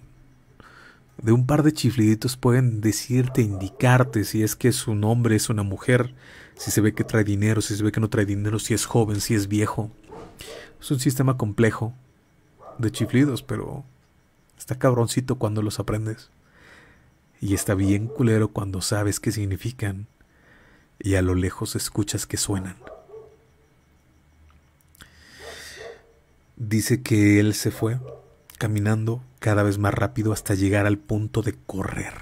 De un par de chifliditos pueden decirte, indicarte si es que es un hombre, es una mujer, si se ve que trae dinero, si se ve que no trae dinero, si es joven, si es viejo. Es un sistema complejo de chiflidos, pero está cabroncito cuando los aprendes. Y está bien culero cuando sabes qué significan y a lo lejos escuchas que suenan. Dice que él se fue caminando cada vez más rápido hasta llegar al punto de correr.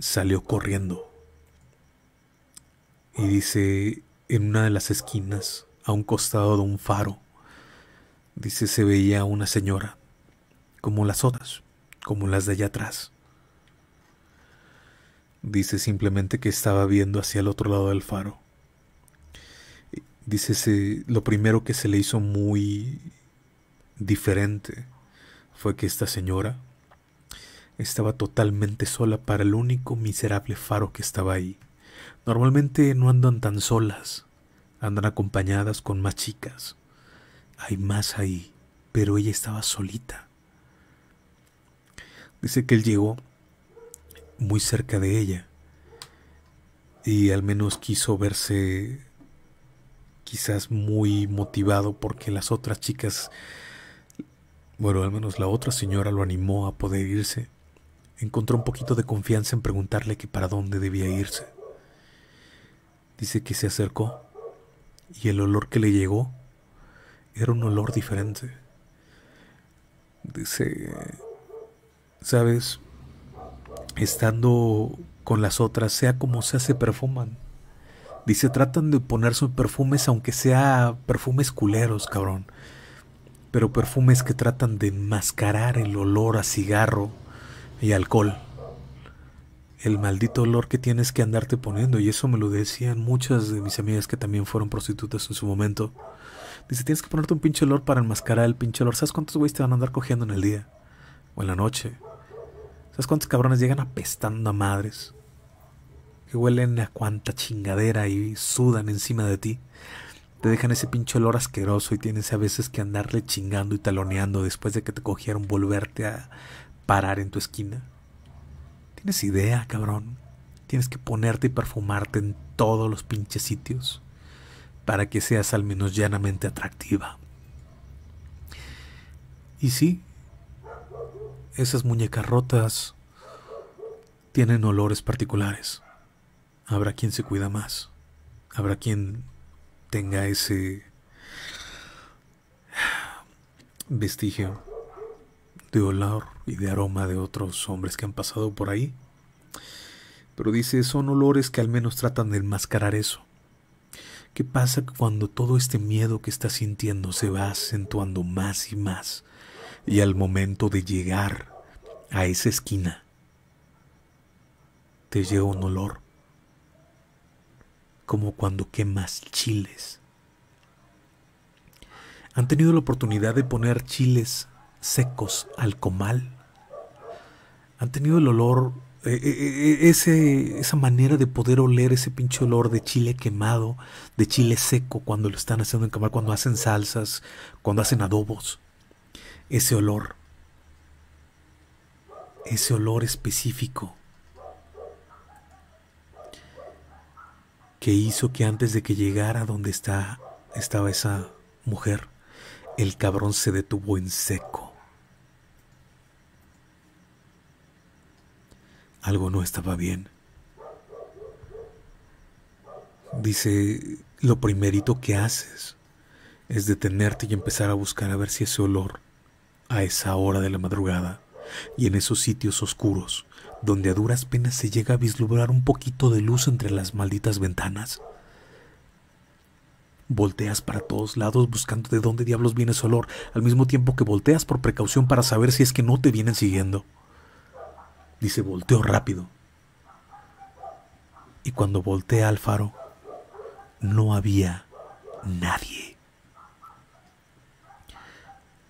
Salió corriendo y dice en una de las esquinas, a un costado de un faro, dice se veía una señora, como las otras, como las de allá atrás. Dice simplemente que estaba viendo hacia el otro lado del faro. Dice lo primero que se le hizo muy diferente fue que esta señora estaba totalmente sola para el único miserable faro que estaba ahí. Normalmente no andan tan solas, andan acompañadas con más chicas. Hay más ahí, pero ella estaba solita. Dice que él llegó muy cerca de ella y al menos quiso verse quizás muy motivado porque las otras chicas, bueno, al menos la otra señora lo animó a poder irse. Encontró un poquito de confianza en preguntarle que para dónde debía irse. Dice que se acercó y el olor que le llegó era un olor diferente. Dice, sabes, estando con las otras, sea como sea, se perfuman. Dice, tratan de ponerse perfumes, aunque sea perfumes culeros, cabrón. Pero perfumes que tratan de enmascarar el olor a cigarro y alcohol. El maldito olor que tienes que andarte poniendo. Y eso me lo decían muchas de mis amigas que también fueron prostitutas en su momento. Dice, tienes que ponerte un pinche olor para enmascarar el pinche olor. ¿Sabes cuántos güeyes te van a andar cogiendo en el día? O en la noche. ¿Sabes cuántos cabrones llegan apestando a madres? Que huelen a cuanta chingadera y sudan encima de ti. Te dejan ese pinche olor asqueroso y tienes a veces que andarle chingando y taloneando después de que te cogieron volverte a parar en tu esquina. ¿Tienes idea, cabrón? Tienes que ponerte y perfumarte en todos los pinches sitios para que seas al menos llanamente atractiva. Y sí, esas muñecas rotas tienen olores particulares. Habrá quien se cuida más. Habrá quien tenga ese vestigio de olor y de aroma de otros hombres que han pasado por ahí. Pero dice, son olores que al menos tratan de enmascarar eso. ¿Qué pasa cuando todo este miedo que estás sintiendo se va acentuando más y más? Y al momento de llegar a esa esquina, te llega un olor como cuando quemas chiles. ¿Han tenido la oportunidad de poner chiles secos al comal? ¿Han tenido el olor, e, e, e, esa manera de poder oler ese pinche olor de chile quemado, de chile seco cuando lo están haciendo en comal, cuando hacen salsas, cuando hacen adobos? ese olor, ese olor específico que hizo que antes de que llegara donde está, estaba esa mujer, el cabrón se detuvo en seco. Algo no estaba bien. Dice, lo primerito que haces es detenerte y empezar a buscar a ver si ese olor a esa hora de la madrugada y en esos sitios oscuros donde a duras penas se llega a vislumbrar un poquito de luz entre las malditas ventanas. Volteas para todos lados buscando de dónde diablos viene su olor, al mismo tiempo que volteas por precaución para saber si es que no te vienen siguiendo. Dice, volteo rápido. Y cuando voltea al faro, no había nadie.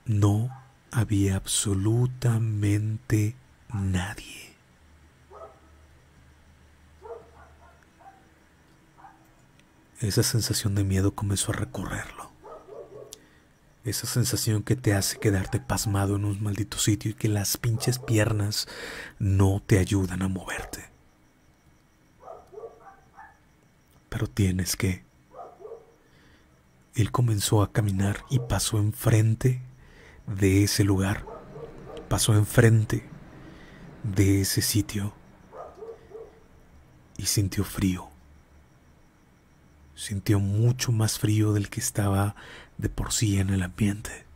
No había absolutamente nadie. Esa sensación de miedo comenzó a recorrerlo. Esa sensación que te hace quedarte pasmado en un maldito sitio y que las pinches piernas no te ayudan a moverte. Pero tienes que... Él comenzó a caminar y pasó enfrente de ese lugar, pasó enfrente de ese sitio y sintió frío. Sintió mucho más frío del que estaba de por sí en el ambiente.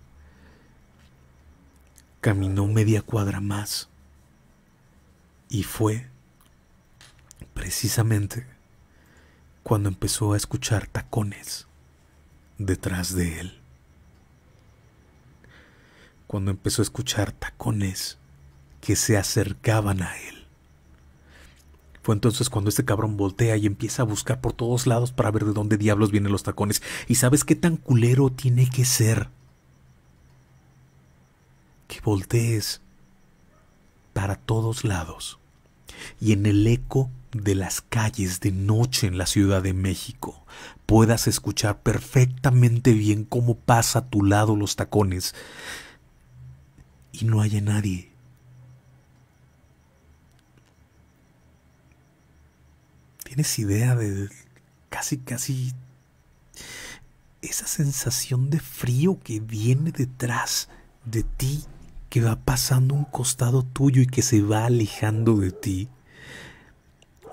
Caminó media cuadra más y fue precisamente cuando empezó a escuchar tacones detrás de él cuando empezó a escuchar tacones que se acercaban a él. Fue entonces cuando este cabrón voltea y empieza a buscar por todos lados para ver de dónde diablos vienen los tacones. ¿Y sabes qué tan culero tiene que ser? Que voltees para todos lados. Y en el eco de las calles de noche en la Ciudad de México puedas escuchar perfectamente bien cómo pasa a tu lado los tacones no haya nadie. ¿Tienes idea de casi, casi esa sensación de frío que viene detrás de ti, que va pasando un costado tuyo y que se va alejando de ti?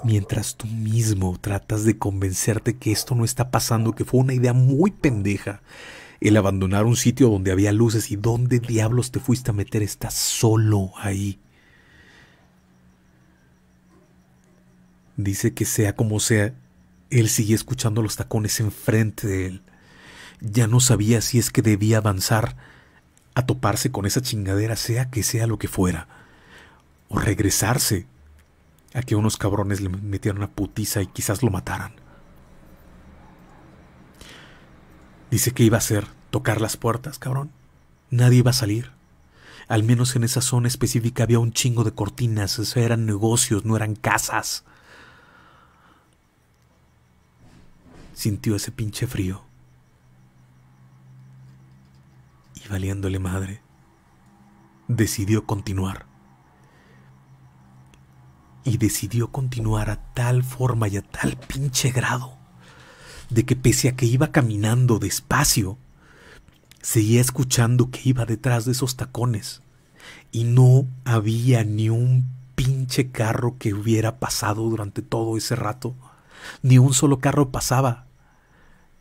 Mientras tú mismo tratas de convencerte que esto no está pasando, que fue una idea muy pendeja, el abandonar un sitio donde había luces y dónde diablos te fuiste a meter, estás solo ahí. Dice que sea como sea, él sigue escuchando los tacones enfrente de él. Ya no sabía si es que debía avanzar a toparse con esa chingadera, sea que sea lo que fuera, o regresarse a que unos cabrones le metieran una putiza y quizás lo mataran. Dice que iba a hacer tocar las puertas, cabrón. Nadie iba a salir. Al menos en esa zona específica había un chingo de cortinas. Eso eran negocios, no eran casas. Sintió ese pinche frío. Y valiéndole madre, decidió continuar. Y decidió continuar a tal forma y a tal pinche grado de que pese a que iba caminando despacio, seguía escuchando que iba detrás de esos tacones y no había ni un pinche carro que hubiera pasado durante todo ese rato. Ni un solo carro pasaba.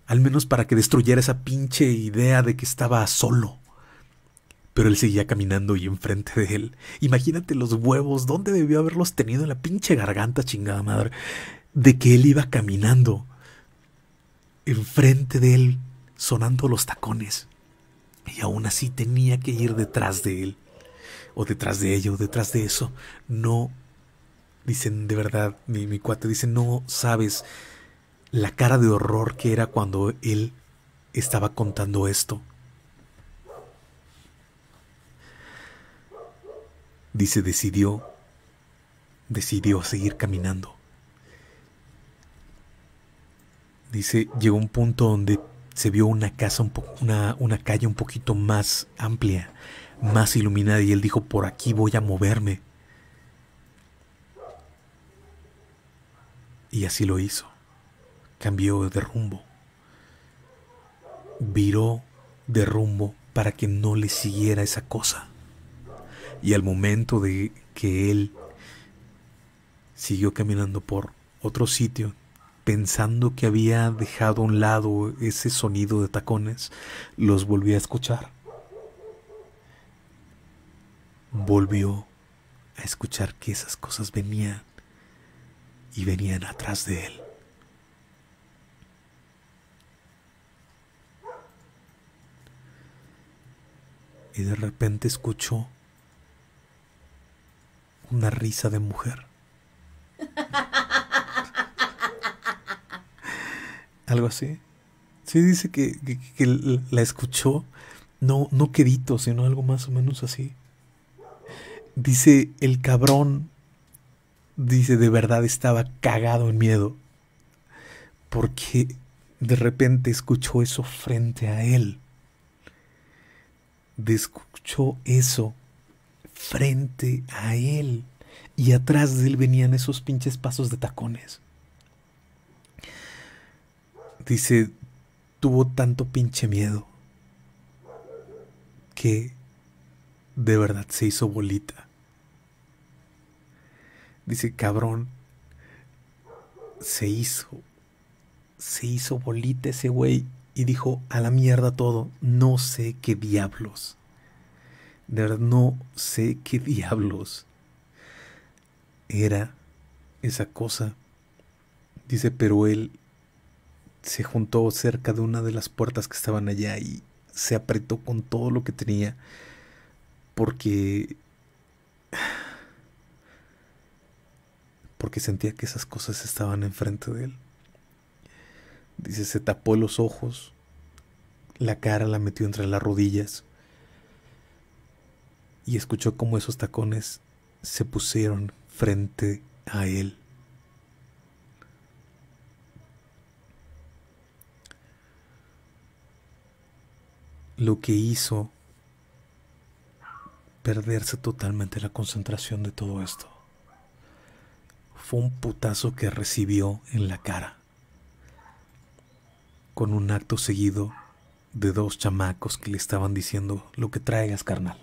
Al menos para que destruyera esa pinche idea de que estaba solo. Pero él seguía caminando y enfrente de él. Imagínate los huevos, ¿dónde debió haberlos tenido en la pinche garganta, chingada madre? De que él iba caminando enfrente de él sonando los tacones. Y aún así tenía que ir detrás de él, o detrás de ello o detrás de eso. No, dicen de verdad, mi, mi cuate dice, no sabes la cara de horror que era cuando él estaba contando esto. Dice, decidió, decidió seguir caminando. Dice, llegó un punto donde se vio una casa, un una, una calle un poquito más amplia, más iluminada, y él dijo, por aquí voy a moverme. Y así lo hizo. Cambió de rumbo. Viró de rumbo para que no le siguiera esa cosa. Y al momento de que él siguió caminando por otro sitio pensando que había dejado a un lado ese sonido de tacones, los volví a escuchar. Volvió a escuchar que esas cosas venían y venían atrás de él. Y de repente escuchó una risa de mujer. algo así. Sí dice que, la escuchó, no, no quedito, sino algo más o menos así. Dice, el cabrón, dice, de verdad estaba cagado en miedo, porque de repente escuchó eso frente a él. escuchó eso frente a él. Y atrás de él venían esos pinches pasos de tacones. Dice, tuvo tanto pinche miedo que de verdad se hizo bolita. Dice, cabrón, se hizo, se hizo bolita ese güey y dijo, a la mierda todo, no sé qué diablos. De verdad, no sé qué diablos era esa cosa. Dice, pero él se juntó cerca de una de las puertas que estaban allá y se apretó con todo lo que tenía porque porque sentía que esas cosas estaban enfrente de él. Dice, se tapó los ojos, la cara la metió entre las rodillas y escuchó cómo esos tacones se pusieron frente a él. lo que hizo perderse totalmente la concentración de todo esto fue un putazo que recibió en la cara, con un acto seguido de dos chamacos que le estaban diciendo lo que traigas, carnal.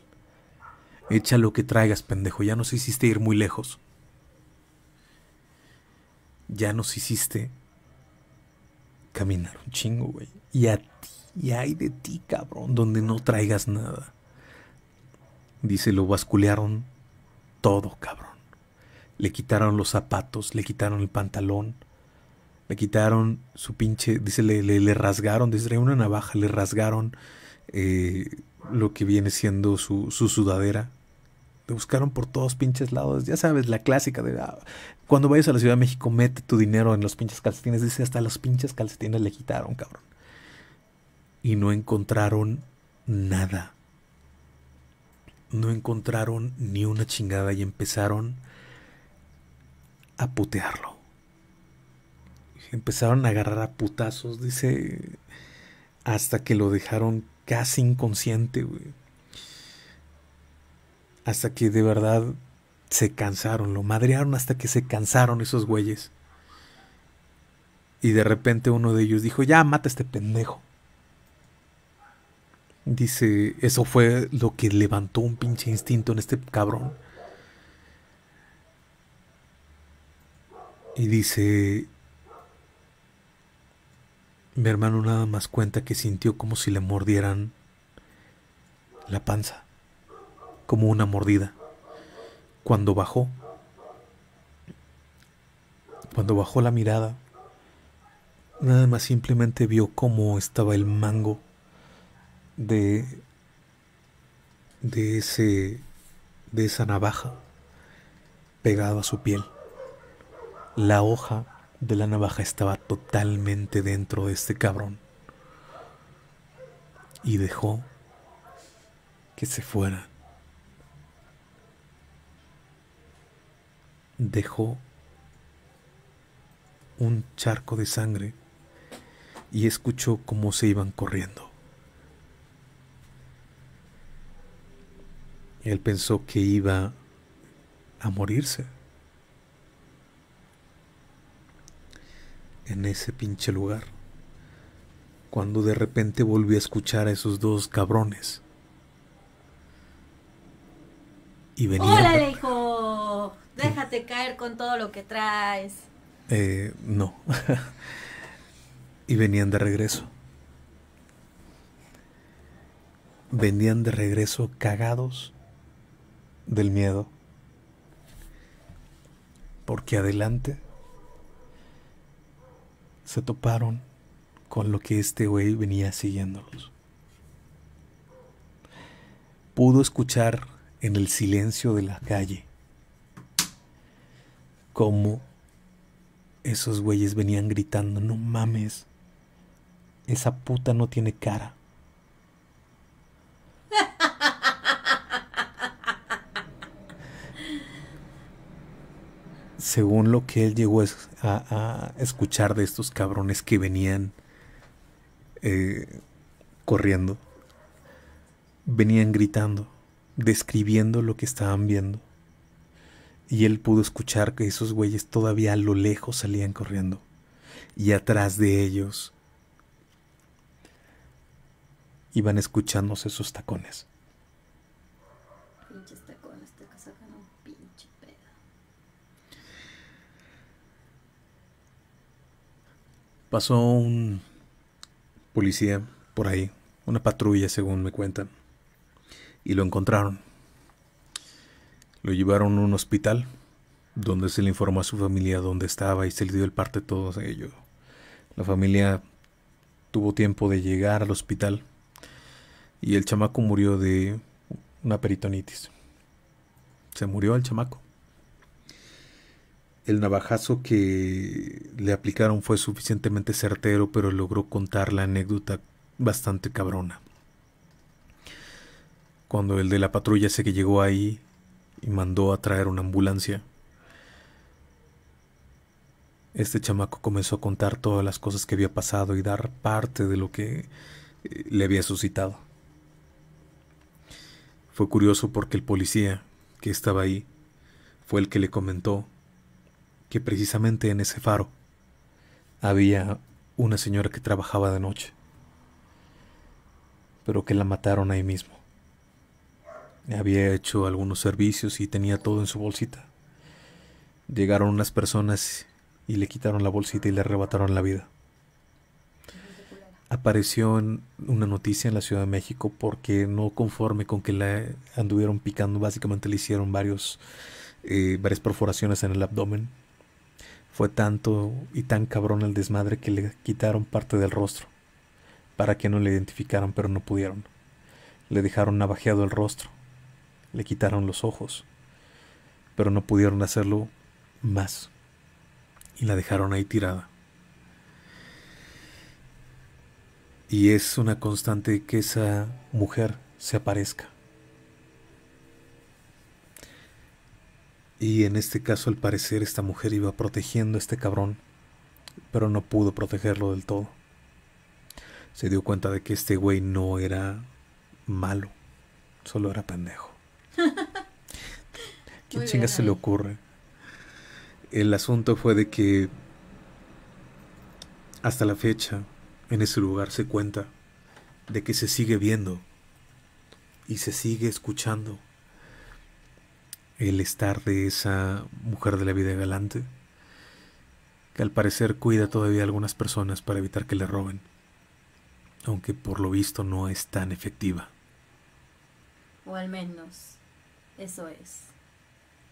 Echa lo que traigas, pendejo, ya nos hiciste ir muy lejos. Ya nos hiciste caminar un chingo, güey. Y a ti y hay de ti, cabrón, donde no traigas nada. Dice, lo basculearon todo, cabrón. Le quitaron los zapatos, le quitaron el pantalón, le quitaron su pinche, dice, le, le, rasgaron, desde una navaja, le rasgaron eh, lo que viene siendo su, sudadera, le buscaron por todos pinches lados. Ya sabes, la clásica de ah, cuando vayas a la Ciudad de México, mete tu dinero en los pinches calcetines. Dice, hasta los pinches calcetines le quitaron, cabrón y no encontraron nada. No encontraron ni una chingada y empezaron a putearlo. Empezaron a agarrar a putazos, dice, hasta que lo dejaron casi inconsciente, güey. Hasta que de verdad se cansaron, lo madrearon hasta que se cansaron esos güeyes. Y de repente uno de ellos dijo, ya, mata a este pendejo. Dice, eso fue lo que levantó un pinche instinto en este cabrón. Y dice, mi hermano nada más cuenta que sintió como si le mordieran la panza, como una mordida. Cuando bajó, cuando bajó la mirada, nada más simplemente vio cómo estaba el mango de, de, ese, de esa navaja pegado a su piel. La hoja de la navaja estaba totalmente dentro de este cabrón. Y dejó que se fuera. Dejó un charco de sangre y escuchó cómo se iban corriendo. Él pensó que iba a morirse. En ese pinche lugar. Cuando de repente volví a escuchar a esos dos cabrones. Y venía. hola hijo! Déjate caer con todo lo que traes. Eh, no. y venían de regreso. Venían de regreso cagados del miedo. Porque adelante se toparon con lo que este güey venía siguiéndolos. Pudo escuchar en el silencio de la calle cómo esos güeyes venían gritando, no mames, esa puta no tiene cara. según lo que él llegó a, escuchar de estos cabrones que venían eh, corriendo, venían gritando, describiendo lo que estaban viendo. Y él pudo escuchar que esos güeyes todavía a lo lejos salían corriendo. Y atrás de ellos iban escuchándose esos tacones. Pasó un policía por ahí, una patrulla según me cuentan, y lo encontraron. Lo llevaron a un hospital donde se le informó a su familia dónde estaba y se le dio el parte de todo ellos. La familia tuvo tiempo de llegar al hospital y el chamaco murió de una peritonitis. Se murió el chamaco. El navajazo que le aplicaron fue suficientemente certero, pero logró contar la anécdota bastante cabrona. Cuando el de la patrulla se que llegó ahí y mandó a traer una ambulancia, este chamaco comenzó a contar todas las cosas que había pasado y dar parte de lo que eh, le había suscitado. Fue curioso porque el policía que estaba ahí fue el que le comentó que precisamente en ese faro había una señora que trabajaba de noche, pero que la mataron ahí mismo. Había hecho algunos servicios y tenía todo en su bolsita. Llegaron unas personas y le quitaron la bolsita y le arrebataron la vida. Apareció en una noticia en la Ciudad de México porque no conforme con que la anduvieron picando, básicamente le hicieron varios, eh, varias perforaciones en el abdomen, fue tanto y tan cabrón el desmadre que le quitaron parte del rostro, para que no le identificaran, pero no pudieron. Le dejaron navajeado el rostro, le quitaron los ojos, pero no pudieron hacerlo más, y la dejaron ahí tirada. Y es una constante que esa mujer se aparezca. Y en este caso al parecer esta mujer iba protegiendo a este cabrón, pero no pudo protegerlo del todo. Se dio cuenta de que este güey no era malo, solo era pendejo. Qué chinga se le ocurre? El asunto fue de que hasta la fecha en ese lugar se cuenta de que se sigue viendo y se sigue escuchando el estar de esa mujer de la vida galante, que al parecer cuida todavía a algunas personas para evitar que le roben, aunque por lo visto no es tan efectiva. O al menos eso es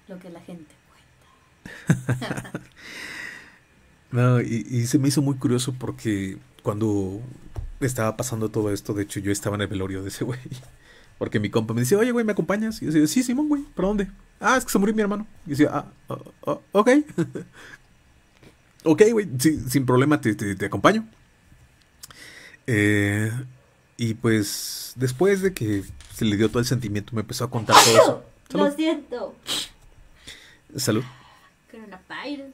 lo que la gente cuenta. no, y, se me hizo muy curioso porque cuando estaba pasando todo esto, de hecho yo estaba en el velorio de ese güey. Porque mi compa me dice, oye, güey, ¿me acompañas? Y yo digo, sí, Simón, güey, ¿para dónde? Ah, es que se murió mi hermano. Y yo, ah, oh, oh, ok. ok, güey, sin problema te, te, acompaño. Eh, y pues después de que se le dio todo el sentimiento, me empezó a contar todo eso. Lo siento. Salud. Coronavirus.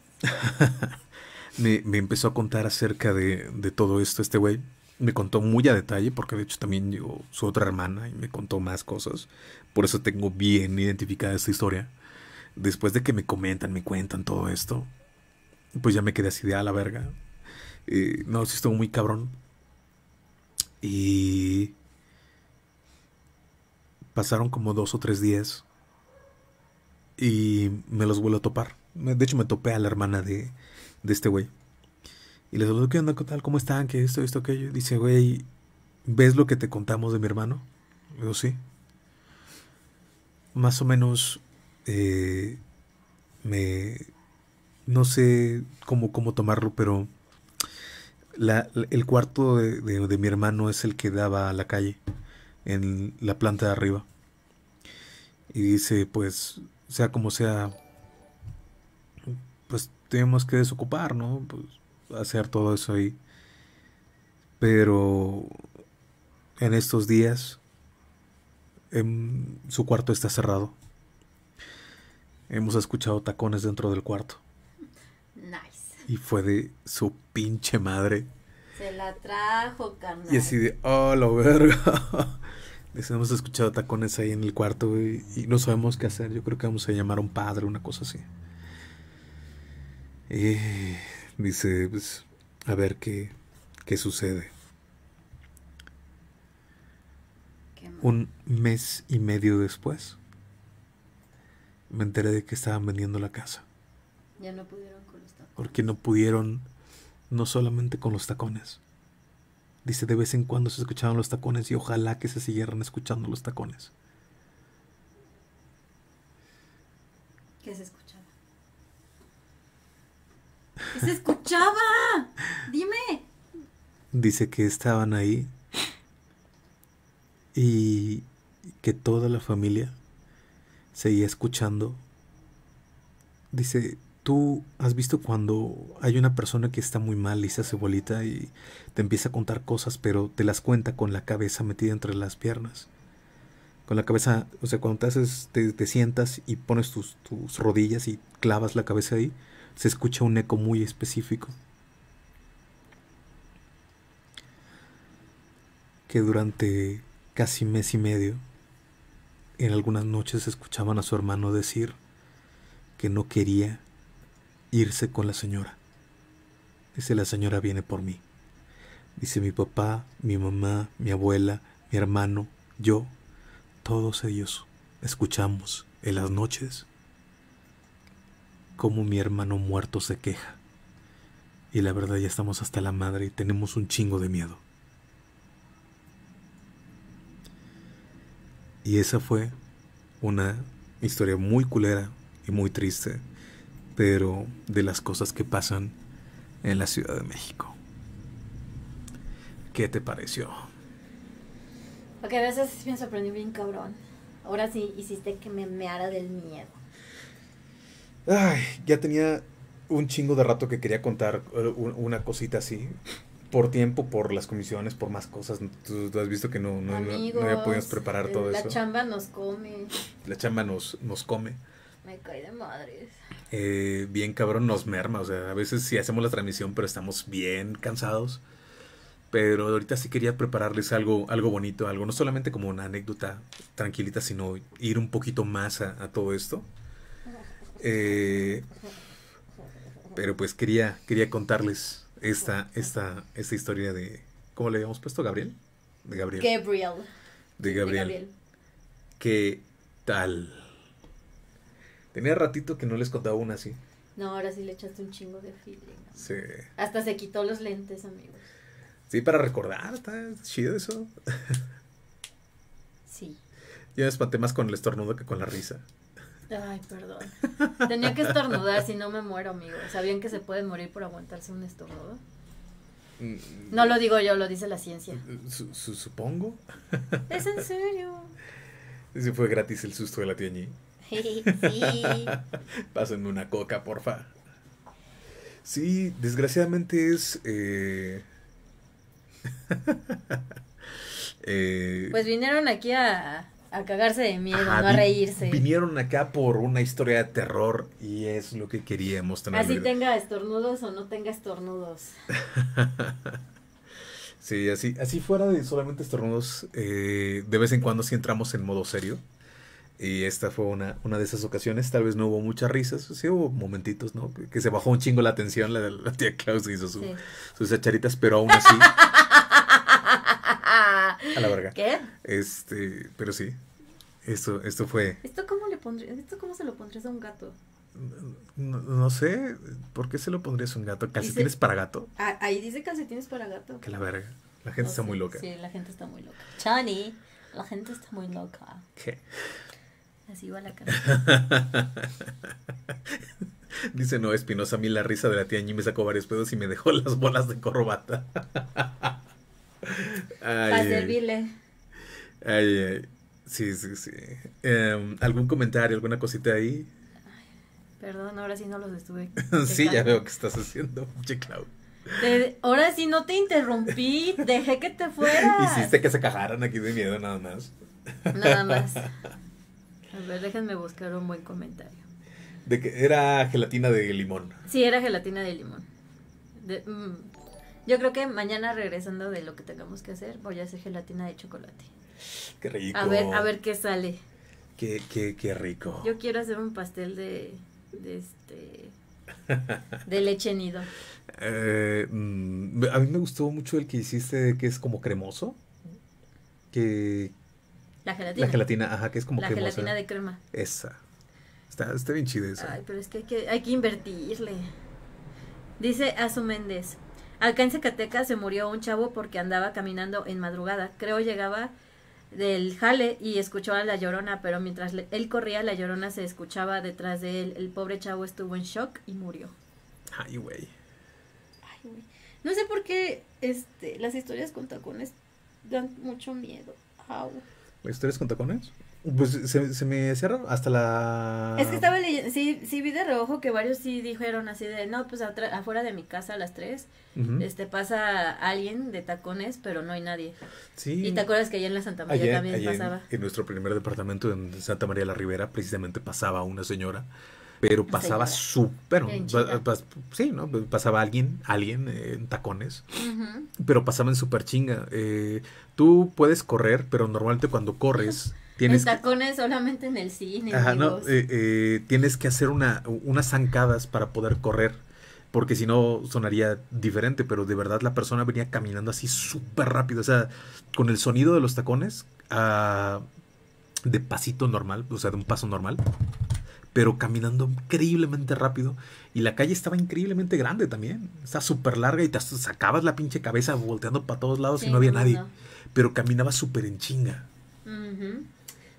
me, me empezó a contar acerca de, de todo esto este güey me contó muy a detalle, porque de hecho también yo su otra hermana y me contó más cosas. Por eso tengo bien identificada esta historia. Después de que me comentan, me cuentan todo esto, pues ya me quedé así de a ah, la verga. Eh, no, sí estuvo muy cabrón. Y pasaron como dos o tres días y me los vuelvo a topar. De hecho, me topé a la hermana de, de este güey. Y le saludo, ¿qué onda? tal? ¿Cómo están? ¿Qué esto, esto, aquello? Dice, güey, ¿ves lo que te contamos de mi hermano? Le digo, sí. Más o menos, eh, me... No sé cómo, cómo tomarlo, pero el cuarto de, de mi hermano es el que daba a la calle, en la planta de arriba. Y dice, pues, sea como sea, pues tenemos que desocupar, ¿no? Pues, hacer todo eso ahí. Pero en estos días en em, su cuarto está cerrado. Hemos escuchado tacones dentro del cuarto. Nice. Y fue de su pinche madre. Se la trajo, carnal. Y así de, oh, la verga. Les hemos escuchado tacones ahí en el cuarto y, y no sabemos qué hacer. Yo creo que vamos a llamar a un padre, una cosa así. Eh, dice, pues, a ver qué, sucede. Un mes y medio después, me enteré de que estaban vendiendo la casa. Ya no pudieron con los tacones. Porque no pudieron, no solamente con los tacones. Dice, de vez en cuando se escuchaban los tacones y ojalá que se siguieran escuchando los tacones. se se escuchaba? Dime. Dice que estaban ahí y que toda la familia seguía escuchando. Dice, tú has visto cuando hay una persona que está muy mal y se hace bolita y te empieza a contar cosas, pero te las cuenta con la cabeza metida entre las piernas. Con la cabeza, o sea, cuando te haces, te sientas y pones tus, tus rodillas y clavas la cabeza ahí se escucha un eco muy específico. Que durante casi mes y medio, en algunas noches escuchaban a su hermano decir que no quería irse con la señora. Dice, la señora viene por mí. Dice, mi papá, mi mamá, mi abuela, mi hermano, yo, todos ellos escuchamos en las noches cómo mi hermano muerto se queja. Y la verdad ya estamos hasta la madre y tenemos un chingo de miedo. Y esa fue una historia muy culera y muy triste, pero de las cosas que pasan en la Ciudad de México. ¿Qué te pareció? Porque a veces me sorprendí bien cabrón. Ahora sí hiciste que me meara del miedo. Ay, ya tenía un chingo de rato que quería contar eh, una cosita así. Por tiempo, por las comisiones, por más cosas. Tú, has visto que no, no, Amigos, preparar eh, todo la eso. La chamba nos come. La chamba nos, nos come. Me cae de madres. Eh, bien cabrón nos merma. O sea, a veces sí hacemos la transmisión, pero estamos bien cansados. Pero ahorita sí quería prepararles algo, algo bonito, algo no solamente como una anécdota tranquilita, sino ir un poquito más a, a todo esto. Eh, pero pues quería, quería contarles esta, esta, esta historia de. ¿Cómo le habíamos puesto? ¿Gabriel? De Gabriel. De Gabriel. ¿Qué tal? Tenía ratito que no les contaba una así. No, ahora sí le echaste un chingo de feeling. Sí. Hasta se quitó los lentes, amigos. Sí, para recordar, está chido eso. Sí. Yo me espanté más con el estornudo que con la risa. Ay, perdón. Tenía que estornudar, si no me muero, amigo. ¿Sabían que se pueden morir por aguantarse un estornudo? Mm, no lo digo yo, lo dice la ciencia. Eh, eh, supongo. Es en serio. Si fue gratis el susto de la tía Ñi. sí. Pásenme una coca, porfa. Sí, desgraciadamente es... Eh, pues vinieron aquí a, a cagarse de miedo, no a reírse. Vinieron acá por una historia de terror y es lo que queríamos tener. Así tenga estornudos o no tenga estornudos. sí, así, así fuera de solamente estornudos, eh, de vez en cuando sí entramos en modo serio. Y esta fue una, una de esas ocasiones. Tal vez no hubo muchas risas, sí hubo momentitos, ¿no? Que, se bajó un chingo la atención. La, la tía Claus hizo sus acharitas, pero aún así. a la verga. ¿Qué? Este, pero sí. Esto, esto fue. ¿Esto cómo le esto cómo se lo pondrías a un gato? No, sé, ¿por qué se lo pondrías a un gato? ¿Calcetines para gato? Ah, ahí dice calcetines para gato. Que la verga. La gente oh, está muy loca. Sí, la gente está muy loca. Chani, la gente está muy loca. ¿Qué? Así va la cara. Dice no, Espinosa, a mí la risa de la tía Ñi me sacó varios pedos y me dejó las bolas de corbata. Para servirle. Sí, sí, sí. Em, ¿Algún comentario, alguna cosita ahí? perdón, ahora sí no los estuve. sí, ya veo que estás haciendo, ahora sí no te interrumpí, dejé que te fueras. Hiciste que se cajaran aquí de miedo nada más. Nada más. A ver, déjenme buscar un buen comentario. De que era gelatina de limón. Sí, era gelatina de limón. De, mm, yo creo que mañana regresando de lo que tengamos que hacer, voy a hacer gelatina de chocolate. Qué rico. A ver, a ver qué sale. Qué, rico. Yo quiero hacer un pastel de, de este de leche nido. Eh, mm, a mí me gustó mucho el que hiciste que es como cremoso. Que la gelatina. La gelatina, ajá, que es como la gelatina de crema. Esa. Está, bien chida esa. Ay, pero es que hay que, invertirle. Dice Azu Méndez, Acá en Zacatecas se murió un chavo porque andaba caminando en madrugada. Creo llegaba del jale y escuchó a la llorona, pero mientras él corría, la llorona se escuchaba detrás de él. El pobre chavo estuvo en shock y murió. Ay, güey. Ay, güey. No sé por qué este, las historias con tacones dan mucho miedo. Au. historias con tacones? Pues se, se me cerró hasta la... Es que estaba leyendo, sí, sí vi de reojo que varios sí dijeron así de, no, pues afuera de mi casa a las tres este, pasa alguien de tacones, pero no hay nadie. Sí. Y te acuerdas que allá en la Santa María también pasaba. En, en, nuestro primer departamento en Santa María la Ribera precisamente pasaba una señora, pero pasaba súper, sí, ¿no? Pasaba alguien, alguien en tacones, pero pasaba en súper chinga. Eh, tú puedes correr, pero normalmente cuando corres... Tienes tacones solamente en el cine. Eh, eh, tienes que hacer una, unas zancadas para poder correr. Porque si no sonaría diferente, pero de verdad la persona venía caminando así súper rápido. O sea, con el sonido de los tacones ah, de pasito normal, o sea, de un paso normal, pero caminando increíblemente rápido. Y la calle estaba increíblemente grande también. Está súper larga y te sacabas la pinche cabeza volteando para todos lados y no había nadie. Pero caminaba súper en chinga.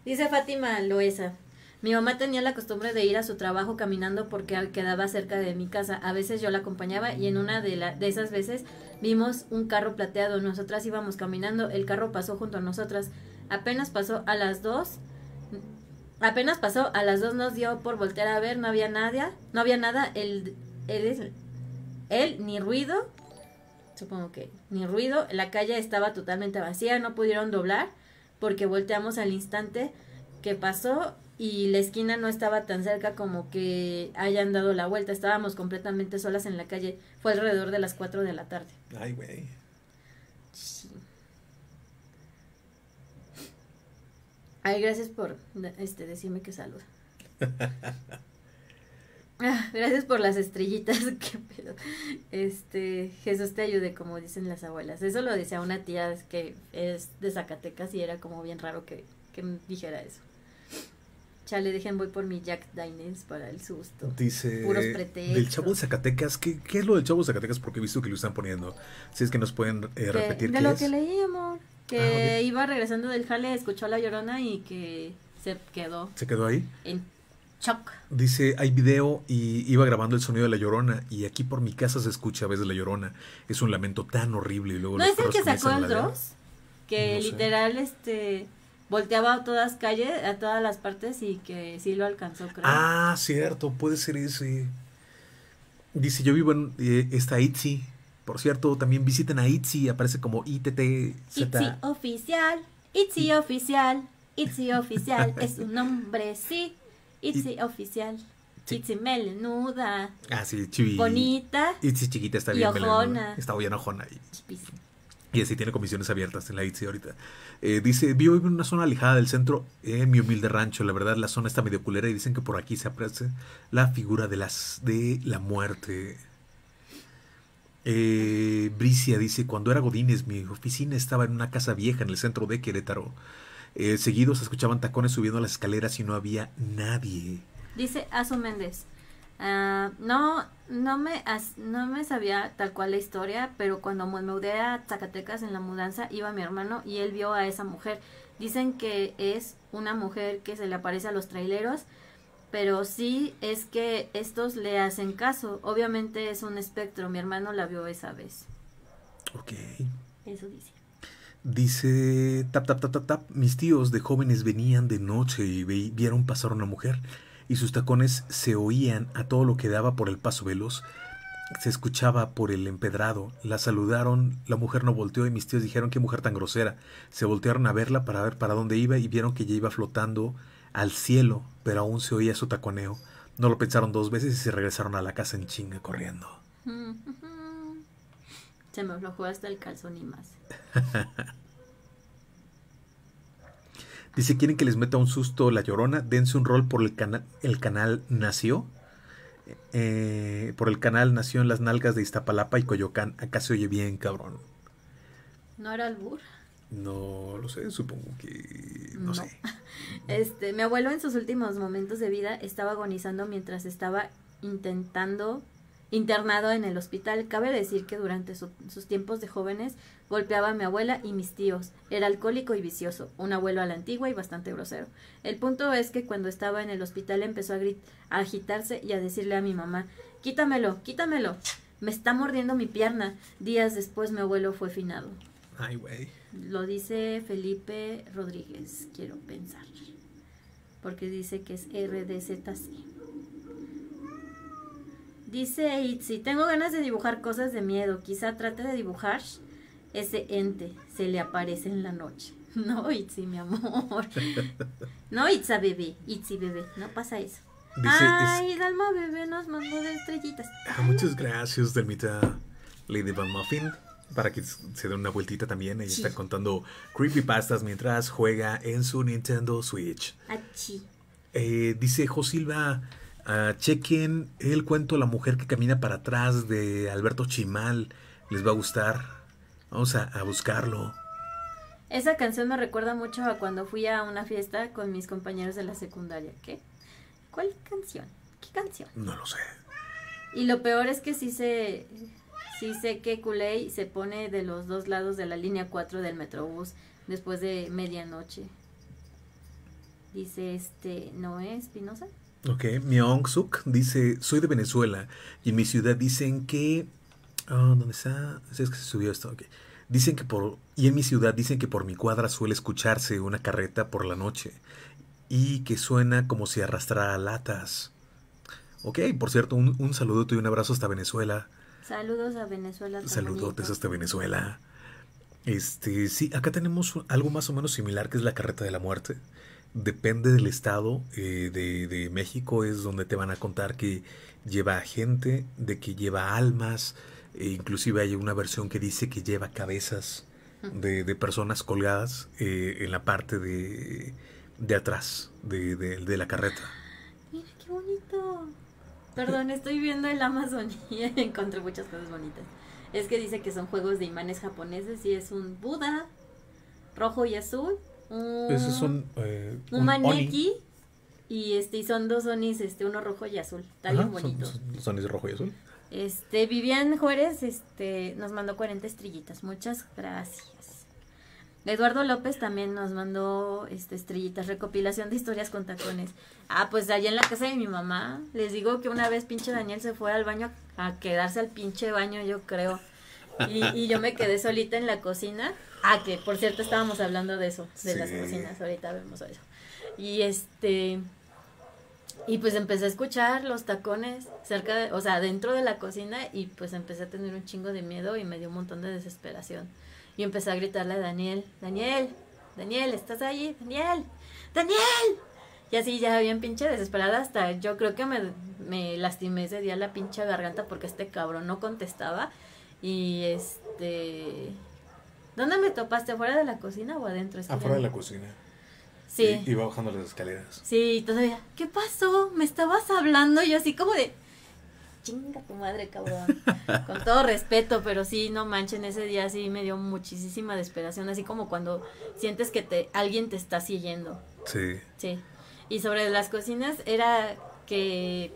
Dice Fátima Loesa. Mi mamá tenía la costumbre de ir a su trabajo caminando porque quedaba cerca de mi casa. A veces yo la acompañaba y en una de, de esas veces vimos un carro plateado. Nosotras íbamos caminando, el carro pasó junto a nosotras. Apenas pasó a las dos. Apenas pasó a las dos nos dio por voltear a ver, no había nadie, no había nada, él, él ni ruido, supongo que ni ruido, la calle estaba totalmente vacía, no pudieron doblar porque volteamos al instante que pasó y la esquina no estaba tan cerca como que hayan dado la vuelta. Estábamos completamente solas en la calle. Fue alrededor de las 4 de la tarde. Ay, güey. Ay, gracias por este, decirme que saluda. Ah, gracias por las estrellitas, qué Este, Jesús te ayude, como dicen las abuelas. Eso lo decía una tía que es de Zacatecas y era como bien raro que, que dijera eso. Chale, dejen, voy por mi Jack Daniels para el susto. Dice. Puros pretextos. Del chavo de Zacatecas, ¿qué, es lo del chavo de Zacatecas? Porque he visto que lo están poniendo. Si es que nos pueden eh, repetir. De lo que leí, Que ah, iba regresando del jale, escuchó a la llorona y que se quedó. ¿Se quedó ahí? En Choc. Dice, hay video y iba grabando el sonido de la llorona y aquí por mi casa se escucha a veces la llorona. Es un lamento tan horrible y luego... ¿No es el que sacó el Dross? Que literal este volteaba a todas calles, a todas las partes y que sí lo alcanzó, creo. Ah, cierto, puede ser ese. Dice, yo vivo en eh, esta Itzy. Por cierto, también visiten a Itzy, aparece como ITT. Itzy oficial, Itzy oficial, Itzy oficial, es un nombre, Itzy oficial. Itzi melenuda. Ah, sí, Bonita. Itzy chiquita está bien. Y ojona. Está bien ojona. Y, así tiene comisiones abiertas en la Itzy ahorita. Eh, dice, vivo en una zona alejada del centro, en eh, mi humilde rancho. La verdad, la zona está medio culera y dicen que por aquí se aprecia la figura de, las, de la muerte. Eh, Bricia dice, cuando era godines mi oficina estaba en una casa vieja en el centro de Querétaro. Eh, se escuchaban tacones subiendo las escaleras y no había nadie. Dice Azu Méndez. Ah, no, no me, no me sabía tal cual la historia, pero cuando me mudé a Zacatecas en la mudanza iba mi hermano y él vio a esa mujer. Dicen que es una mujer que se le aparece a los traileros, pero sí es que estos le hacen caso. Obviamente es un espectro, mi hermano la vio esa vez. Ok. Eso dice. Dice, tap, tap, tap, tap, tap, mis tíos de jóvenes venían de noche y vieron pasar una mujer, y sus tacones se oían a todo lo que daba por el paso veloz. Se escuchaba por el empedrado, la saludaron, la mujer no volteó y mis tíos dijeron qué mujer tan grosera. Se voltearon a verla para ver para dónde iba y vieron que ya iba flotando al cielo, pero aún se oía su taconeo. No lo pensaron dos veces y se regresaron a la casa en chinga corriendo. Mm, se me aflojó hasta el calzón y más. Dice, ¿quieren que les meta un susto la llorona? Dense un rol por el, canal. el canal Nació. Eh, por el canal Nació en las nalgas de Iztapalapa y Coyoacán. Acá se oye bien, cabrón. ¿No era albur? No lo sé, supongo que... No, no, sé. Este, mi abuelo en sus últimos momentos de vida estaba agonizando mientras estaba intentando internado en el hospital. Cabe decir que durante sus tiempos de jóvenes golpeaba a mi abuela y mis tíos. Era alcohólico y vicioso, un abuelo a la antigua y bastante grosero. El punto es que cuando estaba en el hospital empezó a, a agitarse y a decirle a mi mamá Quítamelo, quítamelo. Me está mordiendo mi pierna. Días después mi abuelo fue finado. Ay, Lo dice Felipe Rodríguez, quiero pensar. Porque dice que es RDZC. Dice Itzi, tengo ganas de dibujar cosas de miedo. Quizá trate de dibujar ese ente. Se le aparece en la noche. No, Itzi, mi amor. No, Itza bebé. Itzi bebé. No pasa eso. Ay, el Dalma bebé nos mandó de estrellitas. Ah, muchas gracias, Dermita Lady Van Muffin para que se dé una vueltita también. Ella está contando creepypastas mientras juega en su Nintendo Switch. Eh, dice Josilva... Ah, chequen el cuento La mujer que camina para atrás de Alberto Chimal. Les va a gustar. Vamos a, buscarlo. Esa canción me recuerda mucho a cuando fui a una fiesta con mis compañeros de la secundaria. ¿Qué? ¿Cuál canción? ¿Qué canción? No lo sé. Y lo peor es que sí se sí sé que Kulei se pone de los dos lados de la línea 4 del Metrobús después de medianoche. Dice este ¿No es Espinosa. Ok, Ong Suk dice, soy de Venezuela y en mi ciudad dicen que... Ah, ¿Dónde está? Es que se subió esto. Okay. Dicen que por... Y en mi ciudad dicen que por mi cuadra suele escucharse una carreta por la noche y que suena como si arrastrara latas. Ok, por cierto, un, un saludo y un abrazo hasta Venezuela. Saludos a Venezuela. Saludotes hasta Venezuela. Este, sí, acá tenemos algo más o menos similar que es la carreta de la muerte depende del estado eh, de, México, es donde te van a contar que lleva gente, de que lleva almas, e inclusive hay una versión que dice que lleva cabezas de, personas colgadas eh, en la parte de, atrás de, de, la carreta. Mira qué bonito. Perdón, estoy viendo el Amazon y encontré muchas cosas bonitas. Es que dice que son juegos de imanes japoneses y es un Buda rojo y azul Mm. Eh, un, son maneki y este y son dos sonis este uno rojo y azul, tal bien bonito. Son, rojo y azul. Este Vivian Juárez este nos mandó 40 estrellitas. Muchas gracias. Eduardo López también nos mandó este estrellitas, recopilación de historias con tacones. Ah, pues allá en la casa de mi mamá, les digo que una vez pinche Daniel se fue al baño a quedarse al pinche baño, yo creo. Y, yo me quedé solita en la cocina. Ah, que por cierto estábamos hablando de eso, de las cocinas, ahorita vemos eso. Y este, y pues empecé a escuchar los tacones cerca de, o sea, dentro de la cocina y pues empecé a tener un chingo de miedo y me dio un montón de desesperación. Y empecé a gritarle a Daniel, Daniel, Daniel, ¿estás ahí? Daniel, Daniel. Y así ya bien pinche desesperada hasta yo creo que me, me lastimé ese día la pinche garganta porque este cabrón no contestaba y este... ¿Dónde me topaste? ¿Afuera de la cocina o adentro? Afuera de la cocina. Sí. Y, iba bajando las escaleras. Sí, todavía. ¿Qué pasó? Me estabas hablando yo así como de... Chinga tu madre, cabrón. Con todo respeto, pero sí, no manchen, ese día sí me dio muchísima desesperación, así como cuando sientes que te alguien te está siguiendo. Sí. Sí. Y sobre las cocinas era que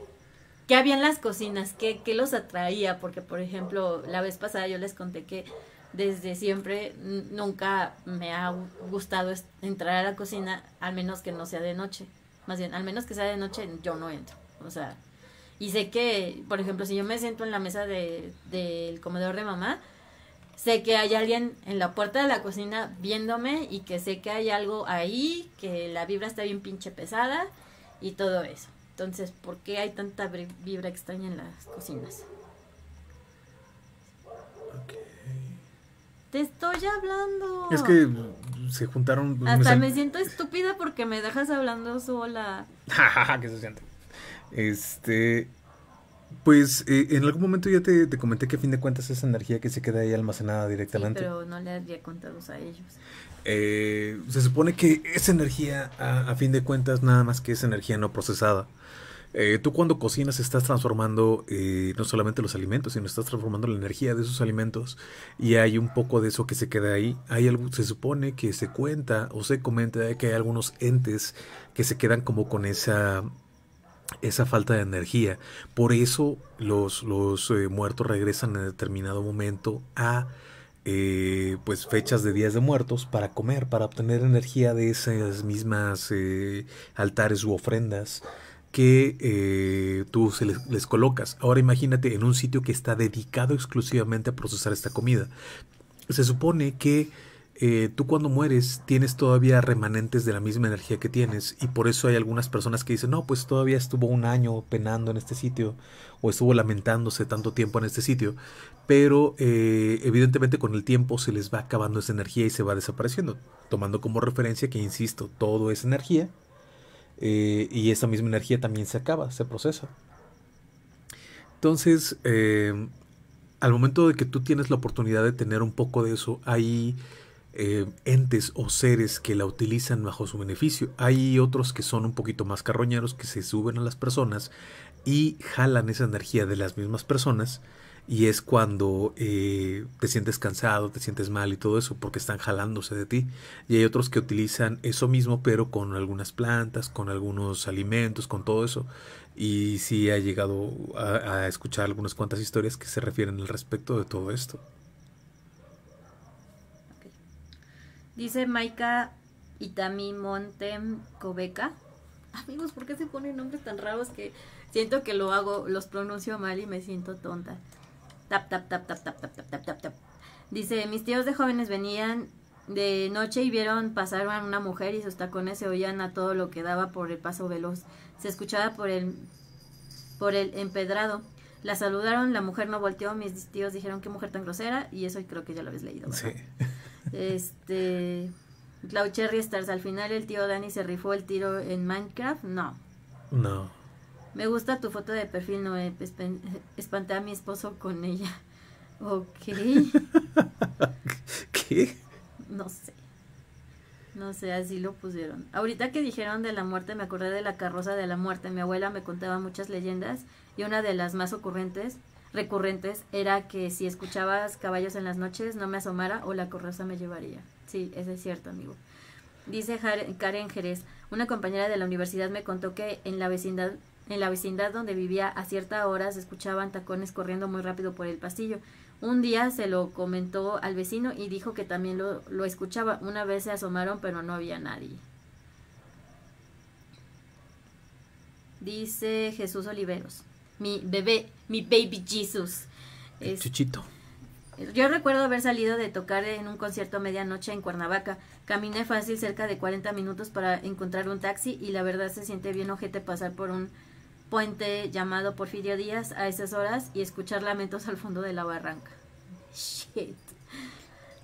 qué había en las cocinas, qué, qué los atraía, porque por ejemplo, la vez pasada yo les conté que desde siempre nunca me ha gustado entrar a la cocina, al menos que no sea de noche. Más bien, al menos que sea de noche, yo no entro. O sea, y sé que, por ejemplo, si yo me siento en la mesa del comedor de mamá, sé que hay alguien en la puerta de la cocina viéndome y que sé que hay algo ahí, que la vibra está bien pinche pesada y todo eso. Entonces, ¿por qué hay tanta vibra extraña en las cocinas? Te estoy hablando. Es que se juntaron. Hasta me, siento estúpida porque me dejas hablando sola. ¿Qué se siente? Este. Pues eh, en algún momento ya te, comenté que a fin de cuentas esa energía que se queda ahí almacenada directamente. pero no le había contado a ellos. Eh, se supone que esa energía, a, a, fin de cuentas, nada más que es energía no procesada. Eh, tú cuando cocinas estás transformando eh, no solamente los alimentos, sino estás transformando la energía de esos alimentos y hay un poco de eso que se queda ahí. Hay algo, se supone que se cuenta o se comenta que hay algunos entes que se quedan como con esa esa falta de energía. Por eso los, eh, muertos regresan en determinado momento a pues fechas de días de muertos para comer, para obtener energía de esas mismas altares u ofrendas que eh, tú se les, colocas. Ahora imagínate en un sitio que está dedicado exclusivamente a procesar esta comida. Se supone que eh, tú cuando mueres tienes todavía remanentes de la misma energía que tienes y por eso hay algunas personas que dicen, no, pues todavía estuvo un año penando en este sitio o estuvo lamentándose tanto tiempo en este sitio, pero eh, evidentemente con el tiempo se les va acabando esa energía y se va desapareciendo, tomando como referencia que, insisto, todo es energía eh, y esa misma energía también se acaba, se procesa. Entonces, eh, al momento de que tú tienes la oportunidad de tener un poco de eso, hay eh, entes o seres que la utilizan bajo su beneficio. Hay otros que son un poquito más carroñeros, que se suben a las personas y jalan esa energía de las mismas personas y es cuando eh, te sientes cansado, te sientes mal y todo eso porque están jalándose de ti. Y hay otros que utilizan eso mismo pero con algunas plantas, con algunos alimentos, con todo eso. Y sí ha llegado a, escuchar algunas cuantas historias que se refieren al respecto de todo esto. Dice Maika Itami Montem Cobeca. Amigos, ¿por qué se ponen nombres tan raros que siento que lo hago, los pronuncio mal y me siento tonta? Tap, tap, tap, tap, tap, tap, tap, tap, tap. Dice, mis tíos de jóvenes venían de noche y vieron pasar a una mujer y sus tacones se oían a todo lo que daba por el paso veloz. Se escuchaba por el, por el empedrado. La saludaron, la mujer no volteó, mis tíos dijeron qué mujer tan grosera y eso creo que ya lo habéis leído. Sí. Este, Clau Cherry Stars, al final el tío Dani se rifó el tiro en Minecraft, no. No. Me gusta tu foto de perfil, no eh, espanté a mi esposo con ella. Ok. ¿Qué? No sé. No sé, así lo pusieron. Ahorita que dijeron de la muerte, me acordé de la carroza de la muerte. Mi abuela me contaba muchas leyendas y una de las más ocurrentes, recurrentes era que si escuchabas caballos en las noches no me asomara o la carroza me llevaría. Sí, eso es cierto, amigo. Dice Karen Jerez, una compañera de la universidad me contó que en la vecindad en la vecindad donde vivía a cierta hora se escuchaban tacones corriendo muy rápido por el pasillo. Un día se lo comentó al vecino y dijo que también lo, lo escuchaba. Una vez se asomaron pero no había nadie. Dice Jesús Oliveros. Mi bebé, mi baby Jesus. Es, Chuchito. Yo recuerdo haber salido de tocar en un concierto a medianoche en Cuernavaca. Caminé fácil cerca de 40 minutos para encontrar un taxi y la verdad se siente bien ojete pasar por un puente llamado Porfirio Díaz a esas horas y escuchar lamentos al fondo de la barranca. Shit.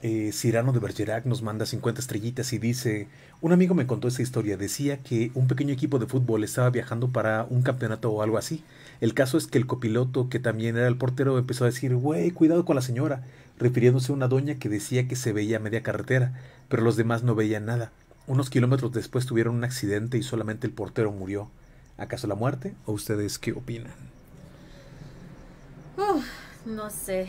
Eh, Cirano de Bergerac nos manda 50 estrellitas y dice, un amigo me contó esa historia, decía que un pequeño equipo de fútbol estaba viajando para un campeonato o algo así. El caso es que el copiloto, que también era el portero, empezó a decir, güey, cuidado con la señora, refiriéndose a una doña que decía que se veía media carretera, pero los demás no veían nada. Unos kilómetros después tuvieron un accidente y solamente el portero murió. ¿Acaso la muerte? ¿O ustedes qué opinan? no sé.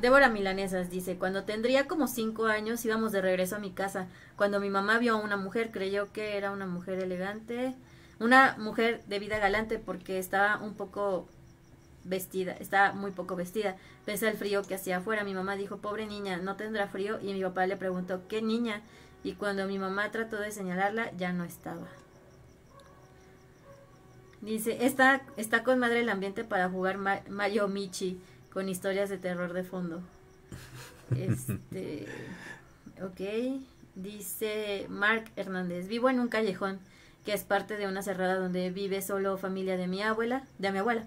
Débora Milanesas dice, cuando tendría como cinco años íbamos de regreso a mi casa. Cuando mi mamá vio a una mujer, creyó que era una mujer elegante, una mujer de vida galante porque estaba un poco vestida, estaba muy poco vestida. Pese al frío que hacía afuera, mi mamá dijo, pobre niña, no tendrá frío. Y mi papá le preguntó, ¿qué niña? Y cuando mi mamá trató de señalarla, ya no estaba. Dice, está, está con madre el ambiente para jugar Mayo Michi con historias de terror de fondo. Este, ok. Dice Mark Hernández, vivo en un callejón que es parte de una cerrada donde vive solo familia de mi abuela, de mi abuela.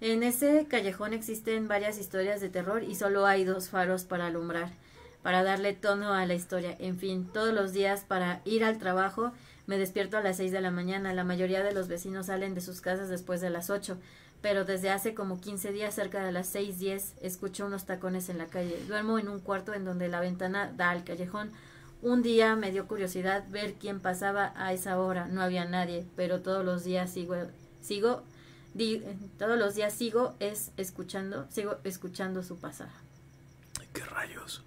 En ese callejón existen varias historias de terror y solo hay dos faros para alumbrar, para darle tono a la historia. En fin, todos los días para ir al trabajo me despierto a las 6 de la mañana. La mayoría de los vecinos salen de sus casas después de las 8. Pero desde hace como 15 días, cerca de las 6:10, escucho unos tacones en la calle. Duermo en un cuarto en donde la ventana da al callejón. Un día me dio curiosidad ver quién pasaba a esa hora. No había nadie, pero todos los días sigo, sigo todos los días sigo es escuchando, sigo escuchando su pasada. ¿Qué rayos?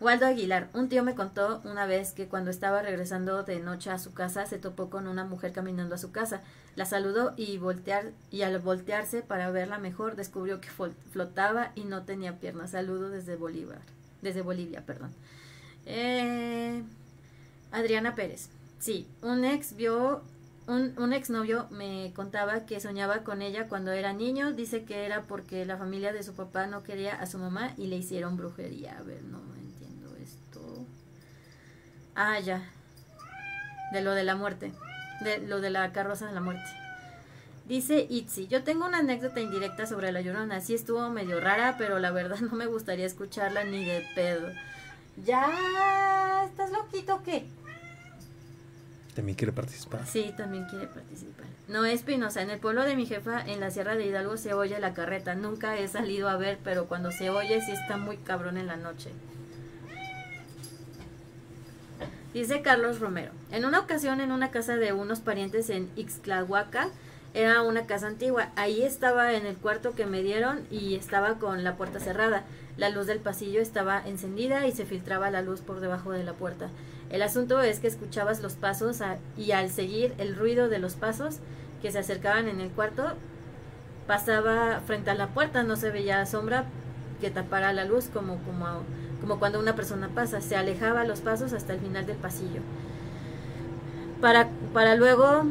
Waldo Aguilar, un tío me contó una vez que cuando estaba regresando de noche a su casa se topó con una mujer caminando a su casa. La saludó y, voltear, y al voltearse para verla mejor descubrió que flotaba y no tenía piernas. Saludo desde Bolívar, desde Bolivia, perdón. Eh, Adriana Pérez. Sí, un ex vio un, ex novio me contaba que soñaba con ella cuando era niño. Dice que era porque la familia de su papá no quería a su mamá y le hicieron brujería. A ver, no Ah, ya. De lo de la muerte. De lo de la carroza de la muerte. Dice Itzi, yo tengo una anécdota indirecta sobre la llorona. Sí estuvo medio rara, pero la verdad no me gustaría escucharla ni de pedo. Ya, ¿estás loquito o qué? También quiere participar. Sí, también quiere participar. No, Espinosa, en el pueblo de mi jefa, en la Sierra de Hidalgo, se oye la carreta. Nunca he salido a ver, pero cuando se oye, sí está muy cabrón en la noche. Dice Carlos Romero, en una ocasión en una casa de unos parientes en Ixtlahuaca, era una casa antigua, ahí estaba en el cuarto que me dieron y estaba con la puerta cerrada. La luz del pasillo estaba encendida y se filtraba la luz por debajo de la puerta. El asunto es que escuchabas los pasos y al seguir el ruido de los pasos que se acercaban en el cuarto, pasaba frente a la puerta, no se veía sombra que tapara la luz como, como como cuando una persona pasa, se alejaba los pasos hasta el final del pasillo, para, para luego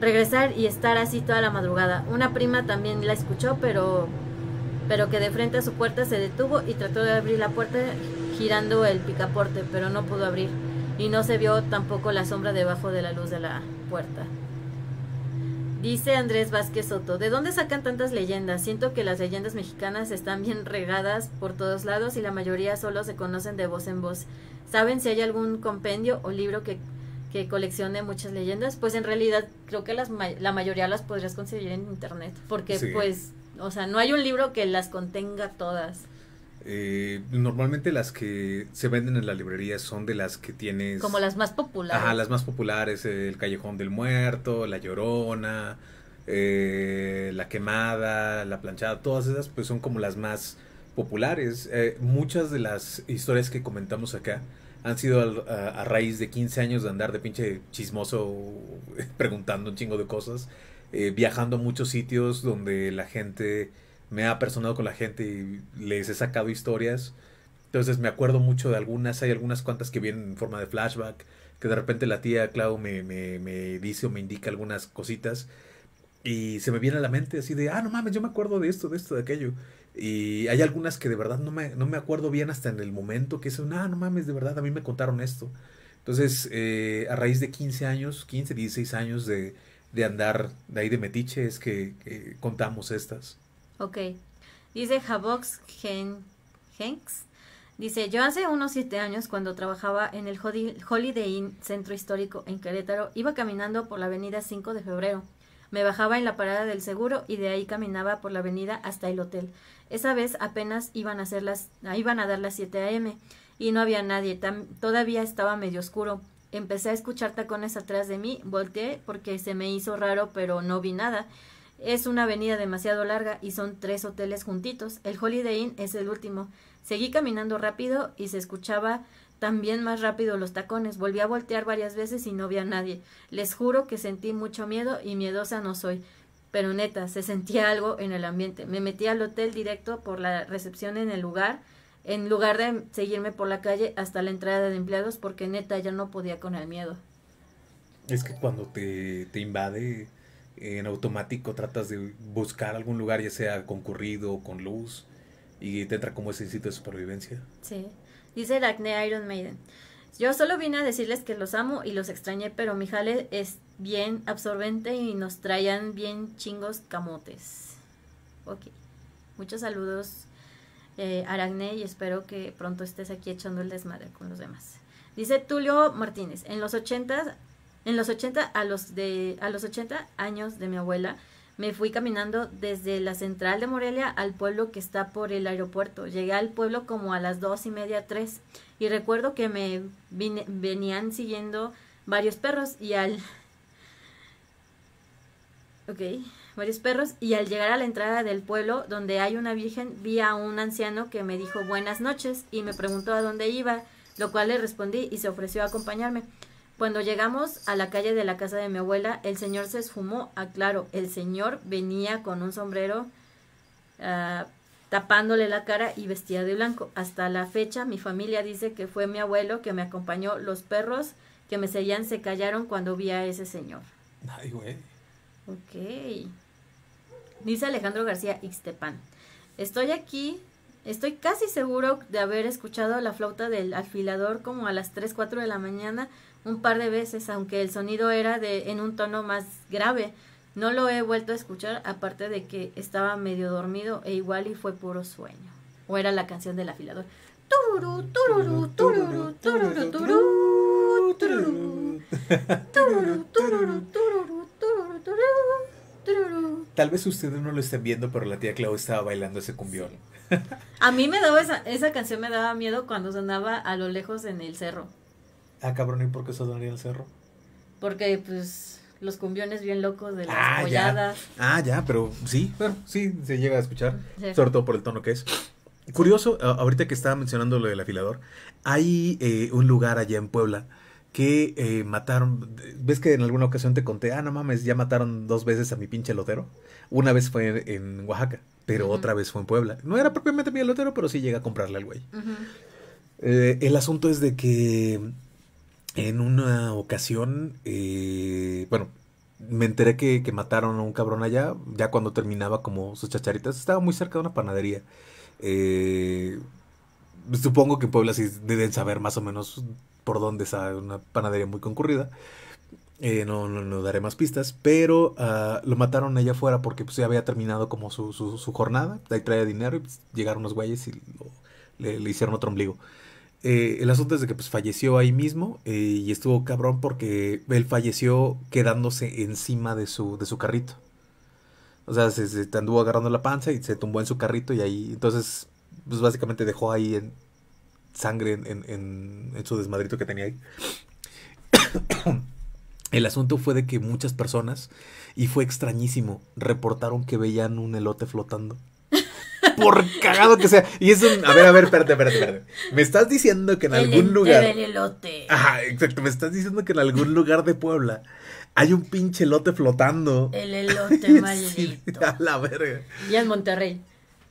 regresar y estar así toda la madrugada. Una prima también la escuchó, pero, pero que de frente a su puerta se detuvo y trató de abrir la puerta girando el picaporte, pero no pudo abrir y no se vio tampoco la sombra debajo de la luz de la puerta. Dice Andrés Vázquez Soto, ¿de dónde sacan tantas leyendas? Siento que las leyendas mexicanas están bien regadas por todos lados y la mayoría solo se conocen de voz en voz. ¿Saben si hay algún compendio o libro que, que coleccione muchas leyendas? Pues en realidad creo que las, la mayoría las podrías conseguir en internet, porque pues, o sea, no hay un libro que las contenga todas. Eh, normalmente las que se venden en la librería son de las que tienes... Como las más populares. Ajá, las más populares, El Callejón del Muerto, La Llorona, eh, La Quemada, La Planchada, todas esas pues son como las más populares. Eh, muchas de las historias que comentamos acá han sido a, a, raíz de 15 años de andar de pinche chismoso preguntando un chingo de cosas, eh, viajando a muchos sitios donde la gente me ha personado con la gente y les he sacado historias. Entonces me acuerdo mucho de algunas, hay algunas cuantas que vienen en forma de flashback, que de repente la tía Clau me, dice o me indica algunas cositas y se me viene a la mente así de, ah, no mames, yo me acuerdo de esto, de esto, de aquello. Y hay algunas que de verdad no me, no me acuerdo bien hasta en el momento que dicen, ah, no mames, de verdad, a mí me contaron esto. Entonces, eh, a raíz de 15 años, 15, 16 años de, de andar de ahí de metiche, es que contamos estas. Ok. Dice Javox Dice, yo hace unos siete años cuando trabajaba en el Holiday Inn Centro Histórico en Querétaro, iba caminando por la avenida 5 de febrero. Me bajaba en la parada del seguro y de ahí caminaba por la avenida hasta el hotel. Esa vez apenas iban a, hacer las, iban a dar las 7 a.m. y no había nadie, todavía estaba medio oscuro. Empecé a escuchar tacones atrás de mí, volteé porque se me hizo raro pero no vi nada. Es una avenida demasiado larga y son tres hoteles juntitos. El Holiday Inn es el último. Seguí caminando rápido y se escuchaba también más rápido los tacones. Volví a voltear varias veces y no vi a nadie. Les juro que sentí mucho miedo y miedosa no soy. Pero neta, se sentía algo en el ambiente. Me metí al hotel directo por la recepción en el lugar, en lugar de seguirme por la calle hasta la entrada de empleados, porque neta ya no podía con el miedo. Es que cuando te, te invade en automático tratas de buscar algún lugar, ya sea concurrido o con luz, y te entra como ese sitio de supervivencia. Sí, dice el acné Iron Maiden. Yo solo vine a decirles que los amo y los extrañé, pero mi jale es bien absorbente y nos traían bien chingos camotes. Ok, muchos saludos, eh, y espero que pronto estés aquí echando el desmadre con los demás. Dice Tulio Martínez, en los ochentas... En los 80, a los, de, a los 80 años de mi abuela, me fui caminando desde la central de Morelia al pueblo que está por el aeropuerto. Llegué al pueblo como a las dos y media, tres. Y recuerdo que me venían siguiendo varios perros y al... Ok, varios perros. Y al llegar a la entrada del pueblo donde hay una virgen, vi a un anciano que me dijo buenas noches y me preguntó a dónde iba, lo cual le respondí y se ofreció a acompañarme. Cuando llegamos a la calle de la casa de mi abuela, el señor se esfumó. Aclaro, ah, el señor venía con un sombrero ah, tapándole la cara y vestía de blanco. Hasta la fecha, mi familia dice que fue mi abuelo que me acompañó. Los perros que me seguían se callaron cuando vi a ese señor. Ay, güey. Ok. Dice Alejandro García Ixtepan. Estoy aquí Estoy casi seguro de haber escuchado la flauta del alfilador como a las 3, 4 de la mañana un par de veces, aunque el sonido era de, en un tono más grave. No lo he vuelto a escuchar, aparte de que estaba medio dormido e igual y fue puro sueño. O era la canción del afilador. Tal vez ustedes no lo estén viendo, pero la tía Clau estaba bailando ese cumbión. A mí me daba esa, esa canción me daba miedo cuando sonaba a lo lejos en el cerro. Ah, cabrón, ¿y por qué se el cerro? Porque, pues, los cumbiones bien locos de las ah, Ah, ya, pero sí, bueno, sí, se llega a escuchar, sobre todo por el tono que es. Curioso, ahorita que estaba mencionando lo del afilador, hay eh, un lugar allá en Puebla que eh, mataron, ves que en alguna ocasión te conté, ah, no mames, ya mataron dos veces a mi pinche lotero. Una vez fue en, Oaxaca, pero otra vez fue en Puebla. No era propiamente mi lotero, pero sí llega a comprarle al güey. Eh, el asunto es de que en una ocasión, eh, bueno, me enteré que, mataron a un cabrón allá, ya cuando terminaba como sus chacharitas, estaba muy cerca de una panadería. Eh, supongo que en Puebla sí deben saber más o menos por dónde está una panadería muy concurrida. Eh, no, no, daré más pistas, pero ah, lo mataron allá afuera porque pues, ya había terminado como su, su, jornada. Ahí traía dinero y pues, llegaron los güeyes y le, hicieron otro ombligo. Eh, el asunto es de que pues falleció ahí mismo eh, y estuvo cabrón porque él falleció quedándose encima de su, de su carrito. O sea, se, se, anduvo agarrando la panza y se tumbó en su carrito y ahí, entonces, pues básicamente dejó ahí en sangre en, en su desmadrito que tenía ahí. El asunto fue de que muchas personas, y fue extrañísimo, reportaron que veían un elote flotando por cagado que sea. Y es un. A ver, a ver, espérate, espérate, espérate. Me estás diciendo que en algún lugar. el elote. Ajá, exacto. Me estás diciendo que en algún lugar de Puebla hay un pinche elote flotando. El elote maldito. a la verga. Y en Monterrey.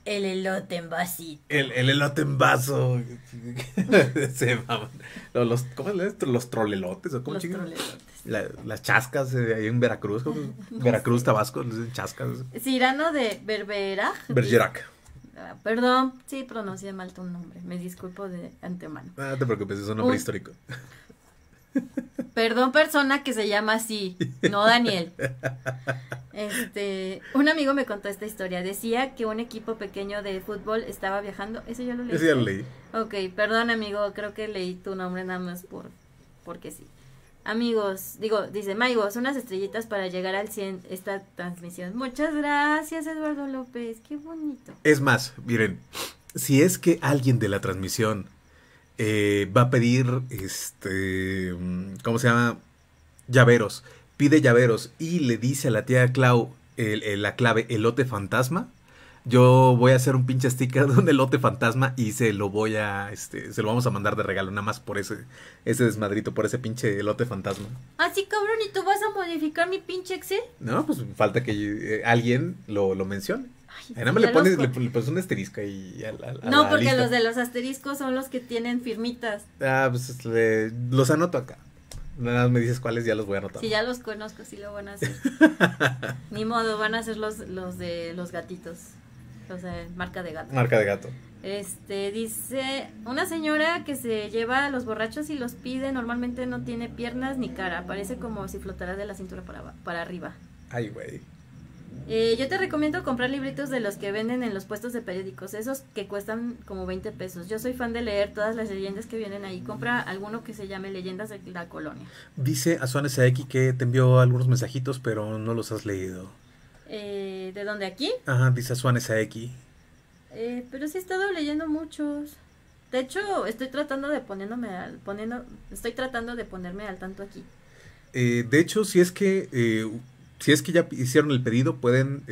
El elote en vasito. El, elote en vaso. Se maman. Los, ¿Cómo se esto? ¿Los trolelotes? ¿o cómo Los trolelotes. las chascas eh, ahí en Veracruz. ¿cómo? Veracruz, Tabasco, chascas. Cirano de Berberac. Bergerac. Ah, perdón, sí pronuncié mal tu nombre. Me disculpo de antemano. Ah, no te preocupes, es un nombre histórico. Perdón, persona que se llama así, no Daniel. Este, un amigo me contó esta historia. Decía que un equipo pequeño de fútbol estaba viajando. Eso ya lo leí. Eso ya lo leí. Ok, perdón, amigo. Creo que leí tu nombre nada más por, porque sí. Amigos, digo, dice son unas estrellitas para llegar al 100 esta transmisión. Muchas gracias, Eduardo López, qué bonito. Es más, miren, si es que alguien de la transmisión eh, va a pedir, este, mm, ¿cómo se llama? Llaveros, pide llaveros y le dice a la tía Clau el, la clave elote fantasma, yo voy a hacer un pinche sticker de un elote fantasma y se lo voy a, este, se lo vamos a mandar de regalo, nada más por ese, ese desmadrito, por ese pinche elote fantasma. Así cabrón, ¿y tú vas a modificar mi pinche Excel? No, pues falta que eh, alguien lo, lo mencione. Ay, nada más le pones, le, pones un asterisco ahí a la, No, porque los de los asteriscos son los que tienen firmitas. Ah, pues los anoto acá. Nada más me dices cuáles, ya los voy a anotar. Sí, ya los conozco, sí lo van a hacer. Ni modo, van a ser los, los de los gatitos marca de gato. Marca de gato. Este, dice, una señora que se lleva a los borrachos y los pide, normalmente no tiene piernas ni cara, parece como si flotara de la cintura para, para arriba. Ay, güey. Eh, yo te recomiendo comprar libritos de los que venden en los puestos de periódicos, esos que cuestan como 20 pesos. Yo soy fan de leer todas las leyendas que vienen ahí. Compra alguno que se llame Leyendas de la Colonia. Dice Azuan Saeki que te envió algunos mensajitos, pero no los has leído. Eh, ¿De dónde aquí? Ajá, dice Swan aquí. Eh, pero sí he estado leyendo muchos. De hecho, estoy tratando de poniéndome al, poniendo, estoy tratando de ponerme al tanto aquí. Eh, de hecho, si es que eh, si es que ya hicieron el pedido, pueden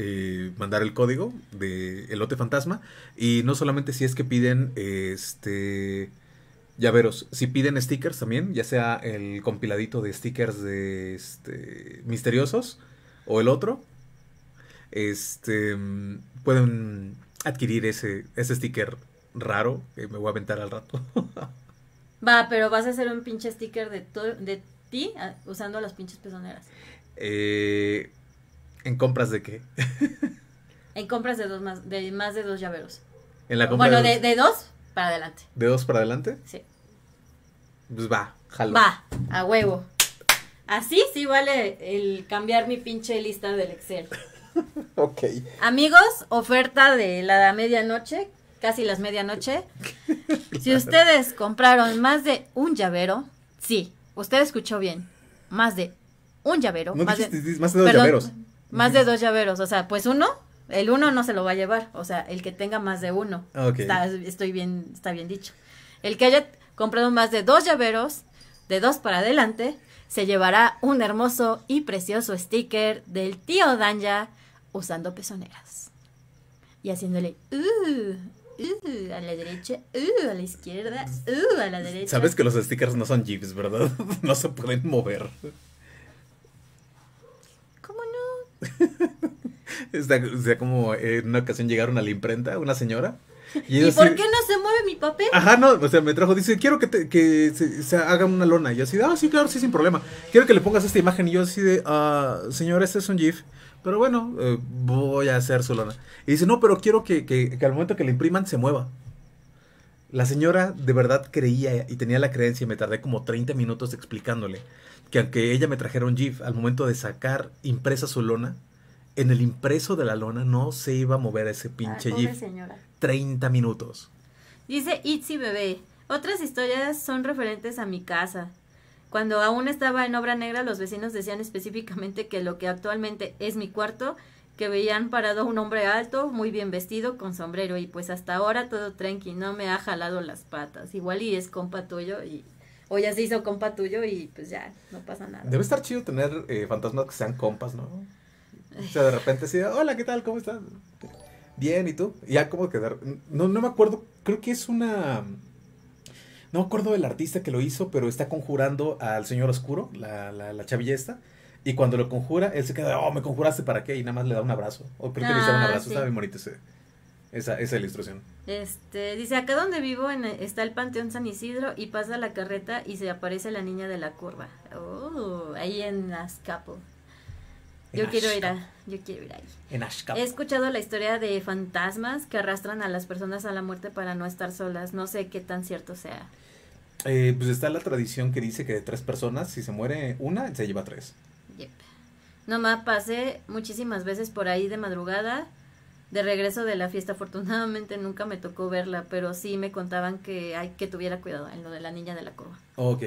mandar el código de elote fantasma. Y no solamente si es que piden este llaveros, si piden stickers también, ya sea el compiladito de stickers de este, misteriosos o el otro, este, pueden adquirir ese, ese sticker raro que me voy a aventar al rato. Va, pero vas a hacer un pinche sticker de, de ti ah, usando las pinches pezoneras. Eh, ¿En compras de qué? en compras de dos más, de más de dos llaveros. En la bueno, de, dos para adelante. ¿De dos para adelante? Sí. Pues va, jalo. Va, a huevo. Así sí vale el cambiar mi pinche lista del Excel. ok. Amigos, oferta de la medianoche, casi las medianoche. Si ustedes compraron más de un llavero, sí, usted escuchó bien, más de un llavero. más, de, más, de, dos llaveros. Más de dos llaveros, o sea, pues uno, el uno no se lo va a llevar, o sea, el que tenga más de uno. Está, estoy bien, está bien dicho. El que haya comprado más de dos llaveros, de dos para adelante, se llevará un hermoso y precioso sticker del tío Danja usando pezoneras y haciéndole uh, uh, a la derecha, uh, a la izquierda, a la derecha. Sabes que los stickers no son jeeps, ¿verdad? No se pueden mover. ¿Cómo no? o sea, como en una ocasión llegaron a la imprenta una señora. ¿Y, por qué no se mueve mi papel? Ajá, no, o sea, me trajo, dice, quiero que, se, haga una lona. Y yo así, ah, sí, claro, sí, sin problema. Quiero que le pongas esta imagen. Y yo así de, ah, señor, este es un GIF. Pero bueno, eh, voy a hacer su lona. Y dice, no, pero quiero que, que, al momento que le impriman se mueva. La señora de verdad creía y tenía la creencia y me tardé como 30 minutos explicándole que aunque ella me trajera un GIF al momento de sacar impresa su lona, en el impreso de la lona no se iba a mover ese ah, pinche GIF. Señora. 30 minutos. Dice Itzy Bebé, otras historias son referentes a mi casa. Cuando aún estaba en obra negra, los vecinos decían específicamente que lo que actualmente es mi cuarto, que veían parado un hombre alto, muy bien vestido, con sombrero, y pues hasta ahora todo tranqui, no me ha jalado las patas. Igual y es compa tuyo y o ya se hizo compa tuyo y pues ya, no pasa nada. Debe estar chido tener eh, fantasmas que sean compas, ¿no? O sea, de repente sí, hola, ¿qué tal? ¿Cómo estás? Bien, ¿y tú? Ya como quedar, no, no me acuerdo, creo que es una, no acuerdo del artista que lo hizo, pero está conjurando al señor oscuro, la, la, Y cuando lo conjura, él se queda, oh, me conjuraste para qué, y nada más le da un abrazo. O creo le da un ah, abrazo, está esa, esa ilustración. Este, dice, acá donde vivo en, está el Panteón San Isidro y pasa la carreta y se aparece la niña de la curva. Oh, ahí en Azcapo. Yo quiero ir a, yo quiero ir ahí. En He escuchado la historia de fantasmas que arrastran a las personas a la muerte para no estar solas. No sé qué tan cierto sea. Eh, pues está la tradición que dice que de tres personas, si se muere una, se lleva tres. Yep. No, Nomás pasé muchísimas veces por ahí de madrugada, de regreso de la fiesta. Afortunadamente nunca me tocó verla, pero sí me contaban que hay que tuviera cuidado en lo de la niña de la curva Ok.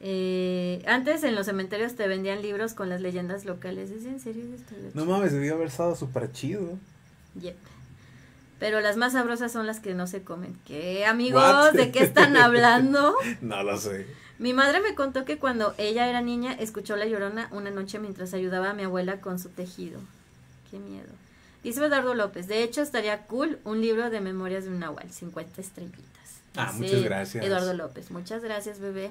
Eh, antes en los cementerios te vendían libros con las leyendas locales. ¿Es en serio No mames, debió haber estado súper chido. Yep. Pero las más sabrosas son las que no se comen. ¿Qué, amigos? ¿De qué están hablando? no lo sé. Mi madre me contó que cuando ella era niña escuchó la llorona una noche mientras ayudaba a mi abuela con su tejido. Qué miedo. Dice Eduardo López, de hecho estaría cool un libro de memorias de un nahual, 50 estrellitas. Ah, muchas gracias. Eduardo López, muchas gracias, bebé.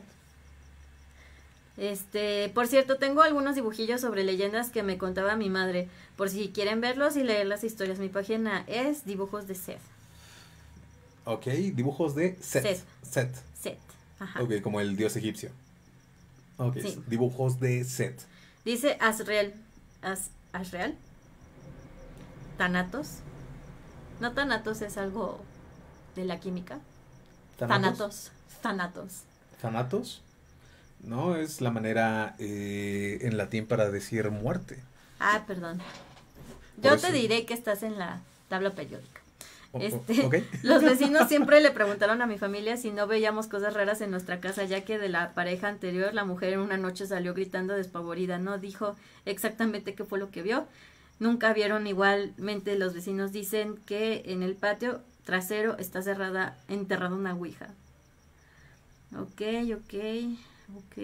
Este, por cierto, tengo algunos dibujillos sobre leyendas que me contaba mi madre. Por si quieren verlos y leer las historias, mi página es Dibujos de Seth. Ok, dibujos de Seth. Seth. Seth. Ajá. Ok, como el dios egipcio. Ok, dibujos de Seth. Dice Azrael. As Azrael. Tanatos. No Tanatos es algo de la química. Tanatos. Thanatos. Thanatos. ¿Thanatos? No, es la manera eh, en latín para decir muerte. Ah, perdón. Yo te diré que estás en la tabla periódica. Este, los vecinos siempre le preguntaron a mi familia si no veíamos cosas raras en nuestra casa, ya que de la pareja anterior la mujer en una noche salió gritando despavorida, no dijo exactamente qué fue lo que vio. Nunca vieron igualmente, los vecinos dicen que en el patio trasero está cerrada, enterrada una ouija. Ok, ok. Ok.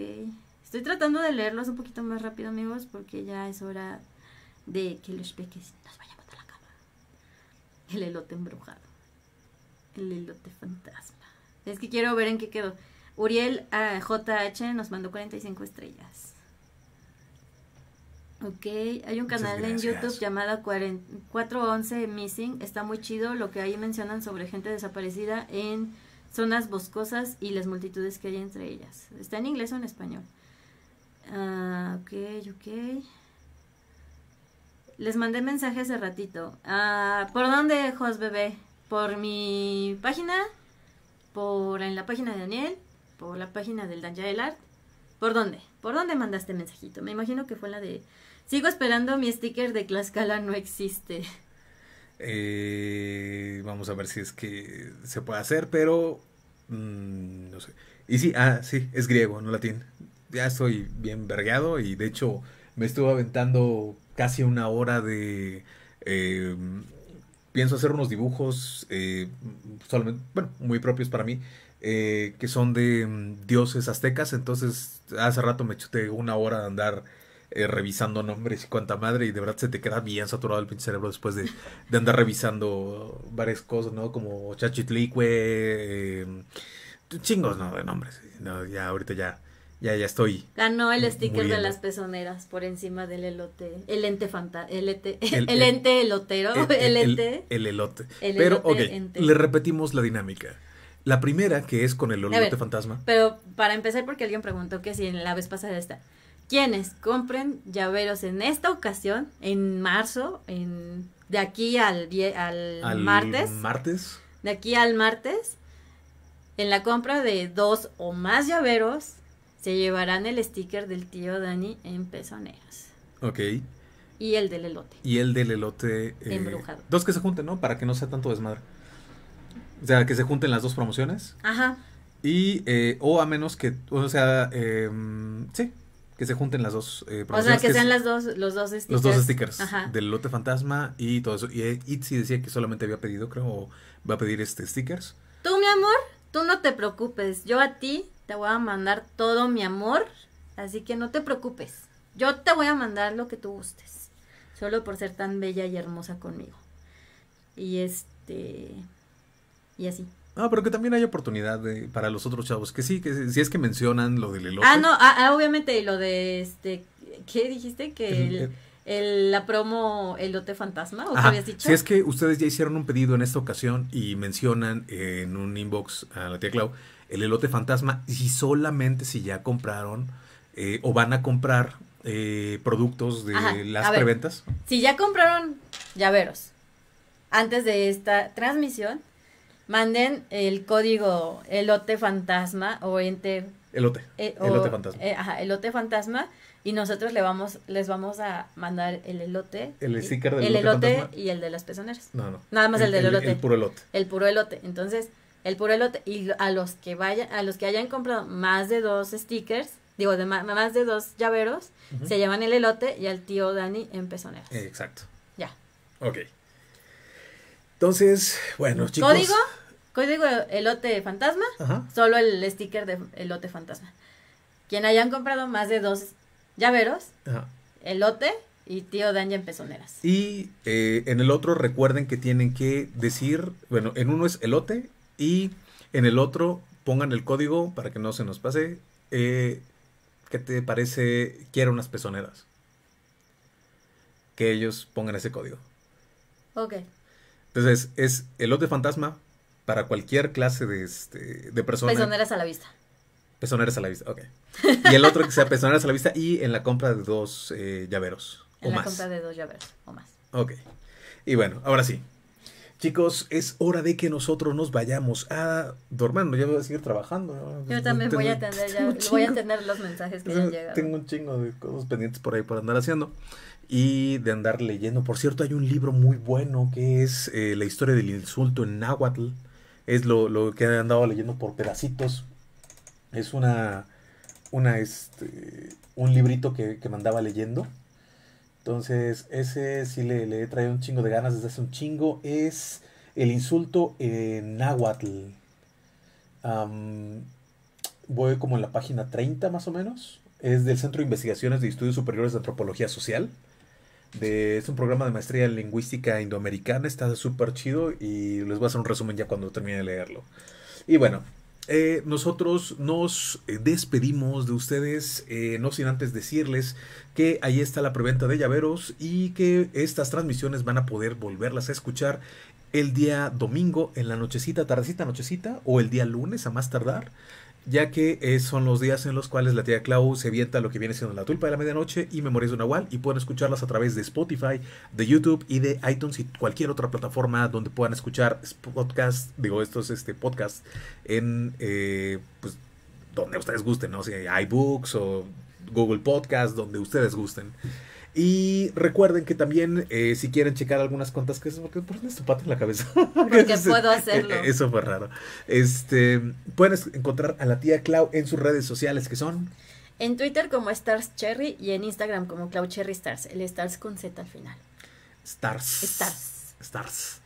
Estoy tratando de leerlos un poquito más rápido, amigos, porque ya es hora de que los peques nos vayamos a la cama. El elote embrujado. El elote fantasma. Es que quiero ver en qué quedó. Uriel JH ah, nos mandó 45 estrellas. Ok, hay un canal en YouTube llamado 411 Missing. Está muy chido lo que ahí mencionan sobre gente desaparecida en zonas boscosas y las multitudes que hay entre ellas. ¿Está en inglés o en español? Ah, ok, ok. Les mandé mensajes hace ratito. Ah, ¿Por dónde, Jos Bebé? ¿Por mi página? ¿Por en la página de Daniel? ¿Por la página del Danja del Art? ¿Por dónde? ¿Por dónde mandaste mensajito? Me imagino que fue la de... Sigo esperando mi sticker de Tlaxcala no existe. Eh, vamos a ver si es que se puede hacer, pero mm, no sé. Y sí, ah, sí, es griego, no latín. Ya estoy bien vergueado y de hecho me estuve aventando casi una hora de... Em, pienso hacer unos dibujos, eh, bueno, muy propios para mí, eh, que son de mm, dioses aztecas. Entonces, hace rato me chuté una hora de andar eh, revisando nombres y cuanta madre, y de verdad se te queda bien saturado el pinche cerebro después de, andar revisando varias cosas, ¿no? Como chachitlique eh, chingos, ¿no? De nombres. ya, ahorita ya, ya, ya estoy. Ganó el sticker de las pezoneras por encima del elote, el ente fanta, el, ente elotero, el, ente. El, elote. Pero, le repetimos la dinámica. La primera, que es con el elote fantasma. Pero para empezar, porque alguien preguntó que si en la vez pasada está quienes compren llaveros en esta ocasión, en marzo, en, de aquí al, al martes. De aquí al martes, en la compra de dos o más llaveros, se llevarán el sticker del tío Dani en pezoneras. Ok. Y el del elote. Y el del elote. Eh, Embrujado. Dos que se junten, ¿no? Para que no sea tanto desmadre. O sea, que se junten las dos promociones. Ajá. Y, eh, o a menos que, o sea, eh, sí, se junten las dos eh, O sea, que, sean las dos, los dos stickers. Los dos stickers del lote fantasma y todo eso. Y eh, Itzy decía que solamente había pedido, creo, va a pedir este stickers. Tú, mi amor, tú no te preocupes. Yo a ti te voy a mandar todo mi amor. Así que no te preocupes. Yo te voy a mandar lo que tú gustes. Solo por ser tan bella y hermosa conmigo. Y este. Y así. Ah, pero que también hay oportunidad de, para los otros chavos. Que sí, que si es que mencionan lo del elote. Ah, no, ah, ah, obviamente lo de este. ¿Qué dijiste? Que eh, la promo Elote Fantasma, ¿o habías dicho? Si es que ustedes ya hicieron un pedido en esta ocasión y mencionan en un inbox a la tía Clau el elote fantasma, y solamente si ya compraron eh, o van a comprar eh, productos de las preventas. Si ya compraron llaveros antes de esta transmisión manden el código elote fantasma o ente elote eh, elote fantasma eh, ajá, elote fantasma y nosotros le vamos les vamos a mandar el elote el sticker del el elote, y el de las pezoneras no no nada más el, del elote el, puro elote el puro elote entonces el puro elote y a los que vayan a los que hayan comprado más de dos stickers digo de más, de dos llaveros se llevan el elote y al tío Dani en pezoneras exacto ya Ok. Entonces, bueno, chicos. ¿Código? Código elote fantasma. Solo el sticker de elote fantasma. Quien hayan comprado más de dos llaveros, elote y tío Danja en pezoneras. Y eh, en el otro recuerden que tienen que decir, bueno, en uno es elote y en el otro pongan el código para que no se nos pase. Eh, ¿Qué te parece? Quiero unas pezoneras. Que ellos pongan ese código. Ok. Entonces, es el lote fantasma para cualquier clase de, este, de persona. a la vista. Pesoneras a la vista, ok. Y el otro que sea pesoneras a la vista y en la compra de dos eh, llaveros o más. En la compra de dos llaveros o más. Ok. Y bueno, ahora sí. Chicos, es hora de que nosotros nos vayamos a dormir. Yo voy a seguir trabajando. Yo también voy a atender ya, voy a atender los mensajes que ya llegado. Tengo un chingo de cosas pendientes por ahí por andar haciendo y de andar leyendo. Por cierto, hay un libro muy bueno que es eh, La historia del insulto en Nahuatl... Es lo, que he andado leyendo por pedacitos. Es una, una este, un librito que, que me andaba leyendo. Entonces, ese sí le, he traído un chingo de ganas desde hace un chingo. Es el insulto en Nahuatl... voy como en la página 30 más o menos. Es del Centro de Investigaciones de Estudios Superiores de Antropología Social es un programa de maestría en lingüística indoamericana, está súper chido y les voy a hacer un resumen ya cuando termine de leerlo. Y bueno, eh, nosotros nos eh, despedimos de ustedes, eh, no sin antes decirles que ahí está la preventa de llaveros y que estas transmisiones van a poder volverlas a escuchar el día domingo en la nochecita, tardecita, nochecita o el día lunes a más tardar ya que eh, son los días en los cuales la tía Clau se avienta lo que viene siendo la tulpa de la medianoche y memoriza de Nahual y pueden escucharlas a través de Spotify, de YouTube y de iTunes y cualquier otra plataforma donde puedan escuchar podcasts digo estos este podcast en eh, pues donde ustedes gusten, no sé, iBooks o Google Podcast, donde ustedes gusten. Y recuerden que también, eh, si quieren checar algunas cuentas que porque pones tu pata en la cabeza. Porque puedo hacerlo. Eh, eso fue raro. Este, pueden encontrar a la tía Clau en sus redes sociales, que son. En Twitter como Stars Cherry y en Instagram como Clau Cherry Stars. El Stars con Z al final. Stars. Stars. Stars.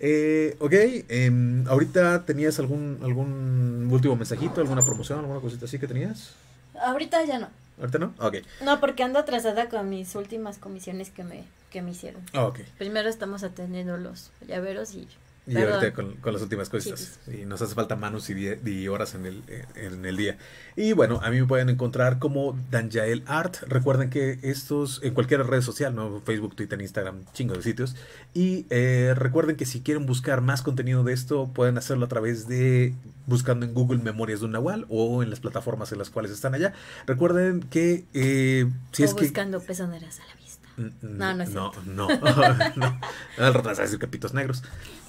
Eh, ok, em, ahorita tenías algún, algún último mensajito, alguna promoción, alguna cosita así que tenías. Ahorita ya no. ¿Ahorita no? Ok. No, porque ando atrasada con mis últimas comisiones que me, que me hicieron. Ah, ok. Primero estamos atendiendo los llaveros y y ahorita con, con, las últimas cositas. Y nos hace falta manos y, y horas en el, en el, día. Y bueno, a mí me pueden encontrar como Danjael Art. Recuerden que estos, en cualquier red social, ¿no? Facebook, Twitter, Instagram, chingo de sitios. Y eh, recuerden que si quieren buscar más contenido de esto, pueden hacerlo a través de buscando en Google Memorias de un Nahual o en las plataformas en las cuales están allá. Recuerden que eh, si o buscando pesaderas a la vista. Mm, mm, no, no es No, cierto. no. no. Al rato capitos negros.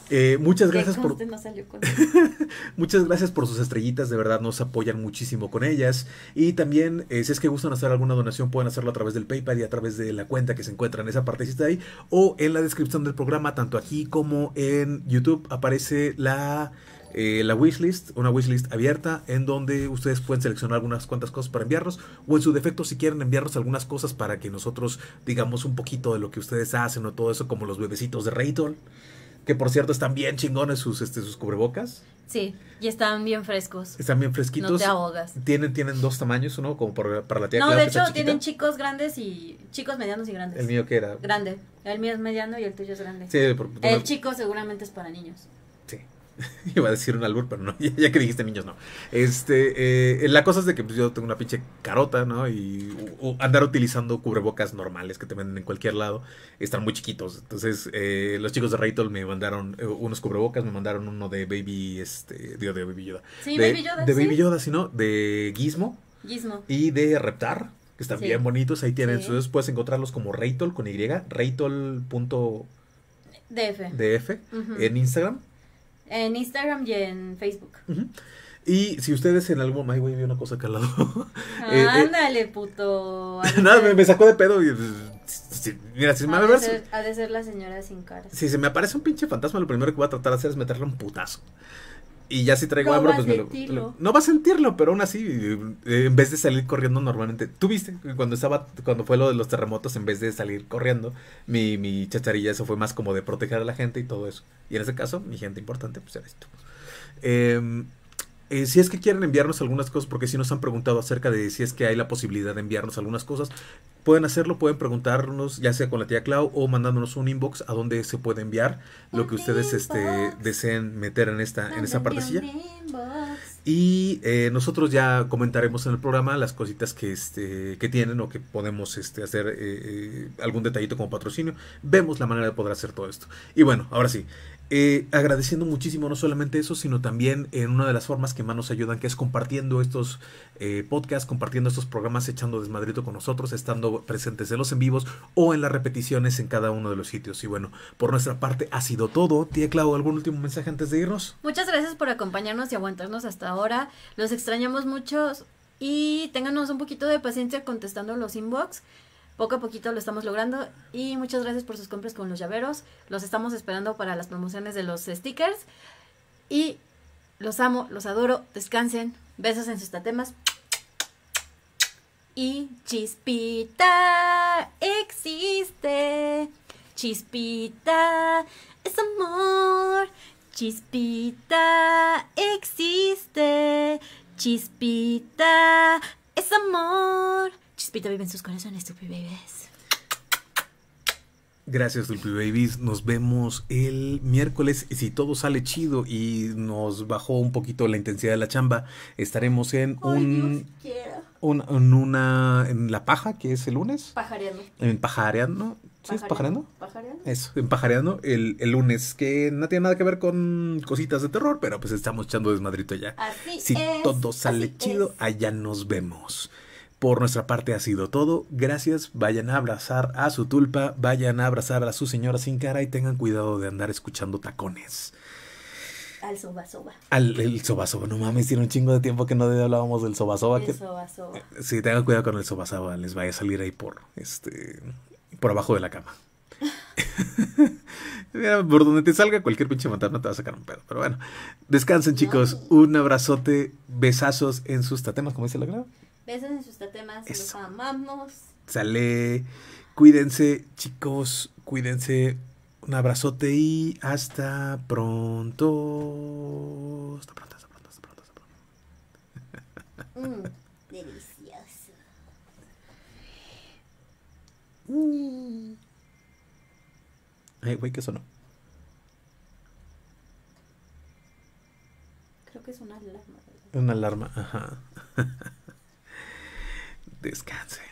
Eh, muchas gracias por. muchas gracias por sus estrellitas, de verdad nos apoyan muchísimo con ellas. Y también, eh, si es que gustan hacer alguna donación, pueden hacerlo a través del PayPal y a través de la cuenta que se encuentra en esa partecita ahí, o en la descripción del programa, tanto aquí como en YouTube, aparece la. Eh, la wishlist, una wishlist abierta en donde ustedes pueden seleccionar algunas cuantas cosas para enviarnos o en su defecto si quieren enviarnos algunas cosas para que nosotros digamos un poquito de lo que ustedes hacen o todo eso como los bebecitos de Raytol. Que por cierto, están bien chingones sus, este, sus cubrebocas. Sí, y están bien frescos. Están bien fresquitos. No te ahogas. Tienen, tienen dos tamaños, uno como para, la tía. No, de hecho, tienen chicos grandes y chicos medianos y grandes. El mío que era. Grande. El mío es mediano y el tuyo es grande. Sí, el chico seguramente es para niños. Iba a decir un albur, pero no, ya, que dijiste niños, no. Este, eh, la cosa es de que pues, yo tengo una pinche carota, ¿no? Y andar utilizando cubrebocas normales que te venden en cualquier lado, están muy chiquitos. Entonces, eh, los chicos de Raytol me mandaron eh, unos cubrebocas, me mandaron uno de Baby, este, digo, de Baby Yoda. de, Baby Yoda. De Baby de Gizmo. Gizmo. Y de Reptar, que están bien bonitos, ahí tienen. Entonces puedes encontrarlos como Raytol con Y, Reitol.df DF, DF en Instagram. En Instagram y en Facebook. Y si ustedes en algún... Ay, güey, una cosa acá al lado. Ah, eh, eh, ándale, puto. Nada, me, sacó de pedo y... mira, si me aparece ha de ser la señora sin cara. Si se me aparece un pinche fantasma, lo primero que voy a tratar de hacer es meterle un putazo. Y ya si traigo no hambre, pues me lo, No va a sentirlo, pero aún así, eh, en vez de salir corriendo normalmente. Tú viste, cuando estaba, cuando fue lo de los terremotos, en vez de salir corriendo, mi, mi chacharilla, eso fue más como de proteger a la gente y todo eso. Y en ese caso, mi gente importante, pues era esto. Eh, eh, si es que quieren enviarnos algunas cosas, porque si nos han preguntado acerca de si es que hay la posibilidad de enviarnos algunas cosas, pueden hacerlo, pueden preguntarnos, ya sea con la tía Clau o mandándonos un inbox a donde se puede enviar lo que ustedes este, deseen meter en esta en esa partecilla. Y eh, nosotros ya comentaremos en el programa las cositas que, este, tienen o que podemos este, hacer eh, algún detallito como patrocinio. Vemos la manera de poder hacer todo esto. Y bueno, ahora sí, eh, agradeciendo muchísimo no solamente eso, sino también en una de las formas que más nos ayudan, que es compartiendo estos eh, podcasts, compartiendo estos programas, echando desmadrito con nosotros, estando presentes en los en vivos o en las repeticiones en cada uno de los sitios. Y bueno, por nuestra parte ha sido todo. Tía Clau, ¿algún último mensaje antes de irnos? Muchas gracias por acompañarnos y aguantarnos hasta ahora. nos extrañamos mucho y ténganos un poquito de paciencia contestando los inbox poco a poquito lo estamos logrando y muchas gracias por sus compras con los llaveros. Los estamos esperando para las promociones de los stickers y los amo, los adoro, descansen, besos en sus tatemas y chispita existe, chispita es amor, chispita existe, chispita es amor. Chispita vive en sus corazones, Tupi Babies. Gracias, Tupi Babies. Nos vemos el miércoles. Si todo sale chido y nos bajó un poquito la intensidad de la chamba, estaremos en un, en una en la paja que es el lunes. Pajareando. En pajareando. ¿Sí es pajareando? Eso, en pajareando el, el, lunes, que no tiene nada que ver con cositas de terror, pero pues estamos echando desmadrito ya. si todo sale chido, allá nos vemos. Por nuestra parte ha sido todo. Gracias. Vayan a abrazar a su tulpa, vayan a abrazar a su señora sin cara y tengan cuidado de andar escuchando tacones. Al soba Al el soba No mames, tiene un chingo de tiempo que no hablábamos del soba El que... Eh, sí, tengan cuidado con el soba Les vaya a salir ahí por, este, por abajo de la cama. por donde te salga cualquier pinche no te va a sacar un pedo. Pero bueno, descansen chicos. Un abrazote, besazos en sus tatemas, como dice la grada. Besos en sus tatemas, los amamos. Sale. Cuídense, chicos, cuídense. Un abrazote y hasta pronto. Hasta pronto, hasta pronto, hasta pronto, hasta pronto. Mm, delicioso. Ay, mm. eh, güey, ¿qué sonó? Creo que es una alarma. Una alarma, ajá. Descanse.